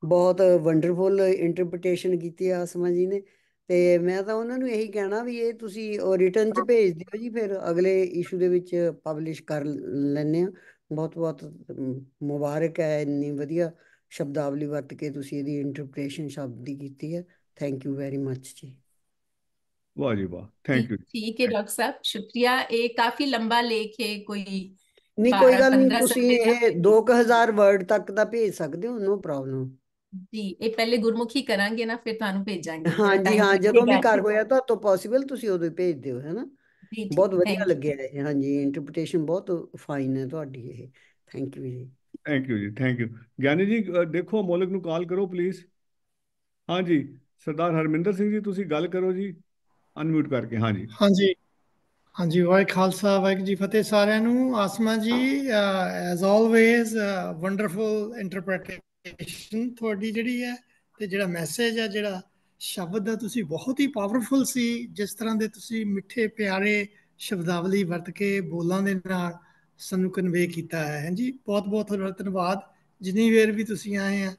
ਬਹੁਤ ਵੰਡਰਫੁਲ ਇੰਟਰਪ੍ਰੀਟੇਸ਼ਨ ਕੀਤੀ ਆ ਜੀ ਨੇ ਤੇ ਮੈਂ ਤਾਂ ਉਹਨਾਂ ਨੂੰ ਇਹੀ ਕਹਿਣਾ ਵੀ ਇਹ ਤੁਸੀਂ ਰਿਟਰਨ ਚ ਭੇਜ ਦਿਓ ਜੀ ਫਿਰ ਅਗਲੇ ਇਸ਼ੂ ਦੇ ਵਿੱਚ ਪਬਲਿਸ਼ ਕਰ ਲੈਣੇ ਆ ਬਹੁਤ ਬਹੁਤ ਮੁਬਾਰਕ ਹੈ ਇੰਨੀ ਵਧੀਆ ਸ਼ਬਦਾਵਲੀ ਵਰਤ ਕੇ ਤੁਸੀਂ ਇਹਦੀ ਇੰਟਰਪ੍ਰੀਟੇਸ਼ਨ ਸ਼ਬਦ ਦੀ ਕੀਤੀ ਹੈ ਥੈਂਕ ਯੂ ਵੈਰੀ ਮੱਚ ਜੀ ਵਾਹ ਜੀ ਵਾਹ ਥੈਂਕ ਯੂ ਠੀਕ ਹੈ ਡਾਕਟਰ ਸਾਹਿਬ ਸ਼ੁਕਰੀਆ ਇਹ ਕਾਫੀ ਲੰਬਾ ਲੇਖ ਹੈ ਕੋਈ ਨਹੀਂ ਕੋਈ ਗੱਲ ਨਹੀਂ ਤੁਸੀਂ ਇਹ 2000 ਵਰਡ ਤੱਕ ਦਾ ਭੇਜ ਸਕਦੇ ਹੋ ਨੋ ਪ੍ਰੋਬਲਮ ਜੀ ਇਹ ਪਹਿਲੇ ਗੁਰਮੁਖੀ ਕਰਾਂਗੇ ਨਾ ਫਿਰ ਤੁਹਾਨੂੰ ਭੇਜਾਂਗੇ ਹਾਂਜੀ ਹਾਂ ਜਦੋਂ ਵੀ ਕਰ ਹੋਇਆ ਤਾਂ ਤੋਂ ਪੋਸੀਬਲ ਤੁਸੀਂ ਉਦੋਂ ਭੇਜ ਦਿਓ ਹੈਨਾ ਬਹੁਤ ਵਧੀਆ ਲੱਗਿਆ ਹੈ ਹਾਂਜੀ ਇੰਟਰਪ੍ਰੀਟੇਸ਼ਨ ਬਹੁਤ ਫਾਈਨ ਹੈ ਤੁਹਾਡੀ ਇਹ ਥੈਂਕ ਯੂ ਜੀ ਥੈਂਕ ਯੂ ਜੀ ਥੈਂਕ ਯੂ ਗਿਆਨੀ ਜੀ ਦੇਖੋ ਮੋਲਕ ਨੂੰ ਕਾਲ ਕਰੋ ਪਲੀਜ਼ ਹਾਂਜੀ ਸਰਦਾਰ ਹਰਮਿੰਦਰ ਸਿੰਘ ਜੀ ਤੁਸੀਂ ਗੱਲ ਕਰੋ ਜੀ ਅਨਮਿਊਟ ਕਰਕੇ ਹਾਂਜੀ ਹਾਂਜੀ ਹਾਂਜੀ ਵਾਹਿਗੁਰੂ ਖਾਲਸਾ ਵਾਹਿਗੁਰੂ ਜੀ ਫਤਿਹ ਸਾਰਿਆਂ ਨੂੰ Asma ji as always wonderful interpretation presentation ਤੁਹਾਡੀ ਜਿਹੜੀ ਹੈ ਤੇ ਜਿਹੜਾ ਮੈਸੇਜ ਹੈ ਜਿਹੜਾ ਸ਼ਬਦ ਦਾ ਤੁਸੀਂ ਬਹੁਤ ਹੀ ਪਾਵਰਫੁਲ ਸੀ ਜਿਸ ਤਰ੍ਹਾਂ ਦੇ ਤੁਸੀਂ ਮਿੱਠੇ ਪਿਆਰੇ ਸ਼ਬਦਾਵਲੀ ਵਰਤ ਕੇ ਬੋਲਾਂ ਦੇ ਨਾਲ ਸਾਨੂੰ ਕਨਵੇ ਕੀਤਾ ਹੈ ਹਾਂਜੀ ਬਹੁਤ ਬਹੁਤ ਧੰਨਵਾਦ ਜਿੰਨੀ ਵੇਰ ਵੀ ਤੁਸੀਂ ਆਏ ਆ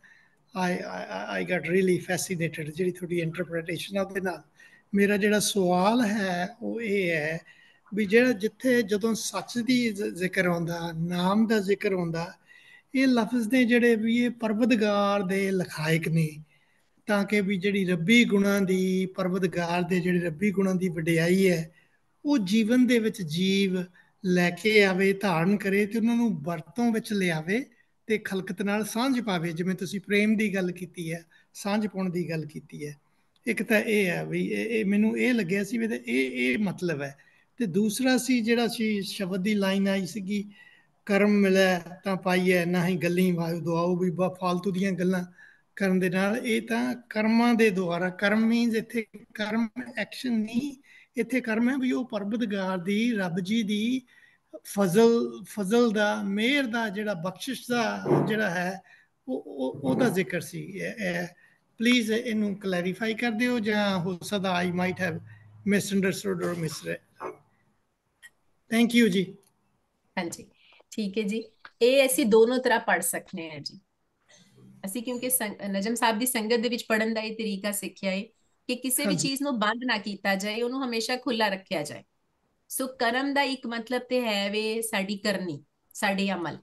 ਆਈ ਆਈ ਗਾਟ ਰੀਲੀ ਫੈਸੀਨੇਟਡ ਜਿਹੜੀ ਤੁਹਾਡੀ ਇੰਟਰਪ੍ਰੀਟੇਸ਼ਨ ਆ ਉਹਦੇ ਨਾਲ ਮੇਰਾ ਜਿਹੜਾ ਸਵਾਲ ਹੈ ਉਹ ਇਹ ਹੈ ਵੀ ਜਿਹੜਾ ਜਿੱਥੇ ਜਦੋਂ ਸੱਚ ਦੀ ਜ਼ਿਕਰ ਆਉਂਦਾ ਨਾਮ ਦਾ ਜ਼ਿਕਰ ਆਉਂਦਾ ਇਹ ਲਫ਼ਜ਼ ਨੇ ਜਿਹੜੇ ਵੀ ਇਹ ਪਰਵਦਗਾਰ ਦੇ ਲਖਾਇਕ ਨੇ ਤਾਂ ਕਿ ਵੀ ਜਿਹੜੀ ਰੱਬੀ ਗੁਣਾ ਦੀ ਪਰਵਦਗਾਰ ਦੇ ਜਿਹੜੇ ਰੱਬੀ ਗੁਣਾ ਦੀ ਵਡਿਆਈ ਹੈ ਉਹ ਜੀਵਨ ਦੇ ਵਿੱਚ ਜੀਵ ਲੈ ਕੇ ਆਵੇ ਧਾਰਨ ਕਰੇ ਤੇ ਉਹਨਾਂ ਨੂੰ ਵਰਤੋਂ ਵਿੱਚ ਲਿਆਵੇ ਤੇ ਖਲਕਤ ਨਾਲ ਸਾਂਝ ਪਾਵੇ ਜਿਵੇਂ ਤੁਸੀਂ ਪ੍ਰੇਮ ਦੀ ਗੱਲ ਕੀਤੀ ਹੈ ਸਾਂਝ ਪਾਉਣ ਦੀ ਗੱਲ ਕੀਤੀ ਹੈ ਇੱਕ ਤਾਂ ਇਹ ਹੈ ਵੀ ਇਹ ਮੈਨੂੰ ਇਹ ਲੱਗਿਆ ਸੀ ਵੀ ਇਹ ਇਹ ਮਤਲਬ ਹੈ ਤੇ ਦੂਸਰਾ ਸੀ ਜਿਹੜਾ ਸੀ ਸ਼ਬਦ ਦੀ ਲਾਈਨ ਆਈ ਸੀਗੀ ਕਰਮ ਮਿਲੇ ਤਾਂ ਪਾਈਏ ਨਾ ਹੀ ਗੱਲਾਂ ਵਾਯੂ ਦੁਆਓ ਵੀ ਫਾਲਤੂ ਦੀਆਂ ਗੱਲਾਂ ਕਰਨ ਦੇ ਨਾਲ ਇਹ ਤਾਂ ਕਰਮਾਂ ਦੇ ਦੁਆਰਾ ਕਰਮ ਮੀਨਸ ਇੱਥੇ ਕਰਮ ਐਕਸ਼ਨ ਨਹੀਂ ਇੱਥੇ ਕਰਮ ਹੈ ਵੀ ਉਹ ਪਰਬਤਗਾਰ ਦੀ ਰੱਬ ਜੀ ਦੀ ਫਜ਼ਲ ਫਜ਼ਲ ਦਾ ਮਿਹਰ ਦਾ ਜਿਹੜਾ ਬਖਸ਼ਿਸ਼ ਦਾ ਜਿਹੜਾ ਹੈ ਉਹ ਉਹਦਾ ਜ਼ਿਕਰ ਸੀ ਪਲੀਜ਼ ਇਹਨੂੰ ਕਲੈਰੀਫਾਈ ਕਰ ਦਿਓ ਜਾਂ ਹੋ ਸਕਦਾ I might have misunderstood or ਮਿਸਰੇ ਥੈਂਕ ਯੂ ਜੀ ਹਾਂਜੀ ਠੀਕ ਹੈ ਜੀ ਇਹ ਅਸੀਂ ਦੋਨੋਂ ਤਰ੍ਹਾਂ ਪੜ ਸਕਨੇ ਆ ਜੀ ਅਸੀਂ ਕਿਉਂਕਿ ਨਜਮ ਸਾਹਿਬ ਦੀ ਸੰਗਤ ਦੇ ਵਿੱਚ ਪੜਨ ਦਾ ਇਹ ਤਰੀਕਾ ਸਿੱਖਿਆ ਹੈ ਕਿ ਕਿਸੇ ਵੀ ਚੀਜ਼ ਨੂੰ ਬੰਦ ਨਾ ਕੀਤਾ ਜਾਏ ਉਹਨੂੰ ਹਮੇਸ਼ਾ ਖੁੱਲਾ ਰੱਖਿਆ ਜਾਏ ਸੋ ਕਰਮ ਦਾ ਇੱਕ ਮਤਲਬ ਤੇ ਹੈ ਵੇ ਸਾਡੀ ਕਰਨੀ ਸਾਡੇ ਅਮਲ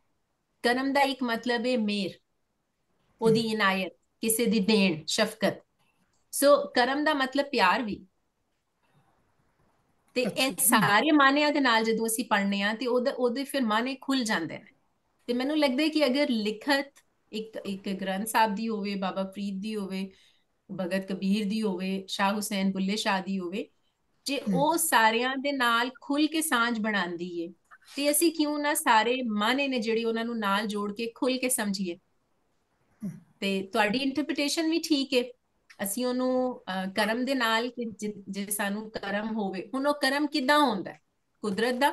ਕਰਮ ਦਾ ਇੱਕ ਮਤਲਬ ਹੈ ਮੇਰ ਉਹਦੀ ਇਨਾਇਤ ਕਿਸੇ ਦੀ ਦੇਣ ਸ਼ਫਕਤ ਸੋ ਕਰਮ ਦਾ ਮਤਲਬ ਪਿਆਰ ਵੀ ਤੇ ਇਹ ਸਾਰੇ ਮਾਨਿਆਂ ਦੇ ਨਾਲ ਜਦੋਂ ਅਸੀਂ ਪੜ੍ਹਨੇ ਆ ਤੇ ਉਹਦੇ ਉਹਦੇ ਫਿਰ ਮਾਨੇ ਖੁੱਲ ਜਾਂਦੇ ਨੇ ਤੇ ਮੈਨੂੰ ਲੱਗਦਾ ਹੈ ਕਿ ਅਗਰ ਲਿਖਤ ਇੱਕ ਇੱਕ ਗ੍ਰੰਥ ਸਾਹਿਬ ਦੀ ਹੋਵੇ ਬਾਬਾ ਫਰੀਦ ਦੀ ਹੋਵੇ ਭਗਤ ਕਬੀਰ ਦੀ ਹੋਵੇ ਸ਼ਾਹ ਹੁਸੈਨ ਬੁੱਲੇ ਸ਼ਾਹ ਦੀ ਹੋਵੇ ਜੇ ਉਹ ਸਾਰਿਆਂ ਦੇ ਨਾਲ ਖੁੱਲ ਕੇ ਸਾਂਝ ਬਣਾਉਂਦੀ ਏ ਤੇ ਅਸੀਂ ਕਿਉਂ ਨਾ ਸਾਰੇ ਮਾਨੇ ਨੇ ਜਿਹੜੇ ਉਹਨਾਂ ਨੂੰ ਨਾਲ ਜੋੜ ਕੇ ਖੁੱਲ ਕੇ ਸਮਝੀਏ ਤੇ ਤੁਹਾਡੀ ਇੰਟਰਪ੍ਰੀਟੇਸ਼ਨ ਵੀ ਠੀਕ ਏ ਅਸੀਂ ਉਹਨੂੰ ਕਰਮ ਦੇ ਨਾਲ ਕਿ ਜੇ ਸਾਨੂੰ ਕਰਮ ਹੋਵੇ ਹੁਣ ਉਹ ਕਰਮ ਕਿਦਾਂ ਹੁੰਦਾ ਕੁਦਰਤ ਦਾ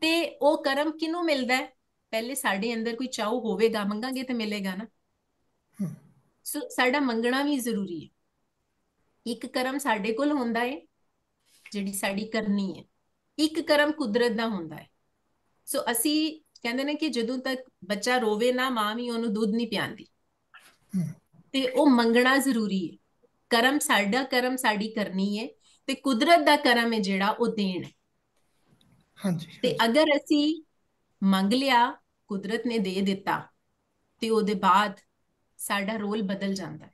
ਤੇ ਉਹ ਕਰਮ ਕਿਨੂੰ ਮਿਲਦਾ ਹੈ ਪਹਿਲੇ ਸਾਡੇ ਅੰਦਰ ਕੋਈ ਚਾਹੂ ਹੋਵੇਗਾ ਮੰਗਾਂਗੇ ਤੇ ਮਿਲੇਗਾ ਨਾ ਸੋ ਸਾਡਾ ਮੰਗਣਾ ਵੀ ਜ਼ਰੂਰੀ ਹੈ ਇੱਕ ਕਰਮ ਸਾਡੇ ਕੋਲ ਹੁੰਦਾ ਹੈ ਜਿਹੜੀ ਸਾਡੀ ਕਰਨੀ ਹੈ ਇੱਕ ਕਰਮ ਕੁਦਰਤ ਦਾ ਹੁੰਦਾ ਹੈ ਸੋ ਅਸੀਂ ਕਹਿੰਦੇ ਨੇ ਕਿ ਜਦੋਂ ਤੱਕ ਬੱਚਾ ਰੋਵੇ ਨਾ ਮਾਂ ਵੀ ਉਹਨੂੰ ਦੁੱਧ ਨਹੀਂ ਪਿਆਉਂਦੀ ਤੇ ਉਹ ਮੰਗਣਾ ਜ਼ਰੂਰੀ ਹੈ ਕਰਮ ਸਾਡਾ ਕਰਮ ਸਾਡੀ ਕਰਨੀ ਹੈ ਤੇ ਕੁਦਰਤ ਦਾ ਕਰਮ ਹੈ ਜਿਹੜਾ ਉਹ ਦੇਣ ਹੈ ਹਾਂਜੀ ਤੇ ਅਗਰ ਅਸੀਂ ਮੰਗ ਲਿਆ ਕੁਦਰਤ ਨੇ ਦੇ ਦਿੱਤਾ ਤੇ ਉਹਦੇ ਬਾਅਦ ਸਾਡਾ ਰੋਲ ਬਦਲ ਜਾਂਦਾ ਹੈ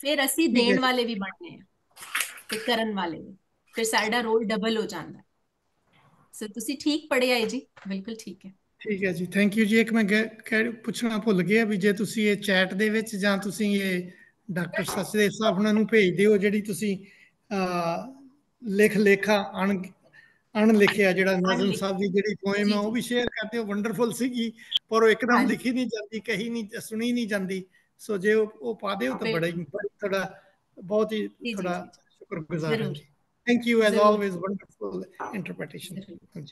ਫਿਰ ਅਸੀਂ ਦੇਣ ਵਾਲੇ ਵੀ ਬਣਨੇ ਆ ਤੇ ਕਰਨ ਵਾਲੇ ਵੀ ਫਿਰ ਸਾਡਾ ਰੋਲ ਡਬਲ ਹੋ ਜਾਂਦਾ ਸੋ ਤੁਸੀਂ ਠੀਕ ਪੜਿਆ ਹੈ ਜੀ ਬਿਲਕੁਲ ਠੀਕ ਹੈ ਠੀਕ ਹੈ ਜੀ ਥੈਂਕ ਯੂ ਜੀ ਇੱਕ ਮੈਂ ਪੁੱਛਣਾ ਭੁੱਲ ਗਿਆ ਵੀ ਜੇ ਤੁਸੀਂ ਇਹ ਚੈਟ ਦੇ ਵਿੱਚ ਜਾਂ ਤੁਸੀਂ ਇਹ ਡਾਕਟਰ ਸਚਦੇਵ ਸਾਹਿਬ ਉਹਨਾਂ ਨੂੰ ਭੇਜਦੇ ਹੋ ਜਿਹੜੀ ਤੁਸੀਂ ਲਿਖ ਲੇਖਾ ਅਣ ਅਣ ਲਿਖਿਆ ਜਿਹੜਾ ਨਜ਼ਮ ਸਾਹਿਬ ਦੀ ਜਿਹੜੀ ਪੋਇਮ ਆ ਉਹ ਵੀ ਸ਼ੇਅਰ ਕਰਦੇ ਹੋ ਵੰਡਰਫੁਲ ਸੀਗੀ ਪਰ ਉਹ ਇੱਕਦਮ ਲਿਖੀ ਨਹੀਂ ਜਾਂਦੀ ਕਹੀ ਨਹੀਂ ਸੁਣੀ ਨਹੀਂ ਜਾਂਦੀ ਸੋ ਜੇ ਉਹ ਪਾਦੇ ਹੋ ਤਾਂ ਬੜਾ ਹੀ ਥੋੜਾ ਬਹੁਤ ਹੀ ਥੋੜਾ ਸ਼ੁਕਰਗੁਜ਼ਾਰ ਹਾਂ thank you as always wonderful interpretation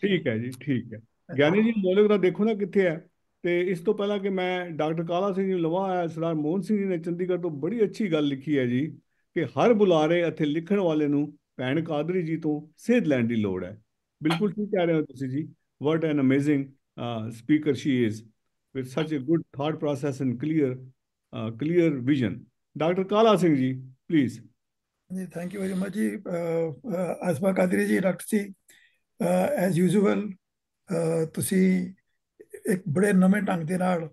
ਠੀਕ ਹੈ ਜੀ ਠੀਕ ਹੈ ਗਿਆਨੀ ਜੀ ਮੌਲਿਕ ਦਾ ਦੇਖੋ ਨਾ ਕਿੱਥੇ ਹੈ ਤੇ ਇਸ ਤੋਂ ਪਹਿਲਾਂ ਕਿ ਮੈਂ ਡਾਕਟਰ ਕਾਲਾ ਸਿੰਘ ਜੀ ਨੂੰ ਲਵਾ ਆਇਆ ਸਰਦਾਰ ਮੋਹਨ ਸਿੰਘ ਜੀ ਨੇ ਚੰਡੀਗੜ੍ਹ ਤੋਂ ਬੜੀ ਅੱਛੀ ਗੱਲ ਲਿਖੀ ਹੈ ਜੀ ਕਿ ਹਰ ਬੁਲਾਰੇ ਇੱਥੇ ਲਿਖਣ ਵਾਲੇ ਨੂੰ ਭੈਣ ਕਾਦਰੀ ਜੀ ਤੋਂ ਸੇਧ ਲੈਣ ਦੀ ਲੋੜ ਹੈ ਬਿਲਕੁਲ ਠੀਕ ਕਹਿ ਰਹੇ ਹੋ ਤੁਸੀਂ ਜੀ what an amazing speaker she is with such a good thought process and clear clear vision doctor Kala Singh ji please ਜੀ ਥੈਂਕ ਯੂ ਵੈਰੀ ਮਚ ਜੀ ਅਸਮਾ ਕਾਦਰੀ ਜੀ ਡਾਕਟਰ ਜੀ ਐਸ ਯੂਜੂਅਲ ਤੁਸੀਂ ਇੱਕ ਬੜੇ ਨਵੇਂ ਢੰਗ ਦੇ ਨਾਲ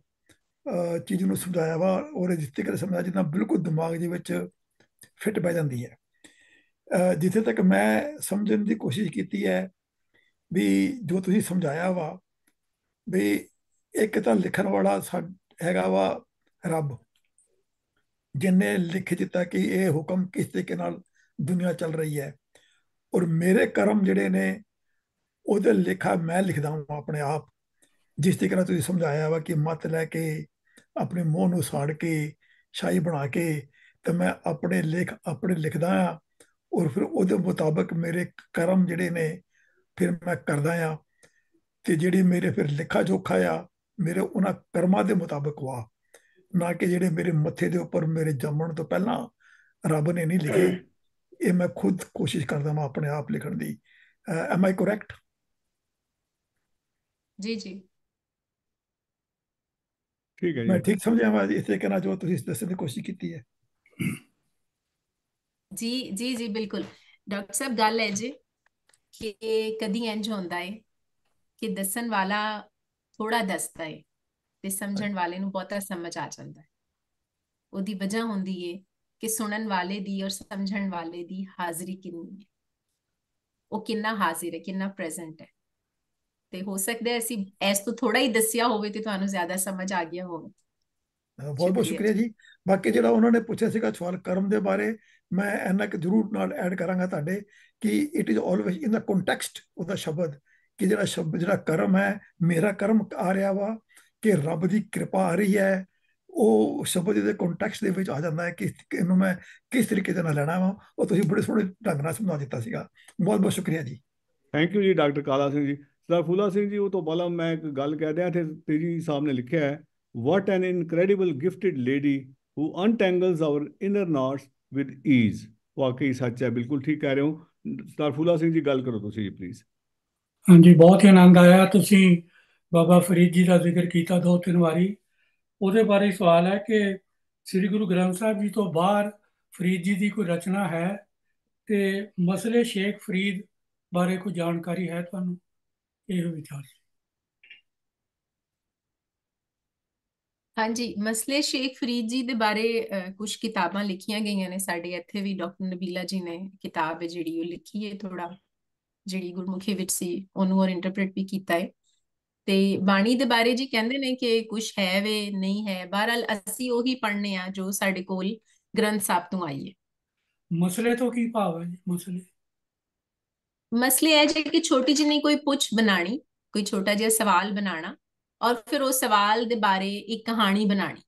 ਚੀਜ਼ ਨੂੰ ਸਮਝਾਇਆ ਵਾ ਔਰ ਜਿੱਤੇ ਕਰ ਸਮਝਾ ਜਿੱਦਾਂ ਬਿਲਕੁਲ ਦਿਮਾਗ ਦੇ ਵਿੱਚ ਫਿੱਟ ਬੈ ਜਾਂਦੀ ਹੈ ਜਿੱਥੇ ਤੱਕ ਮੈਂ ਸਮਝਣ ਦੀ ਕੋਸ਼ਿਸ਼ ਕੀਤੀ ਹੈ ਵੀ ਜੋ ਤੁਸੀਂ ਸਮਝਾਇਆ ਵਾ ਵੀ ਇੱਕ ਤਾਂ ਲਿਖਣ ਵਾਲਾ ਹੈਗਾ ਵਾ ਰੱਬ ਜਿਨੇ ਲਿਖ ਦਿੱਤਾ ਕਿ ਇਹ ਹੁਕਮ ਕਿਸ ਤਰੀਕੇ ਨਾਲ ਦੁਨੀਆ ਚੱਲ ਰਹੀ ਹੈ ਔਰ ਮੇਰੇ ਕਰਮ ਜਿਹੜੇ ਨੇ ਉਹਦੇ ਲੇਖਾ ਮੈਂ ਲਿਖਦਾ ਹਾਂ ਆਪਣੇ ਆਪ ਜਿਸ ਤਰੀਕੇ ਨਾਲ ਤੁਸੀਂ ਸਮਝਾਇਆ ਵਾ ਕਿ ਮਤ ਲੈ ਕੇ ਆਪਣੇ ਮੋਹ ਨੂੰ ਸਾੜ ਕੇ ਸ਼ਾਈ ਬਣਾ ਕੇ ਤੇ ਮੈਂ ਆਪਣੇ ਲੇਖ ਆਪਣੇ ਲਿਖਦਾ ਆ ਔਰ ਫਿਰ ਉਹਦੇ ਮੁਤਾਬਕ ਮੇਰੇ ਕਰਮ ਜਿਹੜੇ ਨੇ ਫਿਰ ਮੈਂ ਕਰਦਾ ਆ ਤੇ ਜਿਹੜੇ ਮੇਰੇ ਫਿਰ ਲਿਖਾ ਜੋਖਾ ਆ ਮੇਰੇ ਉਹਨਾਂ ਕਰਮਾਂ ਦੇ ਮੁਤਾਬਕ ਵਾ ਨਾ ਕਿ ਜਿਹੜੇ ਮੇਰੇ ਮੱਥੇ ਦੇ ਉੱਪਰ ਮੇਰੇ ਜੰਮਣ ਤੋਂ ਪਹਿਲਾਂ ਰੱਬ ਨੇ ਨਹੀਂ ਲਿਖੇ ਇਹ ਮੈਂ ਖੁਦ ਕੋਸ਼ਿਸ਼ ਕਰਦਾ ਮੈਂ ਆਪਣੇ ਆਪ ਲਿਖਣ ਦੀ ਐਮ ਆਈ ਕਰੈਕਟ ਜੀ ਜੀ ਠੀਕ ਹੈ ਜੀ ਮੈਂ ਠੀਕ ਸਮਝਿਆ ਮੈਂ ਇਸੇ ਕਹਿਣਾ ਜੋ ਤੁਸੀਂ ਦੱਸਣ ਦੀ ਕੋਸ਼ਿਸ਼ ਕੀਤੀ ਹੈ ਜੀ ਜੀ ਜੀ ਬਿਲਕੁਲ ਡਾਕਟਰ ਸਾਹਿਬ ਗੱਲ ਹੈ ਜੀ ਕਿ ਕਦੀ ਇੰਜ ਹੁੰਦਾ ਹੈ ਕਿ ਦੱਸਣ ਵਾਲਾ ਥੋੜਾ ਦੱਸਦਾ ਹੈ ਤੇ ਸਮਝਣ ਵਾਲੇ ਨੂੰ ਬਹੁਤਾ ਸਮਝ ਆ ਜਾਂਦਾ ਹੈ ਉਹਦੀ ਵਜ੍ਹਾ ਹੁੰਦੀ ਹੈ ਕਿ ਸੁਣਨ ਵਾਲੇ ਦੀ ਔਰ ਸਮਝਣ ਵਾਲੇ ਦੀ ਹਾਜ਼ਰੀ ਕਿੰਨੀ ਹੈ ਉਹ ਕਿੰਨਾ ਹਾਜ਼ਰ ਹੈ ਕਿੰਨਾ ਪ੍ਰੈਜ਼ੈਂਟ ਹੈ ਤੇ ਹੋ ਸਕਦਾ ਅਸੀਂ ਐਸ ਤੋਂ ਥੋੜਾ ਹੀ ਦੱਸਿਆ ਹੋਵੇ ਤੇ ਤੁਹਾਨੂੰ ਜ਼ਿਆਦਾ ਸਮਝ ਆ ਗਿਆ ਹੋਵੇ ਬਹੁਤ ਬਹੁਤ ਸ਼ੁਕਰੀਆ ਜੀ ਬਾਕੀ ਜਿਹੜਾ ਉਹਨਾਂ ਨੇ ਪੁੱਛਿਆ ਸੀਗਾ ਸਵਾਲ ਕਰਮ ਦੇ ਬਾਰੇ ਮੈਂ ਇਹਨਾਂ ਕਿ ਜ਼ਰੂਰ ਨਾਲ ਐਡ ਕਰਾਂਗਾ ਤੁਹਾਡੇ ਕਿ it is always in the context ਉਹਦਾ ਸ਼ਬਦ ਕਿ ਜਿਹੜਾ ਸ਼ਬਦ ਜਿਹੜਾ ਕਰਮ ਹੈ ਮੇਰਾ ਕਰਮ ਆ ਰਿਹਾ ਵਾ ਕਿ ਰੱਬ ਦੀ ਕਿਰਪਾ ਆ ਰਹੀ ਹੈ ਉਹ ਸ਼ਬਦ ਦੇ ਕੰਟੈਕਸਟ ਦੇ ਵਿੱਚ ਆ ਜਾਂਦਾ ਹੈ ਕਿ ਇਹਨੂੰ ਮੈਂ ਕਿਸ ਤਰੀਕੇ ਦੇ ਨਾਲ ਲੈਣਾ ਵਾ ਉਹ ਤੁਸੀਂ ਬੜੇ ਸੋਹਣੇ ਢੰਗ ਨਾਲ ਸਮਝਾ ਦਿੱਤਾ ਸੀਗਾ ਬਹੁਤ ਬਹੁਤ ਸ਼ੁਕਰੀਆ ਜੀ ਥੈਂਕ ਯੂ ਜੀ ਡਾਕਟਰ ਕਾਲਾ ਸਿੰਘ ਜੀ ਸਰ ਫੂਲਾ ਸਿੰਘ ਜੀ ਉਹ ਤੋਂ ਬਲਮ ਮੈਂ ਇੱਕ ਗੱਲ ਕਹਿ ਦਿਆਂ ਤੇ ਤੇਰੀ ਸਾਹਮਣੇ ਲਿਖਿਆ ਹੈ what an incredible gifted lady who untangles our inner knots with ease ਵਾਕਈ ਸੱਚ ਹੈ ਬਿਲਕੁਲ ਠੀਕ ਕਹਿ ਰਹੇ ਹੋ ਸਰ ਫੂਲਾ ਸਿੰਘ ਜੀ ਗੱਲ ਕਰੋ ਤੁਸੀਂ ਜੀ ਪਲੀਜ਼ ਹਾਂਜੀ ਬਹੁਤ ਹੀ ਆਨੰਦ ਆਇਆ ਤੁਸੀਂ ਬਾਬਾ ਫਰੀਦ ਜੀ ਦਾ ਜ਼ਿਕਰ ਕੀਤਾ ਦੋ ਤਿੰਨ ਵਾਰੀ ਉਹਦੇ ਬਾਰੇ ਸਵਾਲ ਹੈ ਕਿ ਸ੍ਰੀ ਗੁਰੂ ਗ੍ਰੰਥ ਸਾਹਿਬ ਜੀ ਤੋਂ ਬਾਹਰ ਫਰੀਦ ਜੀ ਦੀ ਕੋਈ ਰਚਨਾ ਹੈ ਤੇ ਮਸਲੇ ਸ਼ੇਖ ਫਰੀਦ ਬਾਰੇ ਕੋਈ ਜਾਣਕਾਰੀ ਹੈ ਤੁਹਾਨੂੰ ਇਹੋ ਵਿਚਾਰ ਹਾਂਜੀ ਮਸਲੇ ਸ਼ੇਖ ਫਰੀਦ ਜੀ ਦੇ ਬਾਰੇ ਕੁਝ ਕਿਤਾਬਾਂ ਲਿਖੀਆਂ ਗਈਆਂ ਨੇ ਸਾਡੇ ਇੱਥੇ ਵੀ ਡਾਕਟਰ ਨਬੀਲਾ ਜੀ ਨੇ ਕਿਤਾਬ ਹੈ ਜਿਹੜੀ ਉਹ ਲਿਖੀ ਹੈ ਥੋੜਾ ਜਿਹੜੀ ਗੁਰਮੁਖੀ ਵਿੱਚ ਸੀ ਉਹਨੂੰ ਔਰ ਇੰਟਰਪ੍ਰੀਟ ਵੀ ਕੀਤਾ ਹੈ ਤੇ ਬਾਣੀ ਦੇ ਬਾਰੇ ਜੀ ਕਹਿੰਦੇ ਨੇ ਕਿ ਕੁਝ ਹੈ ਵੇ ਨਹੀਂ ਹੈ ਬਹਰਾਲ ਅਸੀਂ ਉਹੀ ਪੜ੍ਹਨੇ ਆ ਜੋ ਸਾਡੇ ਕੋਲ ਗ੍ਰੰਥ ਸਾਹਿਬ ਤੋਂ ਆਈ ਹੈ ਮਸਲੇ ਤੋਂ ਕੀ ਭਾਵ ਹੈ ਮਸਲੇ ਮਸਲੇ ਇਹ ਜੇ ਕਿ ਛੋਟੀ ਜਿਹੀ ਕੋਈ ਪੁੱਛ ਬਣਾਣੀ ਕੋਈ ਛੋਟਾ ਜਿਹਾ ਸਵਾਲ ਬਣਾਣਾ ਔਰ ਫਿਰ ਉਹ ਸਵਾਲ ਦੇ ਬਾਰੇ ਇੱਕ ਕਹਾਣੀ ਬਣਾਣੀ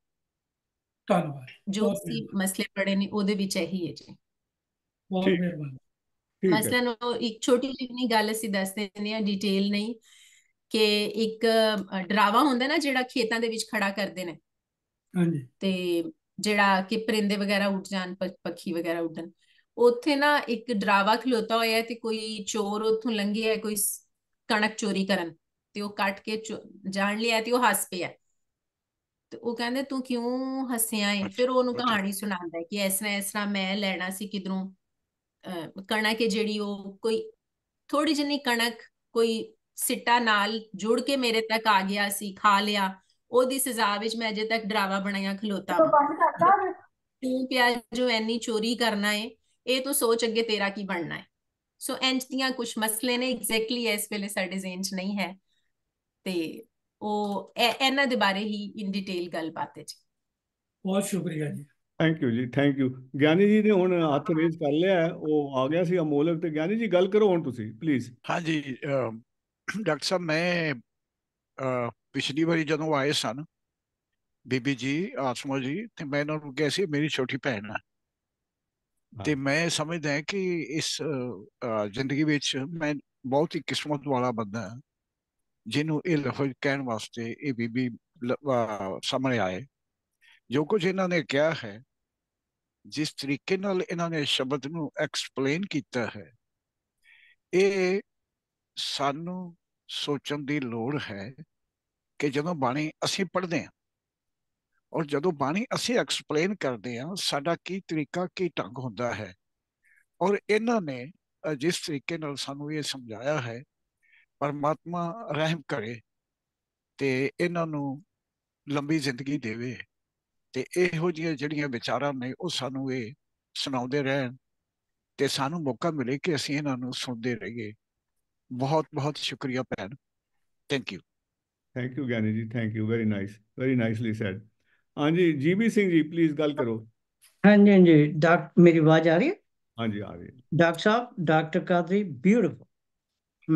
ਧੰਨਵਾਦ ਜੋ ਸੀ ਮਸਲੇ ਪੜੇ ਨੇ ਉਹਦੇ ਵਿੱਚ ਇਹੀ ਹੈ ਜੀ ਬਹੁਤ ਮਿਹਰਬਾਨੀ ਮਸਲਨ ਉਹ ਇੱਕ ਛੋਟੀ ਜਿਹੀ ਗੱਲ ਅਸੀਂ ਦੱਸ ਦਿੰਦੇ ਆ ਡਿਟੇਲ ਨਹੀਂ ਕਿ ਇੱਕ ਡਰਾਵਾ ਹੁੰਦਾ ਨਾ ਜਿਹੜਾ ਖੇਤਾਂ ਦੇ ਵਿੱਚ ਖੜਾ ਕਰਦੇ ਨੇ ਹਾਂਜੀ ਤੇ ਜਿਹੜਾ ਕਿ ਪਰਿੰਦੇ ਵਗੈਰਾ ਉੱਡ ਜਾਣ ਪੱਖੀ ਵਗੈਰਾ ਉੱਡਣ ਉੱਥੇ ਨਾ ਇੱਕ ਡਰਾਵਾ ਖਲੋਤਾ ਹੋਇਆ ਤੇ ਕੋਈ ਚੋਰ ਉੱਥੋਂ ਲੰਘਿਆ ਕੋਈ ਕਣਕ ਚੋਰੀ ਕਰਨ ਤੇ ਉਹ ਕੱਟ ਕੇ ਜਾਣ ਲਿਆ ਤੇ ਉਹ ਹੱਸ ਪਿਆ ਤੇ ਉਹ ਕਹਿੰਦੇ ਤੂੰ ਕਿਉਂ ਹੱਸਿਆ ਏ ਫਿਰ ਉਹਨੂੰ ਕਹਾਣੀ ਸੁਣਾਉਂਦਾ ਕਿ ਇਸ ਤਰ੍ਹਾਂ ਇਸ ਤਰ੍ਹਾਂ ਮੈਂ ਲੈਣਾ ਸੀ ਕਿਧਰੋਂ ਕਣਕ ਹੈ ਜਿਹੜੀ ਉਹ ਕੋਈ ਥੋੜੀ ਜਿਹੀ ਕਣਕ ਕੋਈ ਸਿੱਟਾ ਨਾਲ ਜੁੜ ਕੇ ਮੇਰੇ ਤੱਕ ਆ ਗਿਆ ਸੀ ਖਾ ਲਿਆ ਉਹਦੀ ਸਜ਼ਾ ਵਿੱਚ ਮੈਂ ਅਜੇ ਤੱਕ ਡਰਾਵਾ ਬਣਾਇਆ ਖਲੋਤਾ ਤੂੰ ਪਿਆ ਜੋ ਐਨੀ ਚੋਰੀ ਕਰਨਾ ਏ ਇਹ ਤੋਂ ਸੋਚ ਅੱਗੇ ਤੇਰਾ ਕੀ ਬਣਨਾ ਹੈ ਸੋ ਇੰਜ ਦੀਆਂ ਕੁਝ ਮਸਲੇ ਨੇ ਐਗਜ਼ੈਕਟਲੀ ਇਸ ਵੇਲੇ ਸਾਡੇ ਜ਼ੇਨ 'ਚ ਨਹੀਂ ਹੈ ਤੇ ਉਹ ਇਹਨਾਂ ਦੇ ਬਾਰੇ ਹੀ ਇਨ ਡਿਟੇਲ ਗੱਲਬਾਤ ਹੈ ਜੀ ਬਹੁਤ ਸ਼ੁਕਰੀਆ ਜੀ ਥੈਂਕ ਯੂ ਜੀ ਥੈਂਕ ਯੂ ਗਿਆਨੀ ਜੀ ਨੇ ਹੁਣ ਹੱਥ ਰੇਜ਼ ਕਰ ਲਿਆ ਉਹ ਆ ਗਿਆ ਸੀ ਅਮੋਲਕ ਤੇ ਗਿਆਨੀ ਜੀ ਗੱਲ ਕਰੋ ਹੁਣ ਤੁਸੀਂ ਪਲੀਜ਼ ਹਾਂਜੀ ਡਾਕਟਰ ਸਾਹਿਬ ਮੈਂ ਪਿਛਲੀ ਵਾਰੀ ਜਦੋਂ ਆਏ ਸਨ ਬੀਬੀ ਜੀ ਆਸਮਾ ਜੀ ਤੇ ਮੈਂ ਉਹਨਾਂ ਨੂੰ ਕਿਹਾ ਸੀ ਮੇਰੀ ਛੋਟੀ ਭੈਣ ਆ ਤੇ ਮੈਂ ਸਮਝਦਾ ਕਿ ਇਸ ਜ਼ਿੰਦਗੀ ਵਿੱਚ ਮੈਂ ਬਹੁਤ ਹੀ ਕਿਸਮਤ ਵਾਲਾ ਬੰਦਾ ਹਾਂ ਜਿਹਨੂੰ ਇਹ ਲਫ਼ਜ਼ ਕਹਿਣ ਵਾਸਤੇ ਇਹ ਬੀਬੀ ਸਾਹਮਣੇ ਆਏ ਜੋ ਕੁਝ ਇਹਨਾਂ ਨੇ ਕਿਹਾ ਹੈ ਜਿਸ ਤਰੀਕੇ ਨਾਲ ਇਹਨਾਂ ਨੇ ਸ਼ਬਦ ਨੂੰ ਐਕਸਪਲੇਨ ਕੀਤਾ ਹੈ ਇਹ ਸਾਨੂੰ ਸੋਚਣ ਦੀ ਲੋੜ ਹੈ ਕਿ ਜਦੋਂ ਬਾਣੀ ਅਸੀਂ ਪੜ੍ਹਦੇ ਹਾਂ ਔਰ ਜਦੋਂ ਬਾਣੀ ਅਸੀਂ ਐਕਸਪਲੇਨ ਕਰਦੇ ਹਾਂ ਸਾਡਾ ਕੀ ਤਰੀਕਾ ਕੀ ਢੰਗ ਹੁੰਦਾ ਹੈ ਔਰ ਇਹਨਾਂ ਨੇ ਜਿਸ ਤਰੀਕੇ ਨਾਲ ਸਾਨੂੰ ਇਹ ਸਮਝਾਇਆ ਹੈ ਪਰਮਾਤਮਾ ਰਹਿਮ ਕਰੇ ਤੇ ਇਹਨਾਂ ਨੂੰ ਲੰਬੀ ਜ਼ਿੰਦਗੀ ਦੇਵੇ ਤੇ ਇਹੋ ਜਿਹੀਆਂ ਜਿਹੜੀਆਂ ਵਿਚਾਰਾਂ ਨੇ ਉਹ ਸਾਨੂੰ ਇਹ ਸੁਣਾਉਂਦੇ ਰਹਿਣ ਤੇ ਸਾਨੂੰ ਮੌਕਾ ਮਿਲੇ ਕਿ ਅਸੀਂ ਇਹਨਾਂ ਨੂੰ ਸੁਣਦੇ ਰਹੀਏ ਬਹੁਤ ਬਹੁਤ ਸ਼ੁਕਰੀਆ ਭੈਣ thank you thank you Giani ji thank you very nice very nicely said ਹਾਂਜੀ ਜੀਬੀ ਸਿੰਘ ਜੀ ਪਲੀਜ਼ ਗੱਲ ਕਰੋ ਹਾਂਜੀ ਹਾਂਜੀ ਡਾਕਟਰ ਮੇਰੀ ਆਵਾਜ਼ ਆ ਰਹੀ ਹੈ ਹਾਂਜੀ ਆ ਰਹੀ ਹੈ doctor Sahib doctor Qadri beautiful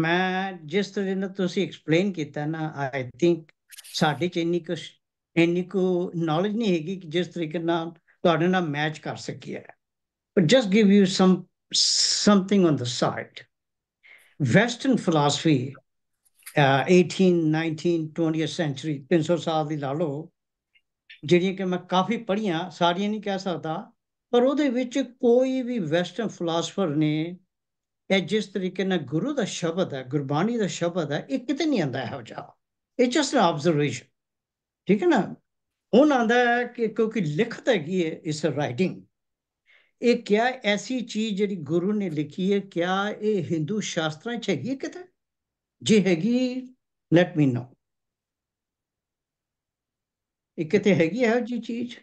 ਮੈਂ ਜਿਸ ਤਰ੍ਹਾਂ ਨਾਲ ਤੁਸੀਂ ਐਕਸਪਲੇਨ ਕੀਤਾ ਨਾ ਆਈ ਥਿੰਕ ਸਾਡੀ ਚ ਇੰਨੀ ਕੁ ਇੰਨੀ ਕੁ ਨੌਲੇਜ ਨਹੀਂ ਹੈਗੀ ਕਿ ਜਿਸ ਤਰੀਕੇ ਨਾਲ ਤੁਹਾਡੇ ਨਾਲ ਮੈਚ ਕਰ ਸਕੀਏ but just give you some something on the side western philosophy 18 19 20th century 300 ਸਾਲ ਦੀ ਲਾ ਲਓ ਜਿਹੜੀਆਂ ਕਿ ਮੈਂ ਕਾਫੀ ਪੜ੍ਹੀਆਂ ਸਾਰੀਆਂ ਨਹੀਂ ਕਹਿ ਸਕਦਾ ਪਰ ਉਹਦੇ ਵਿੱਚ ਕੋਈ ਵੀ ਵੈਸਟਰਨ ਫਿਲਾਸਫਰ ਨੇ ਇਹ ਜਿਸ ਤਰੀਕੇ ਨਾਲ ਗੁਰੂ ਦਾ ਸ਼ਬਦ ਹੈ ਗੁਰਬਾਣੀ ਦਾ ਸ਼ਬਦ ਹੈ ਇਹ ਕਿਤੇ ਨਹੀਂ ਆਂਦਾ ਇਹੋ ਜਿਹਾ ਇਹ ਜਸਟ ਐਨ ਆਬਜ਼ਰਵੇਸ਼ਨ ਠੀਕ ਹੈ ਨਾ ਉਹ ਆਂਦਾ ਹੈ ਕਿ ਕਿਉਂਕਿ ਲਿਖਤ ਹੈਗੀ ਹੈ ਇਸ ਰਾਈਟਿੰਗ ਇਹ ਕਿਆ ਐਸੀ ਚੀਜ਼ ਜਿਹੜੀ ਗੁਰੂ ਨੇ ਲਿਖੀ ਹੈ ਕਿਆ ਇਹ ਹਿੰਦੂ ਸ਼ਾਸਤਰਾਂ ਚ ਹੈਗੀ ਕਿਤੇ ਜੇ ਹੈਗੀ ਲੈਟ ਮੀ ਨੋ ਇਹ ਕਿਤੇ ਹੈਗੀ ਇਹੋ ਜੀ ਚੀਜ਼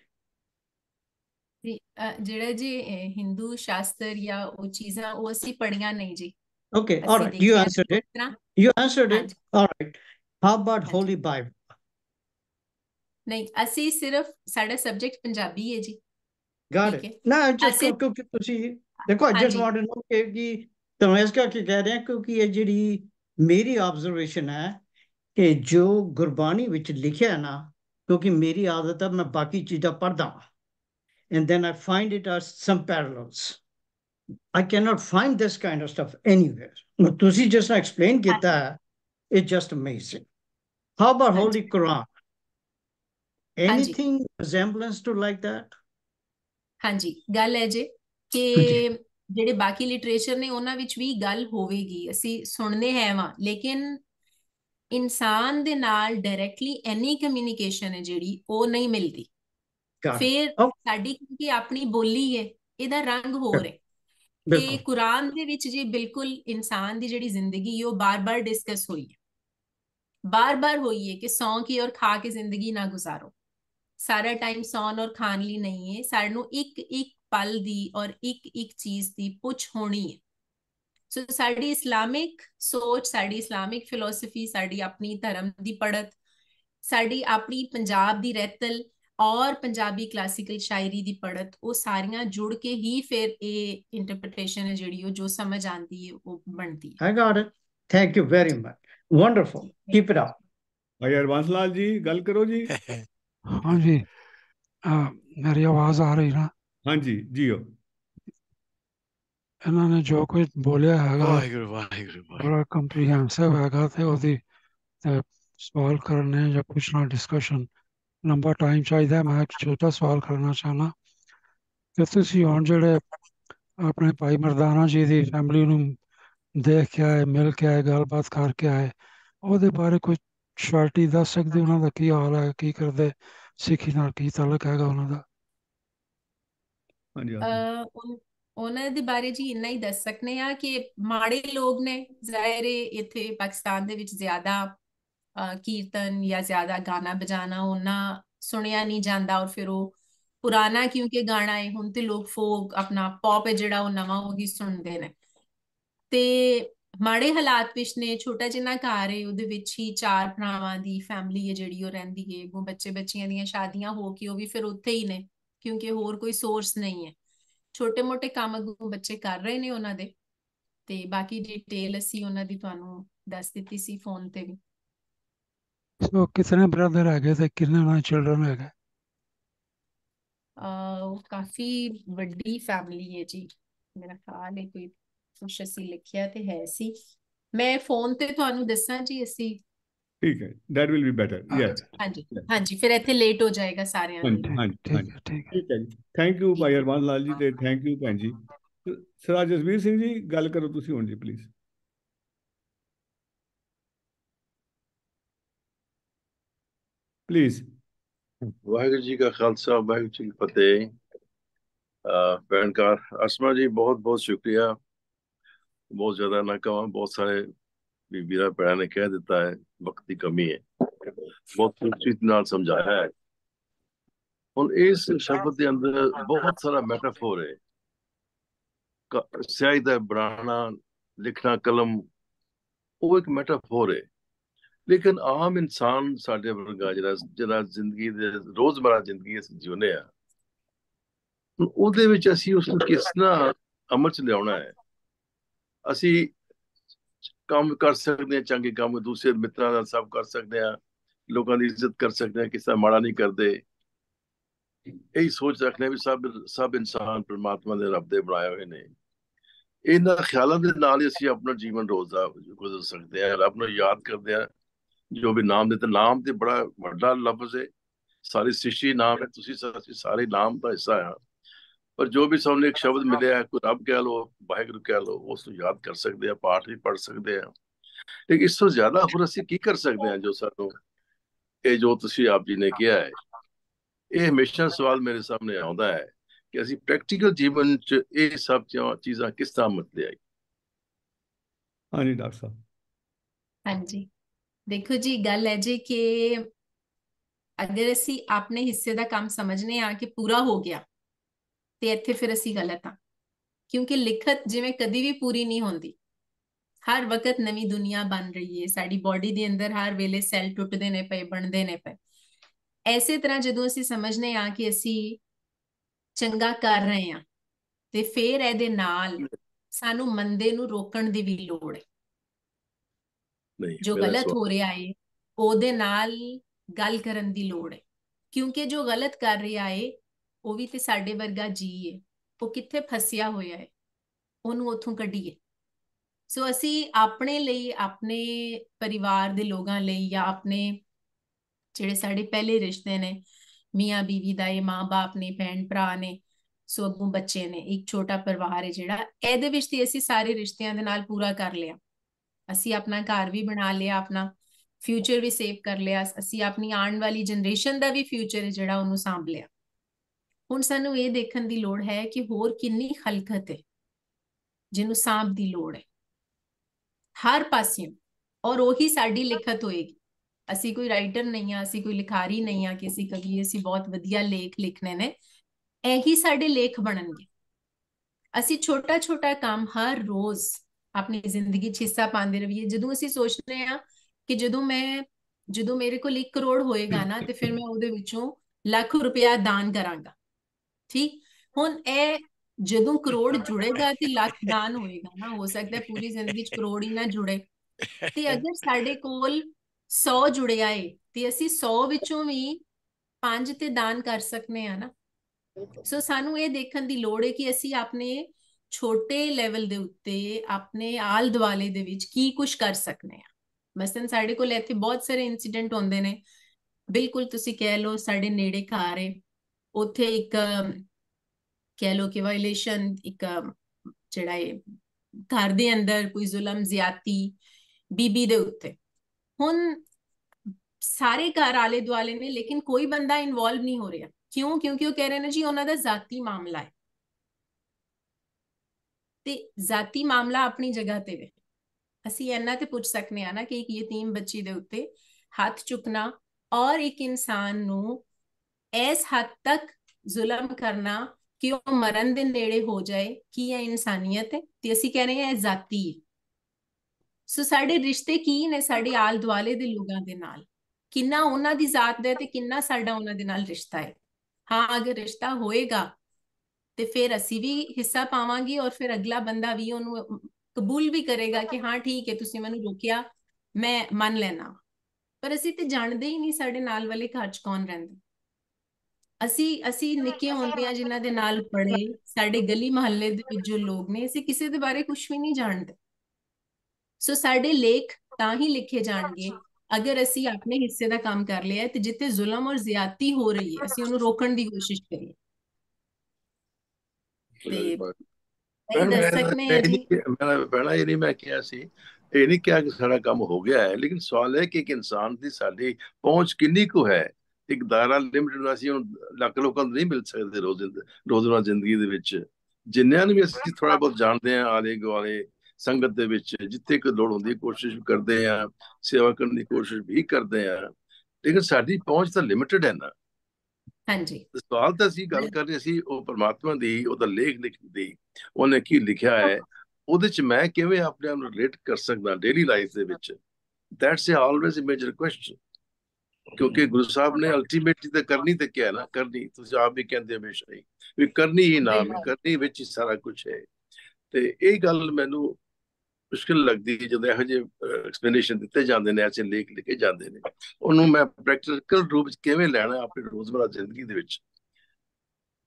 ਜੀ ਜਿਹੜਾ ਜੀ ਹਿੰਦੂ ਸ਼ਾਸਤਰ ਜਾਂ ਉਹ ਚੀਜ਼ਾਂ ਉਹ ਅਸੀਂ ਪੜੀਆਂ ਨਹੀਂ ਜੀ okay alright you answered it you answered it alright how about Holy Bible ਨਹੀਂ ਅਸੀਂ ਸਿਰਫ ਸਾਡਾ ਸਬਜੈਕਟ ਪੰਜਾਬੀ ਹੈ ਜੀ ਗਾਟ ਇਟ ਨਾ ਜਸਟ ਕਿਉਂਕਿ ਤੁਸੀਂ ਦੇਖੋ I just want to know ਕਿ ਤਾਂ ਇਸ ਕੀ ਕਹਿ ਰਹੇ ਹੋ ਕਿਉਂਕਿ ਇਹ ਜਿਹੜੀ ਮੇਰੀ ਆਬਜ਼ਰਵੇਸ਼ਨ ਹੈ ਕਿ ਜੋ ਗੁਰਬਾਣੀ ਵਿੱਚ ਲਿਖਿਆ ਨਾ ਕਿਉਂਕਿ ਮੇਰੀ ਆਦਤ ਹੈ ਮੈਂ ਬਾਕੀ ਚੀਜ਼ਾਂ ਪੜਦਾ and then I find it are some parallels I can not find this kind of stuff anywhere ਮੈਂ ਤੁਸੀਂ ਜਸਟ ਐਕਸਪਲੇਨ ਕੀਤਾ it just amazing how about Holy Quran anything resemblance to like that ਹਾਂਜੀ ਗੱਲ ਹੈ ਜੇ ਕਿ ਜਿਹੜੇ ਬਾਕੀ ਲਿਟਰੇਚਰ ਨੇ ਉਹਨਾਂ ਵਿੱਚ ਵੀ ਗੱਲ ਹੋਵੇਗੀ ਅਸੀਂ ਸੁਣਨੇ ਹੈ ਵਾਂ ਲੇਕਿਨ ਇਨਸਾਨ ਦੇ ਨਾਲ ਡਾਇਰੈਕਟਲੀ ਐਨੀ ਕਮਿਊਨੀਕੇਸ਼ਨ ਹੈ ਜਿਹੜੀ ਉਹ ਨਹੀਂ ਮਿਲਦੀ ਫਿਰ oh. ਸਾਡੀ ਕਿਉਂਕਿ ਆਪਣੀ ਬੋਲੀ ਹੈ ਇਹਦਾ ਰੰਗ ਹੋਰ ਹੈ ਕਿ ਕੁਰਾਨ ਦੇ ਵਿੱਚ ਜੇ ਬਿਲਕੁਲ ਇਨਸਾਨ ਦੀ ਜਿਹੜੀ ਜ਼ਿੰਦਗੀ ਉਹ ਬਾਰ-ਬਾਰ ਡਿਸਕਸ ਹੋਈ ਹੈ ਬਾਰ-ਬਾਰ ਹੋਈ ਹੈ ਕਿ ਸੌਂ ਕੀ ਔਰ ਖਾ ਕੇ ਜ਼ਿੰਦਗੀ ਨਾ ਗੁਜ਼ਾਰੋ ਸਾਰਾ ਟਾਈਮ ਸੌਣ ਔਰ ਖਾਣ ਲਈ ਨਹੀਂ ਹੈ ਸਾਨੂੰ ਇੱਕ ਇੱਕ ਪਲ ਦੀ ਔਰ ਇੱਕ ਇੱਕ ਚੀਜ਼ ਦੀ ਪੁੱਛ ਹੋਣੀ ਹੈ ਸੋ ਸਾਡੀ ਇਸਲਾਮਿਕ ਸੋਚ ਸਾਡੀ ਇਸਲਾਮਿਕ ਫਿਲਾਸਫੀ ਸਾਡੀ ਆਪਣੀ ਧਰਮ ਦੀ ਪੜਤ ਸਾਡੀ ਆਪਣੀ ਪੰਜਾਬ ਦੀ ਰਹਿਤਲ ਔਰ ਪੰਜਾਬੀ ਕਲਾਸਿਕਲ ਸ਼ਾਇਰੀ ਦੀ ਪੜਤ ਉਹ ਸਾਰੀਆਂ ਜੁੜ ਕੇ ਹੀ ਫਿਰ ਇਹ ਇੰਟਰਪ੍ਰੀਟੇਸ਼ਨ ਹੈ ਜਿਹੜੀ ਉਹ ਜੋ ਸਮਝ ਆਂਦੀ ਹੈ ਉਹ ਬਣਦੀ ਹੈ I got it thank you very much wonderful keep it up Bhai Harvans ਲਾਲ ਜੀ ਗੱਲ ਕਰੋ ਜੀ ਹਾਂਜੀ ਮੇਰੀ ਆਵਾਜ਼ ਆ ਰਹੀ ਨਾ ਹਾਂਜੀ ਜੀਓ ਇਹਨਾਂ ਨੇ ਜੋ ਕੁਝ ਬੋਲਿਆ ਹੈਗਾ ਵਾਹਿਗੁਰੂ ਵਾਹਿਗੁਰੂ ਬੜਾ ਕੰਪਰੀਹੈਂਸਿਵ ਹੈਗਾ ਤੇ ਉਹਦੀ ਸਵਾਲ ਕਰਨੇ ਜਾਂ ਪੁੱਛਣਾ ਡਿਸਕਸ਼ਨ ਨੰਬਰ ਟਾਈਮ ਚਾਹੀਦਾ ਮੈਂ ਇੱਕ ਛੋਟਾ ਸਵਾਲ ਕਰਨਾ ਚਾਹਨਾ ਕਿ ਤੁਸੀਂ ਹੁਣ ਜਿਹੜੇ ਆਪਣੇ ਭਾਈ ਮਰਦਾਨਾ ਜੀ ਦੀ ਫੈਮਿਲੀ ਨੂੰ ਦੇਖ ਕੇ ਆਏ ਮਿਲ ਕੇ ਆਏ ਗੱਲਬਾਤ ਕਰਕੇ ਆਏ ਉਹਦੇ ਬਾਰੇ ਕੁਝ ਸ਼ਾਰਟੀ ਦੱਸ ਸਕਦੇ ਉਹਨਾਂ ਦਾ ਕੀ ਹਾਲ ਹੈ ਕੀ ਕਰਦੇ ਸਿੱਖੀ ਨਾਲ ਕੀ ਤਾਲੁਕ ਹੈਗਾ ਉਹਨਾਂ ਦਾ ਹਾਂਜੀ ਅ ਉਹਨਾਂ ਦੇ ਬਾਰੇ ਜੀ ਇੰਨਾ ਹੀ ਦੱਸ ਸਕਨੇ ਆ ਕਿ ਮਾੜੇ ਲੋਕ ਨੇ ਜ਼ਾਹਿਰ ਇੱਥੇ ਪਾਕਿਸਤਾਨ ਦੇ ਵਿੱਚ ਜ਼ਿਆਦਾ ਕੀਰਤਨ ਜਾਂ ਜ਼ਿਆਦਾ ਗਾਣਾ ਬਜਾਣਾ ਉਹਨਾਂ ਸੁਣਿਆ ਨਹੀਂ ਜਾਂਦਾ ਔਰ ਫਿਰ ਉਹ ਪੁਰਾਣਾ ਕਿਉਂਕਿ ਗਾਣਾ ਹੈ ਹੁਣ ਤੇ ਲੋਕ ਫੋਕ ਆਪਣਾ ਪੌਪ ਹੈ ਜਿਹੜਾ ਉਹ ਨਵਾਂ ਉਹ ਹੀ ਸੁਣਦੇ ਨੇ ਤੇ ਮਾੜੇ ਹਾਲਾਤ ਵਿੱਚ ਨੇ ਛੋਟਾ ਜਿਹਾ ਘਰ ਹੈ ਉਹਦੇ ਵਿੱਚ ਹੀ ਚਾਰ ਭਰਾਵਾਂ ਦੀ ਫੈਮਿਲੀ ਹੈ ਜਿਹੜੀ ਉਹ ਰਹਿੰਦੀ ਹੈ ਉਹ ਬੱਚੇ ਬੱਚੀਆਂ ਦੀਆਂ ਸ਼ਾਦੀਆਂ ਹੋ ਕੇ ਉਹ ਵੀ ਫਿਰ ਉੱਥੇ ਹੀ ਨੇ ਕਿਉਂਕਿ ਹੋਰ ਕੋਈ ਸੋਰਸ ਨਹੀਂ ਹੈ ਛੋਟੇ-ਮੋਟੇ ਕੰਮ ਅੱਗੋਂ ਬੱਚੇ ਕਰ ਰਹੇ ਨੇ ਉਹਨਾਂ ਦੇ ਤੇ ਬਾਕੀ ਡਿਟੇਲ ਅਸੀਂ ਉਹਨਾਂ ਦੀ ਤੁਹਾਨੂੰ ਦੱਸ ਦਿੱਤੀ ਸੀ ਫੋਨ ਤੇ ਵੀ ਸੋ ਕਿਸਨੇ ਬ੍ਰਦਰ ਆ ਗਏ ਤੇ ਕਿੰਨੇ ਉਹਨਾਂ ਚਿਲड्रन ਆ ਉਹ ਕਾਫੀ ਵੱਡੀ ਫੈਮਿਲੀ ਹੈ ਜੀ ਮੇਰਾ ਖਿਆਲ ਹੈ ਕੋਈ ਕੁਛ ਅਸੀਂ ਲਿਖਿਆ ਤੇ ਹੈ ਸੀ ਮੈਂ ਫੋਨ ਤੇ ਤੁਹਾਨੂੰ ਦੱਸਾਂ ਜੀ ਅਸੀਂ ਠੀਕ ਹੈ that will be better yes ਹਾਂਜੀ ਹਾਂਜੀ ਫਿਰ ਇੱਥੇ ਲੇਟ ਹੋ ਜਾਏਗਾ ਸਾਰਿਆਂ ठीक ਹਾਂਜੀ ਹਾਂਜੀ ਠੀਕ ਹੈ ਜੀ ਥੈਂਕ ਯੂ ਭਾਈ ਅਰਮਾਨ ਲਾਲ ਜੀ ਤੇ ਥੈਂਕ ਯੂ ਭੈਣ ਜੀ ਸਰ ਜਸਵੀਰ ਸਿੰਘ ਜੀ ਗੱਲ ਕਰੋ ਤੁਸੀਂ ਹੁਣ ਜੀ ਪਲੀਜ਼ ਪਲੀਜ਼ ਵਾਹਿਗੁਰੂ ਜੀ ਦਾ ਖਾਲਸਾ ਵਾਹਿਗੁਰੂ ਜੀ ਕੀ ਫਤਿਹ ਬੈਂਕਰ ਅਸਮਾ ਜੀ ਬਹੁਤ ਬਹੁਤ ਸ਼ੁਕਰੀਆ ਬਹੁਤ ਜ਼ਿਆਦਾ ਨਾ ਕਹਾਂ ਬਹੁਤ ਸਾਰੇ ਬੀਬੀ ਦਾ ਪੈਰਾਂ ਨੇ ਕਹਿ ਦਿੱਤਾ ਹੈ ਵਕਤ ਦੀ ਕਮੀ ਹੈ ਬਹੁਤ ਕੁਝ ਨਾਲ ਸਮਝਾਇਆ ਹੈ ਹੁਣ ਇਸ ਸ਼ਬਦ ਦੇ ਅੰਦਰ ਬਹੁਤ ਸਾਰਾ ਮੈਟਾਫੋਰ ਹੈ ਸਿਆਹੀ ਦਾ ਬਣਾਉਣਾ ਲਿਖਣਾ ਕਲਮ ਉਹ ਇੱਕ ਮੈਟਾਫੋਰ ਹੈ ਲੇਕਿਨ ਆਮ ਇਨਸਾਨ ਸਾਡੇ ਵਰਗਾ ਜਿਹੜਾ ਜਿਹੜਾ ਜ਼ਿੰਦਗੀ ਦੇ ਰੋਜ਼ਮਰਾ ਜ਼ਿੰਦਗੀ ਅਸੀਂ ਜਿਉਂਦੇ ਆ ਉਹਦੇ ਵਿੱਚ ਅਸੀਂ ਉਸ ਨੂੰ ਕਿਸ ਤਰ੍ਹਾਂ ਅਮਲ ਚ ਲਿਆਉਣਾ ਹੈ ਅਸੀਂ ਕੰਮ ਕਰ ਸਕਦੇ ਆ ਚੰਗੇ ਕੰਮ ਦੂਸਰੇ ਮਿੱਤਰਾਂ ਨਾਲ ਸਭ ਕਰ ਸਕਦੇ ਆ ਲੋਕਾਂ ਦੀ ਇੱਜ਼ਤ ਕਰ ਸਕਦੇ ਆ ਕਿਸੇ ਮਾੜਾ ਨਹੀਂ ਕਰਦੇ ਇਹ ਸੋਚ ਰੱਖਣਾ ਵੀ ਸਭ ਸਭ ਇਨਸਾਨ ਪ੍ਰਮਾਤਮਾ ਦੇ ਰੱਬ ਦੇ ਬਣਾਏ ਹੋਏ ਨੇ ਇਹਨਾਂ ਖਿਆਲਾਂ ਦੇ ਨਾਲ ਹੀ ਅਸੀਂ ਆਪਣਾ ਜੀਵਨ ਰੋਜ਼ਾ ਗੁਜ਼ਾਰ ਗੁਜ਼ਰ ਸਕਦੇ ਆ ਰੱਬ ਨੂੰ ਯਾਦ ਕਰਦੇ ਆ ਜੋ ਵੀ ਨਾਮ ਦੇ ਤੇ ਨਾਮ ਤੇ ਬੜਾ ਵੱਡਾ ਲਫ਼ਜ਼ ਹੈ ਸਾਰੀ ਸ੍ਰਿਸ਼ਟੀ ਨਾਮ ਹੈ ਤੁਸੀਂ ਸਾਰੇ ਨਾਮ ਦਾ ਹਿੱਸਾ ਆ ਪਰ ਜੋ ਵੀ ਸਾਨੂੰ ਇੱਕ ਸ਼ਬਦ ਮਿਲਿਆ ਹੈ ਕੋਈ ਰੱਬ ਕਹਿ ਲੋ ਵਾਹਿਗੁਰੂ ਕਹਿ ਲੋ ਉਸ ਨੂੰ ਯਾਦ ਕਰ ਸਕਦੇ ਆ ਪਾਠ ਵੀ ਪੜ ਸਕਦੇ ਆ ਲੇਕਿਨ ਇਸ ਤੋਂ ਜ਼ਿਆਦਾ ਹੋਰ ਅਸੀਂ ਕੀ ਕਰ ਸਕਦੇ ਆ ਜੋ ਸਾਨੂੰ ਇਹ ਜੋ ਤੁਸੀਂ ਆਪ ਜੀ ਨੇ ਕਿਹਾ ਹੈ ਇਹ ਹਮੇਸ਼ਾ ਸਵਾਲ ਮੇਰੇ ਸਾਹਮਣੇ ਆਉਂਦਾ ਹੈ ਕਿ ਅਸੀਂ ਪ੍ਰੈਕਟੀਕਲ ਜੀਵਨ 'ਚ ਇਹ ਸਭ ਚੀਜ਼ਾਂ ਕਿਸ ਤਰ੍ਹਾਂ ਮਤ ਆਈ ਹਾਂਜੀ ਡਾਕਟਰ ਸਾਹਿਬ ਹਾਂਜੀ ਦੇਖੋ ਜੀ ਗੱਲ ਹੈ ਜੀ ਕਿ ਅਗਰ ਅਸੀਂ ਆਪਣੇ ਹਿੱਸੇ ਦਾ ਕੰਮ ਸਮਝਨੇ ਆ ਕਿ ਪੂਰਾ ਹੋ ਗਿਆ ਤੇ ਇੱਥੇ ਫਿਰ ਅਸੀਂ ਗਲਤ ਆ ਕਿਉਂਕਿ ਲਿਖਤ ਜਿਵੇਂ ਕਦੀ ਵੀ ਪੂਰੀ ਨਹੀਂ ਹੁੰਦੀ ਹਰ ਵਕਤ ਨਵੀਂ ਦੁਨੀਆ ਬਣ ਰਹੀ ਹੈ ਸਾਡੀ ਬਾਡੀ ਦੇ ਅੰਦਰ ਹਰ ਵੇਲੇ ਸੈੱਲ ਟੁੱਟਦੇ ਨੇ ਪਏ ਬਣਦੇ ਨੇ ਪਏ ਐਸੇ ਤਰ੍ਹਾਂ ਜਦੋਂ ਅਸੀਂ ਸਮਝਨੇ ਆ ਕਿ ਅਸੀਂ ਚੰਗਾ ਕਰ ਰਹੇ ਆ ਤੇ ਫੇਰ ਇਹਦੇ ਨਾਲ ਸਾਨੂੰ ਮੰਦੇ ਨੂੰ ਰੋਕਣ ਦੀ ਵੀ ਲੋੜ ਹੈ ਨਹੀਂ ਜੋ ਗਲਤ ਹੋ ਰਿਹਾ ਹੈ ਉਹਦੇ ਨਾਲ ਗੱਲ ਕਰਨ ਦੀ ਲੋੜ ਹੈ ਕਿਉਂਕਿ ਜੋ ਗਲਤ ਕਰ ਰਿਹਾ ਹੈ ਉਹ ਵੀ ਤੇ ਸਾਡੇ ਵਰਗਾ ਜੀ ਏ ਉਹ ਕਿੱਥੇ ਫਸਿਆ ਹੋਇਆ ਏ ਉਹਨੂੰ ਉੱਥੋਂ ਕੱਢੀਏ ਸੋ ਅਸੀਂ ਆਪਣੇ ਲਈ ਆਪਣੇ ਪਰਿਵਾਰ ਦੇ ਲੋਕਾਂ ਲਈ ਜਾਂ ਆਪਣੇ ਜਿਹੜੇ ਸਾਡੇ ਪਹਿਲੇ ਰਿਸ਼ਤੇ ਨੇ ਮੀਆਂ ਬੀਵੀ ਦਾ ਇਹ ਮਾਂ-ਬਾਪ ਨੇ ਭੈਣ ਭਰਾ ਨੇ ਸੋ ਅੱਗੋਂ ਬੱਚੇ ਨੇ ਇੱਕ ਛੋਟਾ ਪਰਿਵਾਰ ਹੈ ਜਿਹੜਾ ਇਹਦੇ ਵਿੱਚ ਤੇ ਅਸੀਂ ਸਾਰੇ ਰਿਸ਼ਤਿਆਂ ਦੇ ਨਾਲ ਪੂਰਾ ਕਰ ਲਿਆ ਅਸੀਂ ਆਪਣਾ ਘਰ ਵੀ ਬਣਾ ਲਿਆ ਆਪਣਾ ਫਿਊਚਰ ਵੀ ਸੇਵ ਕਰ ਲਿਆ ਅਸੀਂ ਆਪਣੀ ਆਉਣ ਵਾਲੀ ਜਨਰੇਸ਼ਨ ਦਾ ਵੀ ਫਿਊਚਰ ਹੈ ਜਿਹੜਾ ਉਹਨੂੰ ਸੰਭਾਲ ਲਿਆ ਹੁਣ ਸਾਨੂੰ ਇਹ ਦੇਖਣ ਦੀ ਲੋੜ ਹੈ ਕਿ ਹੋਰ ਕਿੰਨੀ ਖਲਕਤ ਹੈ ਜਿਹਨੂੰ ਸਾਂਭ ਦੀ ਲੋੜ ਹੈ ਹਰ ਪਾਸੇ ਔਰ ਉਹੀ ਸਾਡੀ ਲਿਖਤ ਹੋਏਗੀ ਅਸੀਂ ਕੋਈ ਰਾਈਟਰ ਨਹੀਂ ਆ ਅਸੀਂ ਕੋਈ ਲਿਖਾਰੀ ਨਹੀਂ ਆ ਕਿ ਅਸੀਂ ਕਵੀ ਅਸੀਂ ਬਹੁਤ ਵਧੀਆ ਲੇਖ ਲਿਖਨੇ ਨੇ ਇਹੀ ਸਾਡੇ ਲੇਖ ਬਣਨਗੇ ਅਸੀਂ ਛੋਟਾ ਛੋਟਾ ਕੰਮ ਹਰ ਰੋਜ਼ ਆਪਣੀ ਜ਼ਿੰਦਗੀ 'ਚ ਹਿੱਸਾ ਪਾਉਂਦੇ ਰਹੀਏ ਜਦੋਂ ਅਸੀਂ ਸੋਚਦੇ ਆ ਕਿ ਜਦੋਂ ਮੈਂ ਜਦੋਂ ਮੇਰੇ ਕੋਲ 1 ਕਰੋੜ ਹੋਏਗਾ ਨਾ ਤੇ ਫਿਰ ਮੈਂ ਉਹਦੇ ਵਿੱਚੋਂ ਲੱਖ ਰੁਪਇਆ ਦਾਨ ਕਰਾਂਗਾ ਠੀਕ ਹੁਣ ਇਹ ਜਦੋਂ ਕਰੋੜ ਜੁੜੇਗਾ ਤੇ ਲੱਖ ਦਾਨ ਹੋਏਗਾ ਨਾ ਹੋ ਸਕਦਾ ਪੂਰੀ ਜ਼ਿੰਦਗੀ ਚ ਕਰੋੜ ਹੀ ਨਾ ਜੁੜੇ ਤੇ ਅਗਰ ਸਾਡੇ ਕੋਲ 100 ਜੁੜਿਆ ਏ ਤੇ ਅਸੀਂ 100 ਵਿੱਚੋਂ ਵੀ 5 ਤੇ ਦਾਨ ਕਰ ਸਕਨੇ ਆ ਨਾ ਸੋ ਸਾਨੂੰ ਇਹ ਦੇਖਣ ਦੀ ਲੋੜ ਹੈ ਕਿ ਅਸੀਂ ਆਪਣੇ ਛੋਟੇ ਲੈਵਲ ਦੇ ਉੱਤੇ ਆਪਣੇ ਆਲ ਦਵਾਲੇ ਦੇ ਵਿੱਚ ਕੀ ਕੁਝ ਕਰ ਸਕਨੇ ਆ ਮਸਲਨ ਸਾਡੇ ਕੋਲ ਇੱਥੇ ਬਹੁਤ ਸਾਰੇ ਇਨਸੀਡੈਂਟ ਹੁੰਦੇ ਨੇ ਬਿਲਕੁਲ ਤੁਸੀਂ ਕਹਿ ਲਓ ਸਾਡੇ ਨੇੜੇ ਘਾਰੇ ਉੱਥੇ ਇੱਕ ਕਹਿ ਲੋ ਕਿ ਵਾਇਲੇਸ਼ਨ ਇੱਕ ਜਿਹੜਾ ਇਹ ਘਰ ਦੇ ਅੰਦਰ ਕੋਈ ਜ਼ੁਲਮ ਜ਼ਿਆਤੀ ਬੀਬੀ ਦੇ ਉੱਤੇ ਹੁਣ ਸਾਰੇ ਘਰ ਵਾਲੇ ਦੁਆਲੇ ਨੇ ਲੇਕਿਨ ਕੋਈ ਬੰਦਾ ਇਨਵੋਲਵ ਨਹੀਂ ਹੋ ਰਿਹਾ ਕਿਉਂ ਕਿਉਂਕਿ ਉਹ ਕਹਿ ਰਹੇ ਨੇ ਜੀ ਉਹਨਾਂ ਦਾ ਜ਼ਾਤੀ ਮਾਮਲਾ ਹੈ ਤੇ ਜ਼ਾਤੀ ਮਾਮਲਾ ਆਪਣੀ ਜਗ੍ਹਾ ਤੇ ਵੇ ਅਸੀਂ ਇਹਨਾਂ ਤੇ ਪੁੱਛ ਸਕਨੇ ਆ ਨਾ ਕਿ ਇੱਕ ਯਤੀਮ ਬੱਚੀ ਦੇ ਉੱਤੇ ਹੱਥ ਚੁੱਕਣਾ ਔਰ ਇੱਕ ਇਨਸਾਨ ਨੂੰ ਇਸ ਹੱਦ ਤੱਕ ਜ਼ੁਲਮ ਕਰਨਾ ਕਿ ਉਹ ਮਰਨ ਦੇ ਨੇੜੇ ਹੋ ਜਾਏ ਕੀ ਹੈ ਇਨਸਾਨੀਅਤ ਤੇ ਅਸੀਂ ਕਹਿ ਰਹੇ ਹਾਂ ਇਹ ਜ਼ਾਤੀ ਹੈ ਸੋ ਸਾਡੇ ਰਿਸ਼ਤੇ ਕੀ ਨੇ ਸਾਡੇ ਆਲ ਦੁਆਲੇ ਦੇ ਲੋਕਾਂ ਦੇ ਨਾਲ ਕਿੰਨਾ ਉਹਨਾਂ ਦੀ ਜ਼ਾਤ ਦਾ ਤੇ ਕਿੰਨਾ ਸਾਡਾ ਉਹਨਾਂ ਦੇ ਨਾਲ ਰਿਸ਼ਤਾ ਹੈ ਹਾਂ ਅਗਰ ਰਿਸ਼ਤਾ ਹੋਏਗਾ ਤੇ ਫਿਰ ਅਸੀਂ ਵੀ ਹਿੱਸਾ ਪਾਵਾਂਗੇ ਔਰ ਫਿਰ ਅਗਲਾ ਬੰਦਾ ਵੀ ਉਹਨੂੰ ਕਬੂਲ ਵੀ ਕਰੇਗਾ ਕਿ ਹਾਂ ਠੀਕ ਹੈ ਤੁਸੀਂ ਮੈਨੂੰ ਰੋਕਿਆ ਮੈਂ ਮੰਨ ਲੈਣਾ ਪਰ ਅਸੀਂ ਤੇ ਜਾਣਦੇ ਹੀ ਨਹੀਂ ਸਾਡੇ ਨਾਲ ਵਾਲੇ ਘਰ ਚ ਕੌਣ ਰਹਿੰਦਾ ਅਸੀਂ ਅਸੀਂ ਨਿੱਕੇ ਹੁੰਦੇ ਆ ਜਿਨ੍ਹਾਂ ਦੇ ਨਾਲ ਪੜੇ ਸਾਡੇ ਗਲੀ ਮਹੱਲੇ ਦੇ ਵਿੱਚ ਜੋ ਲੋਕ ਨੇ ਅਸੀਂ ਕਿਸੇ ਦੇ ਬਾਰੇ ਕੁਝ ਵੀ ਨਹੀਂ ਜਾਣਦੇ ਸੋ ਸਾਡੇ ਲੇਖ ਤਾਂ ਹੀ ਲਿਖੇ ਜਾਣਗੇ ਅਗਰ ਅਸੀਂ ਆਪਣੇ ਹਿੱਸੇ ਦਾ ਕੰਮ ਕਰ ਲਿਆ ਤੇ ਜਿੱਥੇ ਜ਼ੁਲਮ ਔਰ ਜ਼ਿਆਤੀ ਹੋ ਰਹੀ ਹੈ ਅਸੀਂ ਉਹਨੂੰ ਰੋਕਣ ਦੀ ਕੋਸ਼ਿਸ਼ ਕਰੀਏ ਤੇ ਮੈਂ ਪਹਿਲਾਂ ਇਹ ਨਹੀਂ ਮੈਂ ਕਿਹਾ ਸੀ ਇਹ ਨਹੀਂ ਕਿਹਾ ਕਿ ਸਾਡਾ ਕੰਮ ਹੋ ਗਿਆ ਹੈ ਲੇਕਿਨ ਸਵਾਲ ਹੈ ਕਿ ਇੱਕ ਇਨਸਾਨ ਦੀ ਸਾਡੀ ਪਹੁੰਚ ਕਿੰਨੀ ਕੁ ਹੈ ਇੱਕ ਦਾਇਰਾ ਲਿਮਟਡ ਅਸੀਂ ਹੁਣ ਲੱਖ ਲੋਕਾਂ ਨੂੰ ਨਹੀਂ ਮਿਲ ਸਕਦੇ ਰੋਜ਼ ਰੋਜ਼ਮਰਾ ਜ਼ਿੰਦਗੀ ਦੇ ਵਿੱਚ ਜਿੰਨਿਆਂ ਨੂੰ ਵੀ ਅਸੀਂ ਥੋੜਾ ਬਹੁਤ ਜਾਣਦੇ ਆ ਆਲੇ ਗਵਾਲੇ ਸੰਗਤ ਦੇ ਵਿੱਚ ਜਿੱਥੇ ਕੋ ਲੋੜ ਹੁੰਦੀ ਕੋਸ਼ਿਸ਼ ਕਰਦੇ ਆ ਸੇਵਾ ਕਰਨ ਦੀ ਕੋਸ਼ਿਸ਼ ਵੀ ਕਰਦੇ ਆ ਲੇਕਿਨ ਸਾਡੀ ਪਹੁੰਚ ਤਾਂ ਲਿਮਿਟਡ ਹੈ ਨਾ ਹਾਂਜੀ ਸਵਾਲ ਤਾਂ ਅਸੀਂ ਗੱਲ ਕਰ ਰਹੇ ਸੀ ਉਹ ਪਰਮਾਤਮਾ ਦੀ ਉਹਦਾ ਲੇਖ ਲਿਖਦੀ ਉਹਨੇ ਕੀ ਲਿਖਿਆ ਹੈ ਉਹਦੇ ਚ ਮੈਂ ਕਿਵੇਂ ਆਪਣੇ ਆਪ ਨੂੰ ਰਿਲੇਟ ਕਰ ਸਕਦਾ ਡੇਲੀ ਲਾਈਫ ਦੇ ਵਿੱਚ that's always a major question ਕਿਉਂਕਿ ਗੁਰੂ ਸਾਹਿਬ ਨੇ ਅਲਟੀਮੇਟਲੀ ਤੇ ਕਰਨੀ ਤੇ ਕਿਹਾ ਨਾ ਕਰਨੀ ਤੁਸੀਂ ਆਪ ਵੀ ਕਹਿੰਦੇ ਹਮੇਸ਼ਾ ਹੀ ਵੀ ਕਰਨੀ ਹੀ ਨਾਮ ਹੈ ਕਰਨੀ ਵਿੱਚ ਹੀ ਸਾਰਾ ਕੁਝ ਹੈ ਤੇ ਇਹ ਗੱਲ ਮੈਨੂੰ ਮੁਸ਼ਕਿਲ ਲੱਗਦੀ ਹੈ ਜਦੋਂ ਇਹੋ ਜਿਹੇ ਐਕਸਪਲੇਨੇਸ਼ਨ ਦਿੱਤੇ ਜਾਂਦੇ ਨੇ ਐਸੇ ਲੇਖ ਲਿਖੇ ਜਾਂਦੇ ਨੇ ਉਹਨੂੰ ਮੈਂ ਪ੍ਰੈਕਟੀਕਲ ਰੂਪ ਵਿੱਚ ਕਿਵੇਂ ਲੈਣਾ ਆਪਣੀ ਰੋਜ਼ਮਰਾ ਜ਼ਿੰਦਗੀ ਦੇ ਵਿੱਚ